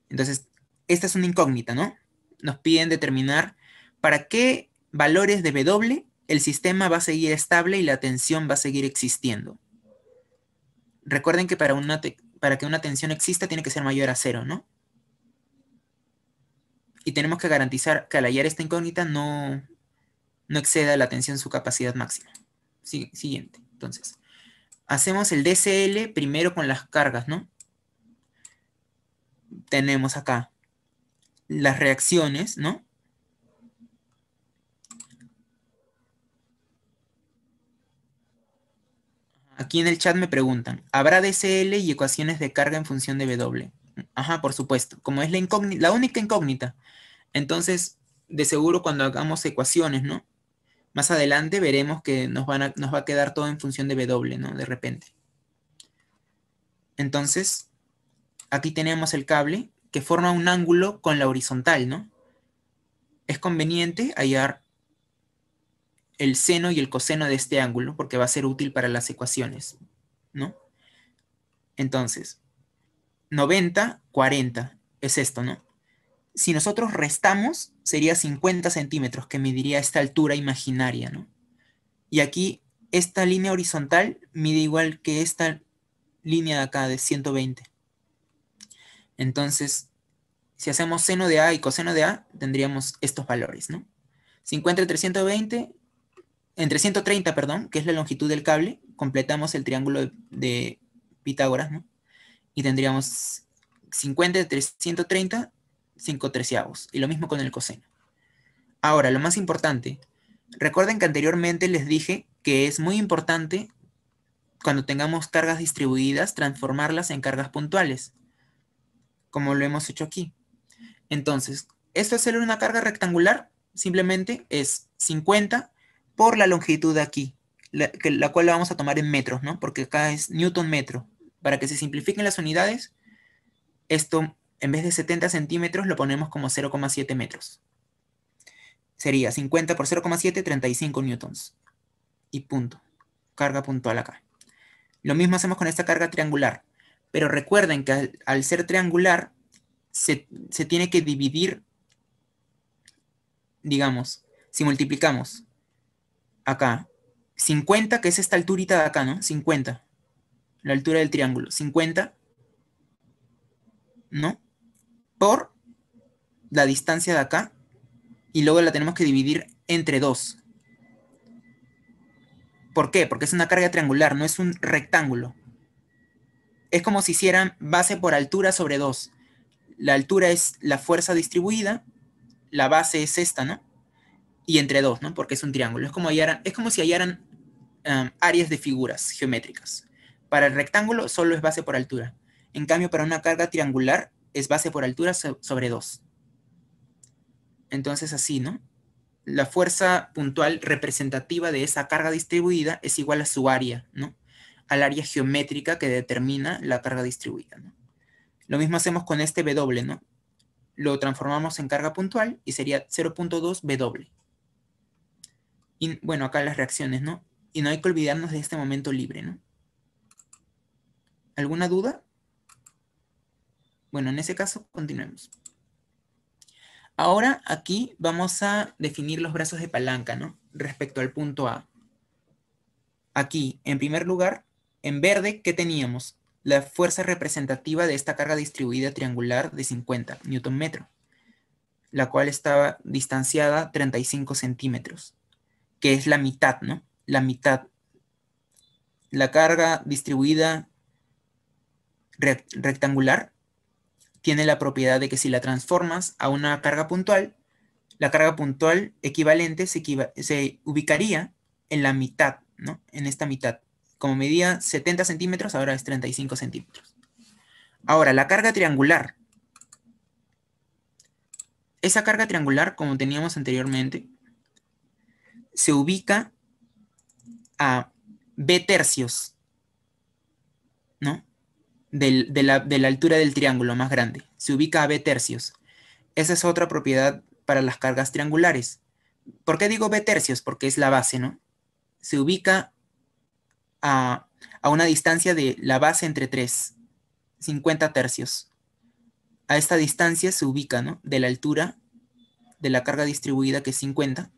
Entonces, esta es una incógnita, ¿no? Nos piden determinar para qué valores de W el sistema va a seguir estable y la tensión va a seguir existiendo. Recuerden que para, para que una tensión exista tiene que ser mayor a cero, ¿no? Y tenemos que garantizar que al hallar esta incógnita no, no exceda la tensión su capacidad máxima. siguiente, entonces. Hacemos el DCL primero con las cargas, ¿no? Tenemos acá las reacciones, ¿no? Aquí en el chat me preguntan, ¿habrá DCL y ecuaciones de carga en función de W? Ajá, por supuesto, como es la, la única incógnita. Entonces, de seguro cuando hagamos ecuaciones, ¿no? Más adelante veremos que nos, va a quedar todo en función de W, ¿no? De repente. Entonces, aquí tenemos el cable que forma un ángulo con la horizontal, ¿no? Es conveniente hallar el seno y el coseno de este ángulo porque va a ser útil para las ecuaciones, ¿no? Entonces, 90, 40 es esto, ¿no? si nosotros restamos, sería 50 centímetros, que mediría esta altura imaginaria, ¿no? Y aquí esta línea horizontal mide igual que esta línea de acá de 120. Entonces, si hacemos seno de A y coseno de A, tendríamos estos valores, ¿no? 50 entre 120... entre 130, perdón, que es la longitud del cable, completamos el triángulo de, de Pitágoras, ¿no? Y tendríamos 50 entre 130 5 treceavos, y lo mismo con el coseno. Ahora, lo más importante, recuerden que anteriormente les dije que es muy importante cuando tengamos cargas distribuidas transformarlas en cargas puntuales, como lo hemos hecho aquí. Entonces, esto es hacer una carga rectangular, simplemente es 50 por la longitud de aquí, la, que, la cual la vamos a tomar en metros, ¿no? Porque acá es newton metro. Para que se simplifiquen las unidades, esto en vez de 70 centímetros lo ponemos como 0,7 metros. Sería 50 por 0,7, 35 newtons. Y punto. Carga puntual acá. Lo mismo hacemos con esta carga triangular. Pero recuerden que al, ser triangular, se, se tiene que dividir, digamos, si multiplicamos acá, 50, que es esta alturita de acá, ¿no? 50. La altura del triángulo. 50, ¿no? la distancia de acá y luego la tenemos que dividir entre 2. ¿Por qué? Porque es una carga triangular, no es un rectángulo. Es como si hicieran base por altura sobre 2. La altura es la fuerza distribuida, la base es esta, ¿no? Y entre 2, ¿no? Porque es un triángulo. Es como, es como si hallaran um, áreas de figuras geométricas. Para el rectángulo solo es base por altura. En cambio, para una carga triangular es base por altura sobre 2. Entonces así, ¿no? La fuerza puntual representativa de esa carga distribuida es igual a su área, ¿no? Al área geométrica que determina la carga distribuida, ¿no? Lo mismo hacemos con este W, ¿no? Lo transformamos en carga puntual y sería 0.2 W. Y bueno, acá las reacciones, ¿no? Y no hay que olvidarnos de este momento libre, ¿no? ¿Alguna duda? Bueno, en ese caso, continuemos. Ahora aquí vamos a definir los brazos de palanca, ¿no? Respecto al punto A. Aquí, en primer lugar, en verde, ¿qué teníamos? La fuerza representativa de esta carga distribuida triangular de 50 Nm. la cual estaba distanciada 35 centímetros, que es la mitad, ¿no? La mitad. La carga distribuida rectangular tiene la propiedad de que si la transformas a una carga puntual, la carga puntual equivalente se, ubicaría en la mitad, ¿no? En esta mitad. Como medía 70 centímetros, ahora es 35 centímetros. Ahora, la carga triangular. Esa carga triangular, como teníamos anteriormente, se ubica a B tercios de, la, altura del triángulo más grande. Se ubica a b tercios. Esa es otra propiedad para las cargas triangulares. ¿Por qué digo b tercios? Porque es la base, ¿no? Se ubica a, a, una distancia de la base entre 3, 50 tercios. A esta distancia se ubica, ¿no? De la altura de la carga distribuida, que es 50.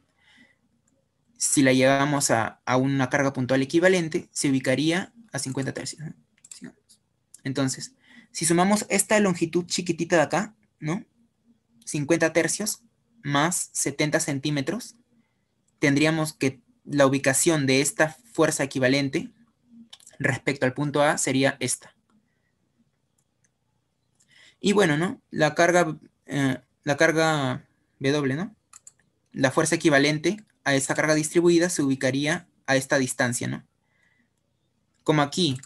Si la llevamos a, a una carga puntual equivalente, se ubicaría a 50 tercios. Entonces, si sumamos esta longitud chiquitita de acá, ¿no? 50 tercios más 70 centímetros, tendríamos que la ubicación de esta fuerza equivalente respecto al punto A sería esta. Y bueno, ¿no? La carga, eh, la carga W, ¿no? La fuerza equivalente a esta carga distribuida se ubicaría a esta distancia, ¿no? Como aquí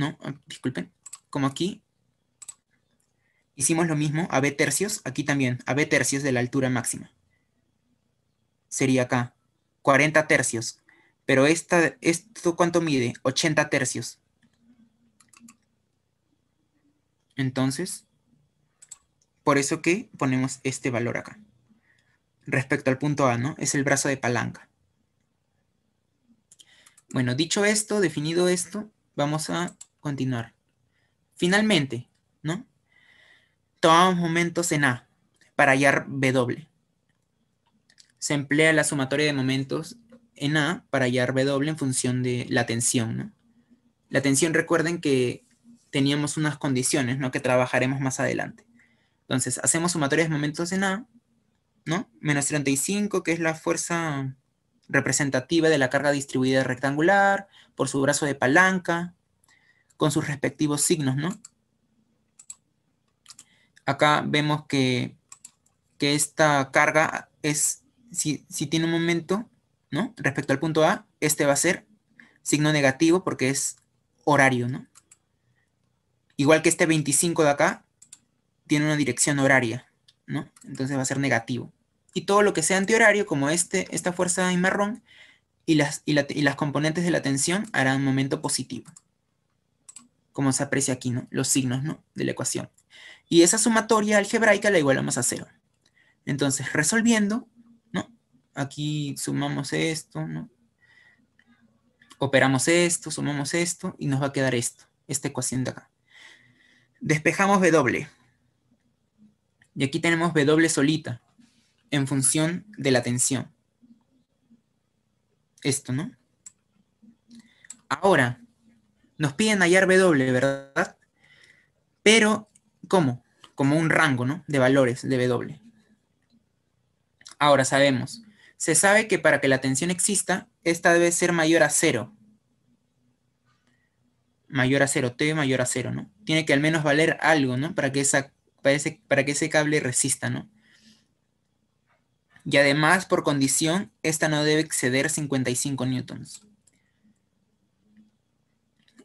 no, ah, disculpen, como aquí, hicimos lo mismo a B tercios, aquí también, a B tercios de la altura máxima. Sería acá, 40 tercios. Pero esta, esto cuánto mide? 80 tercios. Entonces, por eso que ponemos este valor acá. Respecto al punto A, ¿no? Es el brazo de palanca. Bueno, dicho esto, definido esto, vamos a continuar. Finalmente, ¿no? Tomamos momentos en A para hallar doble. Se emplea la sumatoria de momentos en A para hallar B doble en función de la tensión, ¿no? La tensión, recuerden que teníamos unas condiciones, ¿no? Que trabajaremos más adelante. Entonces, hacemos sumatoria de momentos en A, ¿no? Menos 35, que es la fuerza representativa de la carga distribuida rectangular, por su brazo de palanca, con sus respectivos signos, ¿no? Acá vemos que, esta carga es, si, tiene un momento, ¿no? Respecto al punto A, este va a ser signo negativo porque es horario, ¿no? Igual que este 25 de acá, tiene una dirección horaria, ¿no? Entonces va a ser negativo. Y todo lo que sea antihorario, como este, esta fuerza en marrón, y las, las componentes de la tensión harán un momento positivo como se aprecia aquí, ¿no? Los signos, ¿no? De la ecuación. Y esa sumatoria algebraica la igualamos a cero. Entonces, resolviendo, ¿no? Aquí sumamos esto, ¿no? Operamos esto, sumamos esto, y nos va a quedar esto, esta ecuación de acá. Despejamos W. Y aquí tenemos W solita, en función de la tensión. Esto, ¿no? Ahora, nos piden hallar W, ¿verdad? Pero, ¿cómo? Como un rango, ¿no? De valores de W. Ahora sabemos, se sabe que para que la tensión exista, esta debe ser mayor a cero. Mayor a cero, T mayor a cero, ¿no? Tiene que al menos valer algo, ¿no? Para que, ese, para que ese cable resista, ¿no? Y además, por condición, esta no debe exceder 55 newtons.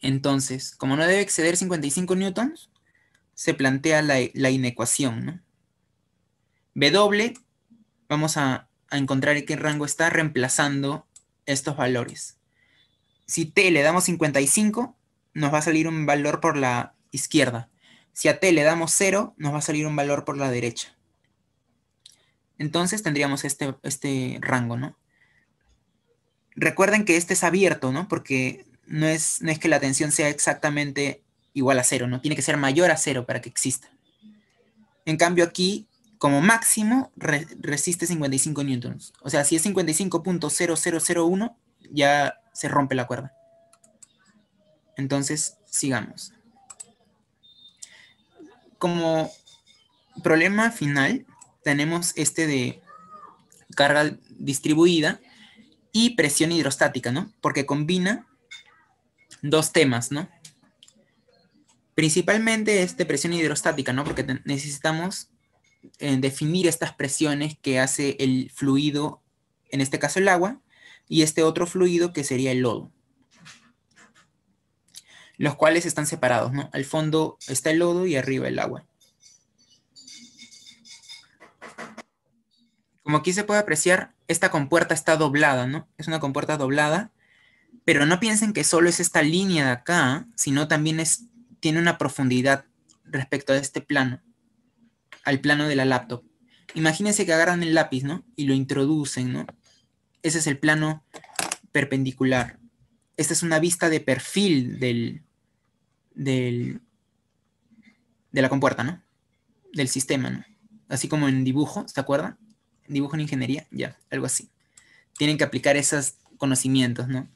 Entonces, como no debe exceder 55 newtons, se plantea la, inecuación, W, vamos a, encontrar qué rango está reemplazando estos valores. Si T le damos 55, nos va a salir un valor por la izquierda. Si a T le damos 0, nos va a salir un valor por la derecha. Entonces tendríamos este, este rango, ¿no? Recuerden que este es abierto, ¿no? Porque no es, que la tensión sea exactamente igual a cero, no tiene que ser mayor a cero para que exista. En cambio aquí, como máximo, resiste 55 newtons. O sea, si es 55.0001, ya se rompe la cuerda. Entonces, sigamos. Como problema final, tenemos este de carga distribuida y presión hidrostática, ¿no? Porque combina dos temas, ¿no? Principalmente es de presión hidrostática, ¿no? Porque necesitamos eh, definir estas presiones que hace el fluido, en este caso el agua, y este otro fluido que sería el lodo. Los cuales están separados, ¿no? Al fondo está el lodo y arriba el agua. Como aquí se puede apreciar, esta compuerta está doblada, ¿no? Es una compuerta doblada pero no piensen que solo es esta línea de acá, sino también es, tiene una profundidad respecto a este plano, al plano de la laptop. Imagínense que agarran el lápiz, ¿no? Y lo introducen, ¿no? Ese es el plano perpendicular. Esta es una vista de perfil del, del, de la compuerta, ¿no? Del sistema, ¿no? Así como en dibujo, ¿se acuerda? En dibujo en ingeniería, ya, algo así. Tienen que aplicar esos conocimientos, ¿no?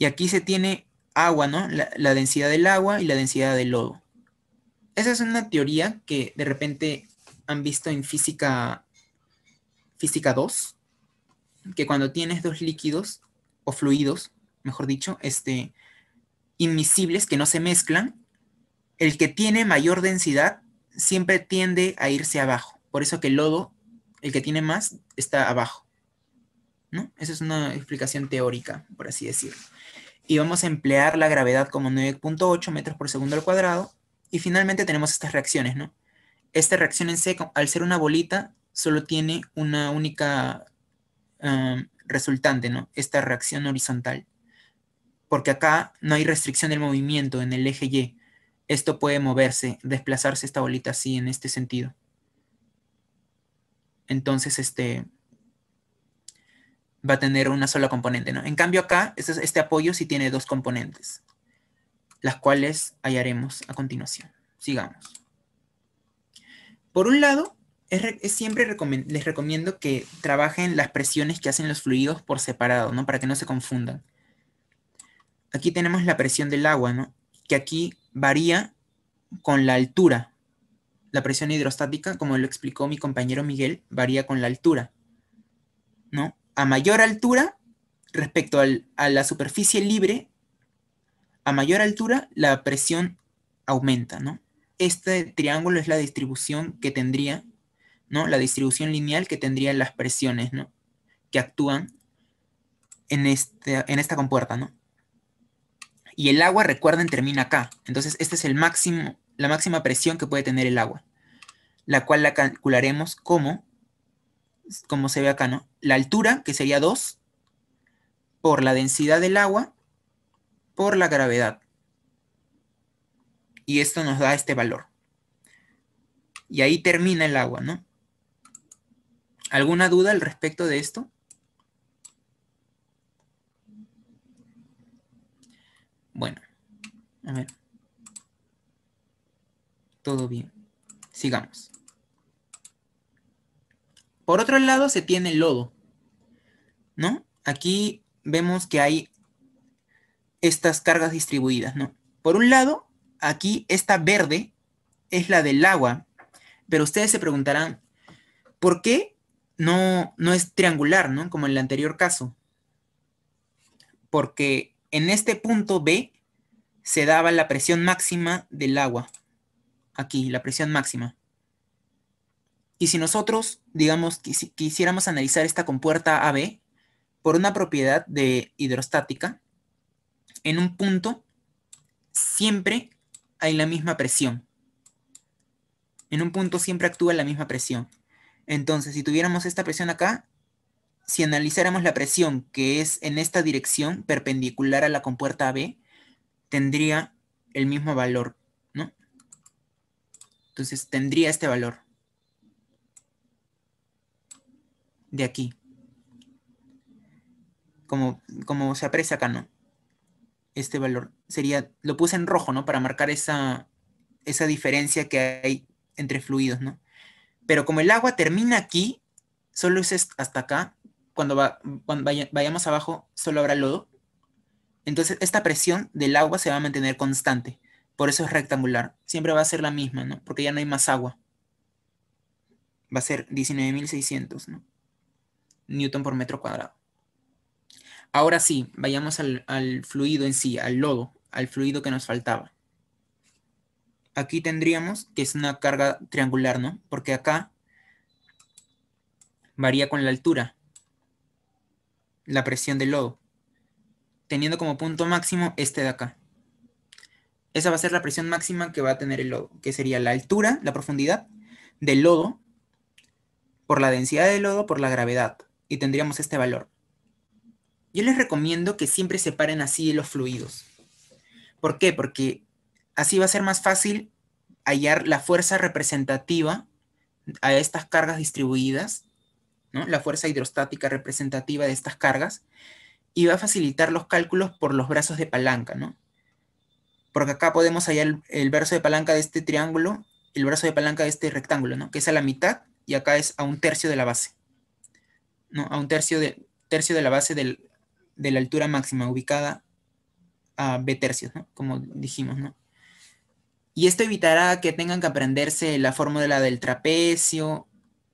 Y aquí se tiene agua, ¿no? La, densidad del agua y la densidad del lodo. Esa es una teoría que de repente han visto en física, física 2, que cuando tienes dos líquidos o fluidos, mejor dicho, este, inmiscibles que no se mezclan, el que tiene mayor densidad siempre tiende a irse abajo. Por eso que el lodo, el que tiene más, está abajo. ¿No? Esa es una explicación teórica, por así decirlo y vamos a emplear la gravedad como 9.8 metros por segundo al cuadrado. Y finalmente tenemos estas reacciones, ¿no? Esta reacción en seco, al ser una bolita, solo tiene una única resultante, ¿no? Esta reacción horizontal. Porque acá no hay restricción del movimiento en el eje Y. Esto puede moverse, desplazarse esta bolita así en este sentido. Entonces, este, va a tener una sola componente, ¿no? En cambio acá, este, este, apoyo sí tiene dos componentes, las cuales hallaremos a continuación. Sigamos. Por un lado, es, siempre les recomiendo que trabajen las presiones que hacen los fluidos por separado, ¿no? Para que no se confundan. Aquí tenemos la presión del agua, ¿no? Que aquí varía con la altura. La presión hidrostática, como lo explicó mi compañero Miguel, varía con la altura, ¿no? a mayor altura respecto a la superficie libre, a mayor altura la presión aumenta, ¿no? Este triángulo es la distribución que tendría, ¿no? La distribución lineal que tendrían las presiones, ¿no? Que actúan en, este, en esta compuerta, ¿no? Y el agua, recuerden, termina acá. Entonces, esta es el máximo, la máxima presión que puede tener el agua, la cual la calcularemos como como se ve acá, ¿no? La altura, que sería 2, por la densidad del agua, por la gravedad. Y esto nos da este valor. Y ahí termina el agua, ¿no? ¿Alguna duda al respecto de esto? Bueno, a ver. Todo bien. Sigamos. Por otro lado, se tiene el lodo, ¿no? Aquí vemos que hay estas cargas distribuidas, ¿no? Por un lado, aquí esta verde es la del agua, pero ustedes se preguntarán, ¿por qué no, no es triangular, ¿no? Como en el anterior caso. Porque en este punto B se daba la presión máxima del agua. Aquí, la presión máxima. Y si nosotros, digamos, quisiéramos analizar esta compuerta AB por una propiedad de hidrostática, en un punto siempre hay la misma presión. En un punto siempre actúa la misma presión. Entonces, si tuviéramos esta presión acá, si analizáramos la presión que es en esta dirección perpendicular a la compuerta AB, tendría el mismo valor, ¿no? Entonces tendría este valor. de aquí. Como, como se aprecia acá, ¿no? Este valor. Sería, lo puse en rojo, ¿no? Para marcar esa, diferencia que hay entre fluidos, ¿no? Pero como el agua termina aquí, solo es hasta acá, cuando, vayamos abajo solo habrá lodo. Entonces esta presión del agua se va a mantener constante, por eso es rectangular, siempre va a ser la misma, ¿no? Porque ya no hay más agua. Va a ser 19.600, ¿no? newton por metro cuadrado. Ahora sí, vayamos al, fluido en sí, al lodo, al fluido que nos faltaba. Aquí tendríamos que es una carga triangular, ¿no? Porque acá varía con la altura, la presión del lodo, teniendo como punto máximo este de acá. Esa va a ser la presión máxima que va a tener el lodo, que sería la altura, la profundidad del lodo, por la densidad del lodo, por la gravedad y tendríamos este valor. Yo les recomiendo que siempre separen así los fluidos. ¿Por qué? Porque así va a ser más fácil hallar la fuerza representativa a estas cargas distribuidas, ¿no? la fuerza hidrostática representativa de estas cargas, y va a facilitar los cálculos por los brazos de palanca, ¿no? Porque acá podemos hallar el, brazo de palanca de este triángulo, el brazo de palanca de este rectángulo, ¿no? Que es a la mitad y acá es a un tercio de la base a un tercio de, tercio de la base de la altura máxima ubicada a B tercios, como dijimos. Y esto evitará que tengan que aprenderse la fórmula del trapecio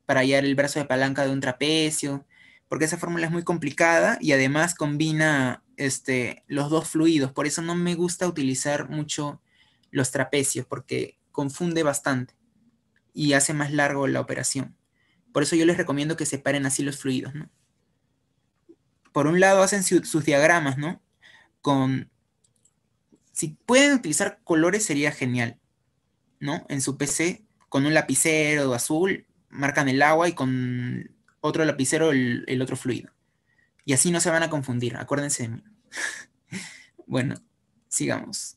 para hallar el brazo de palanca de un trapecio, porque esa fórmula es muy complicada y además combina este, los dos fluidos. Por eso no me gusta utilizar mucho los trapecios, porque confunde bastante y hace más largo la operación. Por eso yo les recomiendo que separen así los fluidos, Por un lado hacen sus diagramas, ¿no? Con... Si pueden utilizar colores sería genial, ¿no? En su PC, con un lapicero azul, marcan el agua y con otro lapicero el, el otro fluido. Y así no se van a confundir, acuérdense de mí. bueno, sigamos.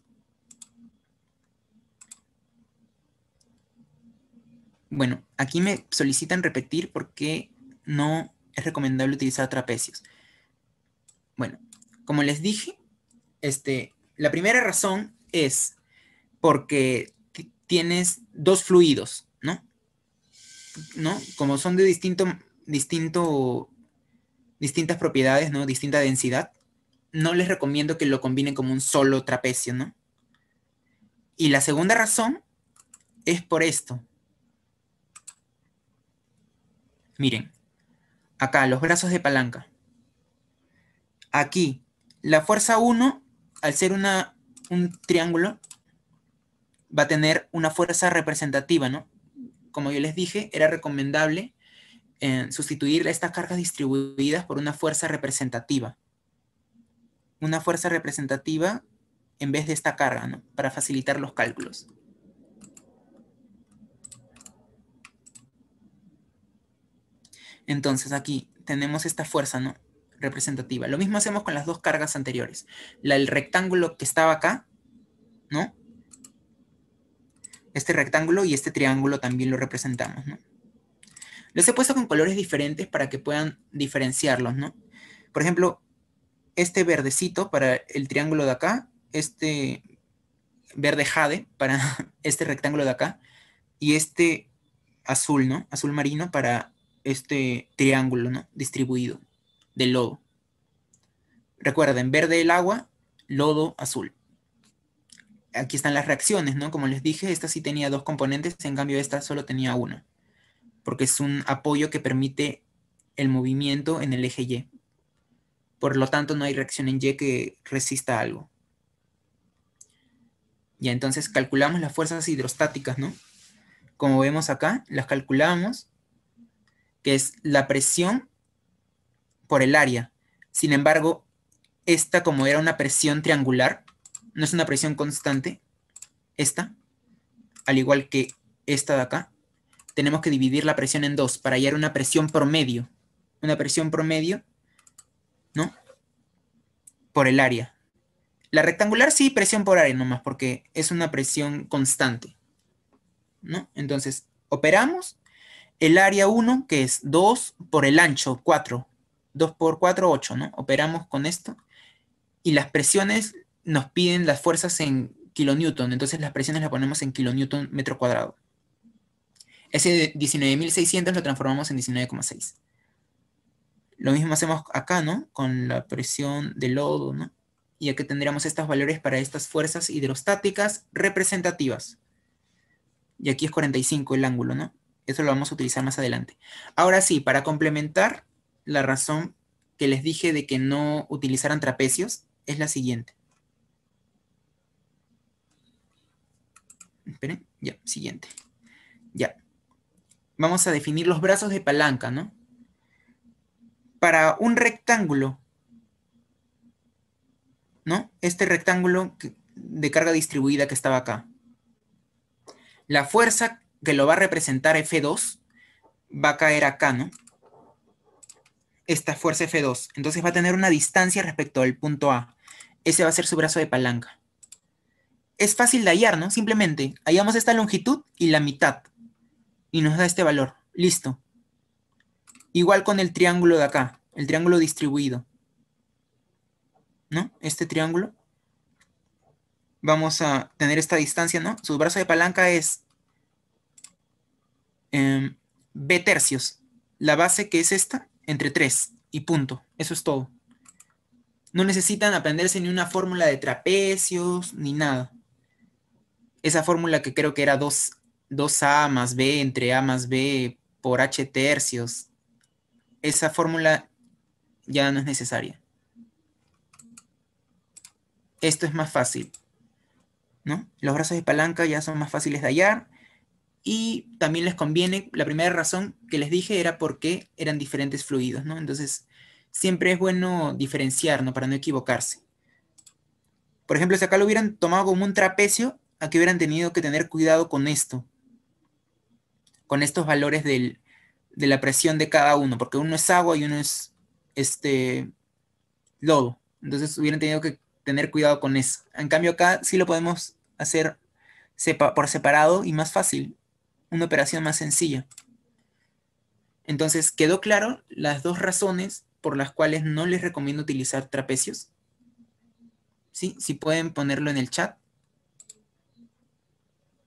Bueno, aquí me solicitan repetir por qué no es recomendable utilizar trapecios. Bueno, como les dije, este, la primera razón es porque tienes dos fluidos, ¿no? Como son de distinto, distinto, distintas propiedades, ¿no? Distinta densidad, no les recomiendo que lo combinen como un solo trapecio, ¿no? Y la segunda razón es por esto, Miren, acá los brazos de palanca. Aquí, la fuerza 1, al ser un triángulo, va a tener una fuerza representativa, ¿no? Como yo les dije, era recomendable eh, sustituir estas cargas distribuidas por una fuerza representativa. Una fuerza representativa en vez de esta carga, ¿no? Para facilitar los cálculos. Entonces aquí tenemos esta fuerza ¿no? representativa. Lo mismo hacemos con las dos cargas anteriores. el rectángulo que estaba acá, ¿no? Este rectángulo y este triángulo también lo representamos, ¿no? Los he puesto con colores diferentes para que puedan diferenciarlos, ¿no? Por ejemplo, este verdecito para el triángulo de acá, este verde jade para este rectángulo de acá, y este azul, ¿no? Azul marino para este triángulo ¿no? distribuido del lodo. Recuerden, verde el agua, lodo azul. Aquí están las reacciones, ¿no? Como les dije, esta sí tenía dos componentes, en cambio esta solo tenía uno, porque es un apoyo que permite el movimiento en el eje Y. Por lo tanto, no hay reacción en Y que resista algo. Ya entonces calculamos las fuerzas hidrostáticas, ¿no? Como vemos acá, las calculamos que es la presión por el área. Sin embargo, esta como era una presión triangular, no es una presión constante, esta, al igual que esta de acá, tenemos que dividir la presión en dos para hallar una presión promedio. Una presión promedio, ¿no? Por el área. La rectangular sí, presión por área nomás, porque es una presión constante. ¿No? Entonces, operamos el área 1, que es 2 por el ancho, 4. 2 por 4, 8, ¿no? Operamos con esto. Y las presiones nos piden las fuerzas en kilonewton, entonces las presiones las ponemos en kilonewton metro cuadrado. Ese 19.600 lo transformamos en 19,6. Lo mismo hacemos acá, ¿no? Con la presión de lodo, ¿no? Y aquí tendríamos estos valores para estas fuerzas hidrostáticas representativas. Y aquí es 45 el ángulo, ¿no? Eso lo vamos a utilizar más adelante. Ahora sí, para complementar la razón que les dije de que no utilizaran trapecios, es la siguiente. Esperen, ya, siguiente. Ya. Vamos a definir los brazos de palanca, ¿no? Para un rectángulo, ¿no? Este rectángulo de carga distribuida que estaba acá. La fuerza que lo va a representar F2 va a caer acá, ¿no? Esta fuerza F2. Entonces va a tener una distancia respecto al punto A. Ese va a ser su brazo de palanca. Es fácil de hallar, ¿no? Simplemente hallamos esta longitud y la mitad. Y nos da este valor. Listo. Igual con el triángulo de acá. El triángulo distribuido. ¿No? Este triángulo. Vamos a tener esta distancia, ¿no? Su brazo de palanca es Em, B tercios. La base que es esta, entre 3 y punto. Eso es todo. No necesitan aprenderse ni una fórmula de trapecios, ni nada. Esa fórmula que creo que era 2, a más B entre A más B por H tercios. Esa fórmula ya no es necesaria. Esto es más fácil. ¿no? Los brazos de palanca ya son más fáciles de hallar. Y también les conviene, la primera razón que les dije era porque eran diferentes fluidos, ¿no? Entonces, siempre es bueno diferenciar, ¿no? Para no equivocarse. Por ejemplo, si acá lo hubieran tomado como un trapecio, aquí hubieran tenido que tener cuidado con esto, con estos valores de la presión de cada uno, porque uno es agua y uno es este lodo. Entonces hubieran tenido que tener cuidado con eso. En cambio acá sí lo podemos hacer por separado y más fácil una operación más sencilla. Entonces, ¿quedó claro las dos razones por las cuales no les recomiendo utilizar trapecios? ¿Sí? Si pueden ponerlo en el chat.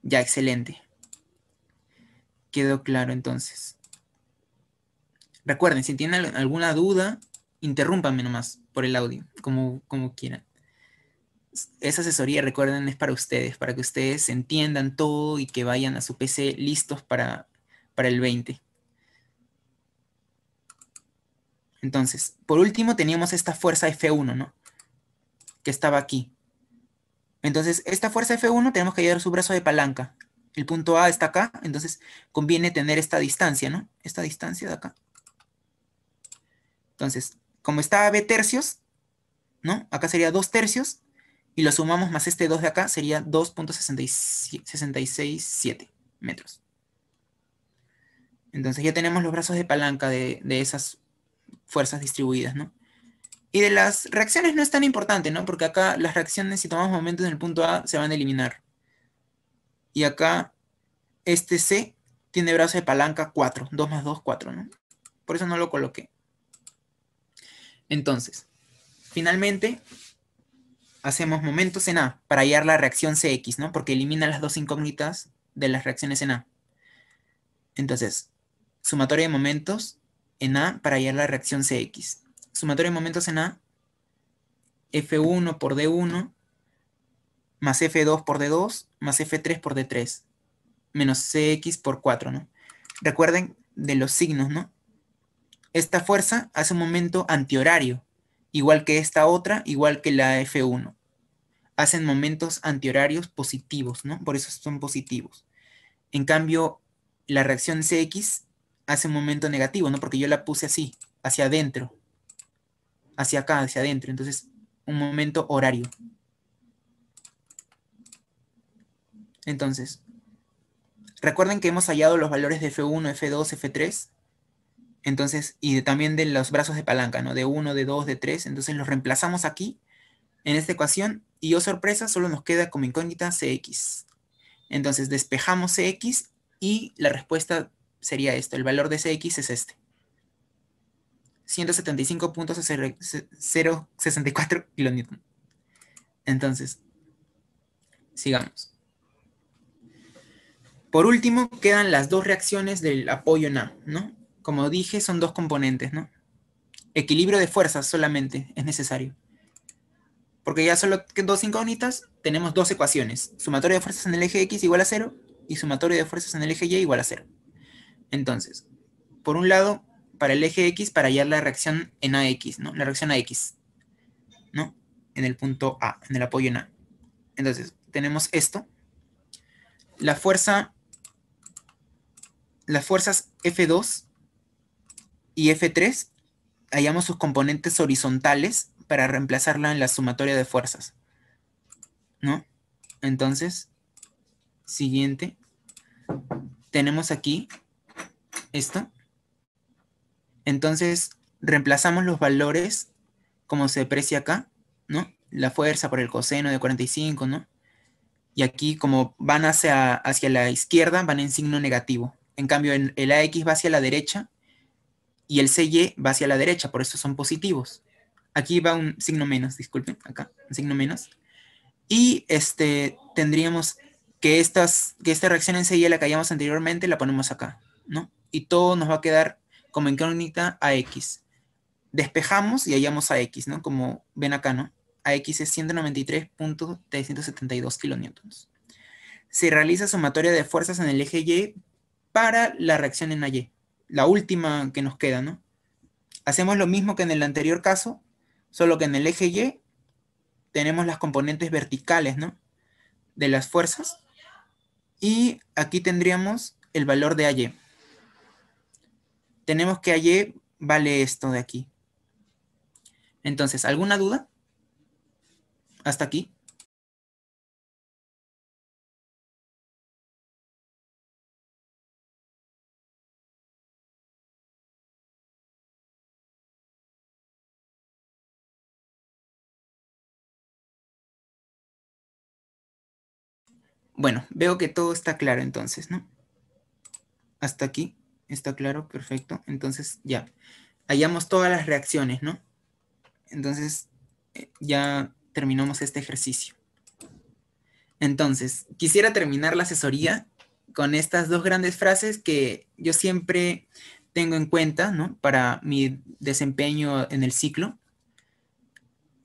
Ya, excelente. Quedó claro entonces. Recuerden, si tienen alguna duda, interrúmpanme nomás por el audio, como, como quieran esa asesoría, recuerden, es para ustedes, para que ustedes entiendan todo y que vayan a su PC listos para, para el 20. Entonces, por último teníamos esta fuerza F1, ¿no? Que estaba aquí. Entonces, esta fuerza F1 tenemos que llevar su brazo de palanca. El punto A está acá, entonces conviene tener esta distancia, ¿no? Esta distancia de acá. Entonces, como está B tercios, ¿no? Acá sería 2 tercios, y lo sumamos más este 2 de acá, sería 2.667 metros. Entonces ya tenemos los brazos de palanca de, esas fuerzas distribuidas, ¿no? Y de las reacciones no es tan importante, ¿no? Porque acá las reacciones, si tomamos momentos en el punto A, se van a eliminar. Y acá, este C tiene brazos de palanca 4, 2 más 2, 4, ¿no? Por eso no lo coloqué. Entonces, finalmente, hacemos momentos en A para hallar la reacción CX, ¿no? Porque elimina las dos incógnitas de las reacciones en A. Entonces, sumatoria de momentos en A para hallar la reacción CX. Sumatoria de momentos en A, F1 por D1, más F2 por D2, más F3 por D3, menos CX por 4, ¿no? Recuerden de los signos, ¿no? Esta fuerza hace un momento antihorario, igual que esta otra, igual que la F1. Hacen momentos antihorarios positivos, ¿no? Por eso son positivos. En cambio, la reacción CX hace un momento negativo, ¿no? Porque yo la puse así, hacia adentro, hacia acá, hacia adentro. Entonces, un momento horario. Entonces, recuerden que hemos hallado los valores de F1, F2, F3 entonces, y también de los brazos de palanca, ¿no? De 1, de 2, de 3. Entonces los reemplazamos aquí, en esta ecuación, y oh sorpresa, solo nos queda como incógnita Cx. Entonces despejamos Cx y la respuesta sería esto. El valor de Cx es este. 175.064 kN. Entonces, sigamos. Por último, quedan las dos reacciones del apoyo Na, ¿no? como dije, son dos componentes, ¿no? Equilibrio de fuerzas solamente es necesario. Porque ya solo dos incógnitas, tenemos dos ecuaciones. Sumatorio de fuerzas en el eje X igual a cero y sumatorio de fuerzas en el eje Y igual a cero. Entonces, por un lado, para el eje X, para hallar la reacción en AX, ¿no? La reacción AX, ¿no? En el punto A, en el apoyo en A. Entonces, tenemos esto. La fuerza, las fuerzas F2 y F3 hallamos sus componentes horizontales para reemplazarla en la sumatoria de fuerzas. ¿No? Entonces, siguiente. Tenemos aquí esto. Entonces, reemplazamos los valores como se aprecia acá, ¿no? La fuerza por el coseno de 45, ¿no? Y aquí como van hacia, hacia la izquierda, van en signo negativo. En cambio, el AX va hacia la derecha, y el CY va hacia la derecha, por eso son positivos. Aquí va un signo menos, disculpen, acá, un signo menos. Y este, tendríamos que, estas, que esta reacción en CY la que hallamos anteriormente la ponemos acá, ¿no? Y todo nos va a quedar como incógnita a X. Despejamos y hallamos a X, ¿no? Como ven acá, ¿no? A X es 193.372 kN. Se realiza sumatoria de fuerzas en el eje Y para la reacción en AY la última que nos queda, ¿no? Hacemos lo mismo que en el anterior caso, solo que en el eje Y tenemos las componentes verticales, ¿no? De las fuerzas. Y aquí tendríamos el valor de AY. Tenemos que AY vale esto de aquí. Entonces, ¿alguna duda? Hasta aquí. Bueno, veo que todo está claro entonces, ¿no? Hasta aquí está claro, perfecto. Entonces ya, hallamos todas las reacciones, ¿no? Entonces eh, ya terminamos este ejercicio. Entonces, quisiera terminar la asesoría con estas dos grandes frases que yo siempre tengo en cuenta, ¿no? Para mi desempeño en el ciclo,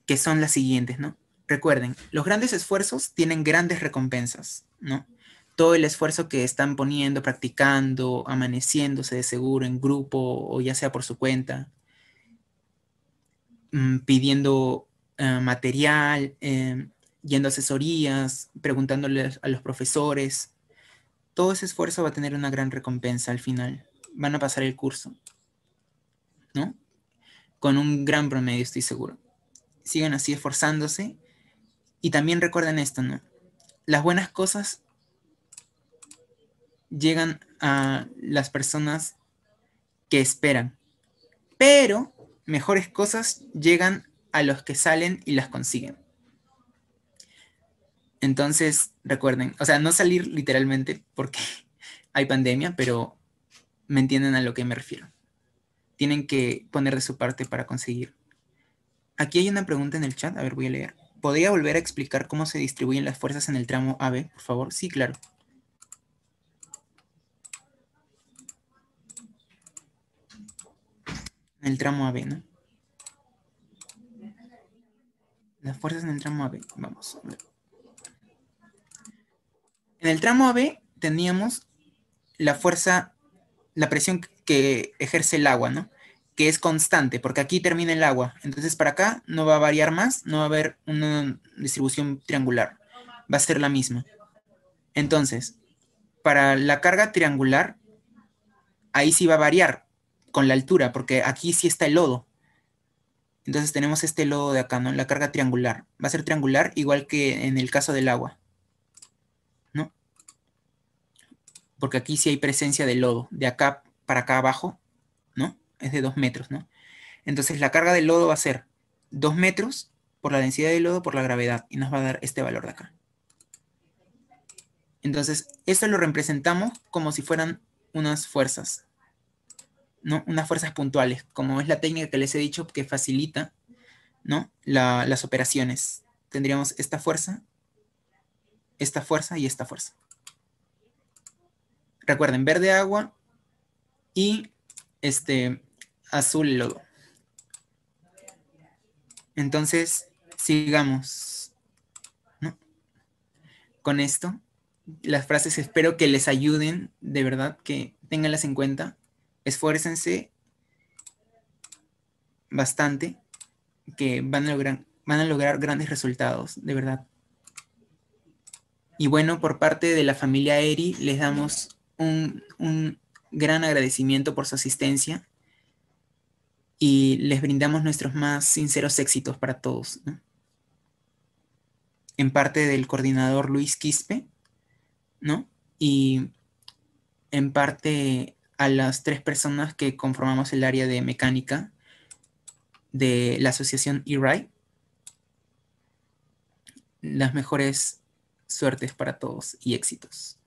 que son las siguientes, ¿no? Recuerden, los grandes esfuerzos tienen grandes recompensas. Todo el esfuerzo que están poniendo, practicando, amaneciéndose de seguro en grupo o ya sea por su cuenta, mm, pidiendo eh, material, eh, yendo a asesorías, preguntándoles a los profesores, todo ese esfuerzo va a tener una gran recompensa al final. Van a pasar el curso, ¿no? Con un gran promedio, estoy seguro. Sigan así esforzándose. Y también recuerden esto, ¿no? las buenas cosas llegan a las personas que esperan, pero mejores cosas llegan a los que salen y las consiguen. Entonces, recuerden, o sea, no salir literalmente porque hay pandemia, pero me entienden a lo que me refiero. Tienen que poner de su parte para conseguir. Aquí hay una pregunta en el chat, a ver, voy a leer podría volver a explicar cómo se distribuyen las fuerzas en el tramo AB, por favor? Sí, claro. En el tramo AB, ¿no? Las fuerzas en el tramo AB. Vamos En el tramo AB teníamos la fuerza, la presión que ejerce el agua, ¿no? que es constante, porque aquí termina el agua. Entonces para acá no va a variar más, no va a haber una distribución triangular. Va a ser la misma. Entonces, para la carga triangular, ahí sí va a variar con la altura, porque aquí sí está el lodo. Entonces tenemos este lodo de acá, ¿no? La carga triangular. Va a ser triangular, igual que en el caso del agua. ¿No? Porque aquí sí hay presencia de lodo. De acá para acá abajo es de 2 metros, ¿no? Entonces la carga del lodo va a ser 2 metros por la densidad del lodo por la gravedad y nos va a dar este valor de acá. Entonces, esto lo representamos como si fueran unas fuerzas, ¿no? Unas fuerzas puntuales, como es la técnica que les he dicho que facilita, ¿no? las operaciones. Tendríamos esta fuerza, esta fuerza y esta fuerza. Recuerden, verde agua y este, azul, logo. Entonces, sigamos. Con esto, las frases espero que les ayuden, de verdad, que tenganlas en cuenta. Esfuércense bastante, que van a lograr, van a lograr grandes resultados, de verdad. Y bueno, por parte de la familia Eri, les damos un, un gran agradecimiento por su asistencia y les brindamos nuestros más sinceros éxitos para todos. En parte del coordinador Luis Quispe, ¿no? Y en parte a las tres personas que conformamos el área de mecánica de la asociación ERI. Las mejores suertes para todos y éxitos.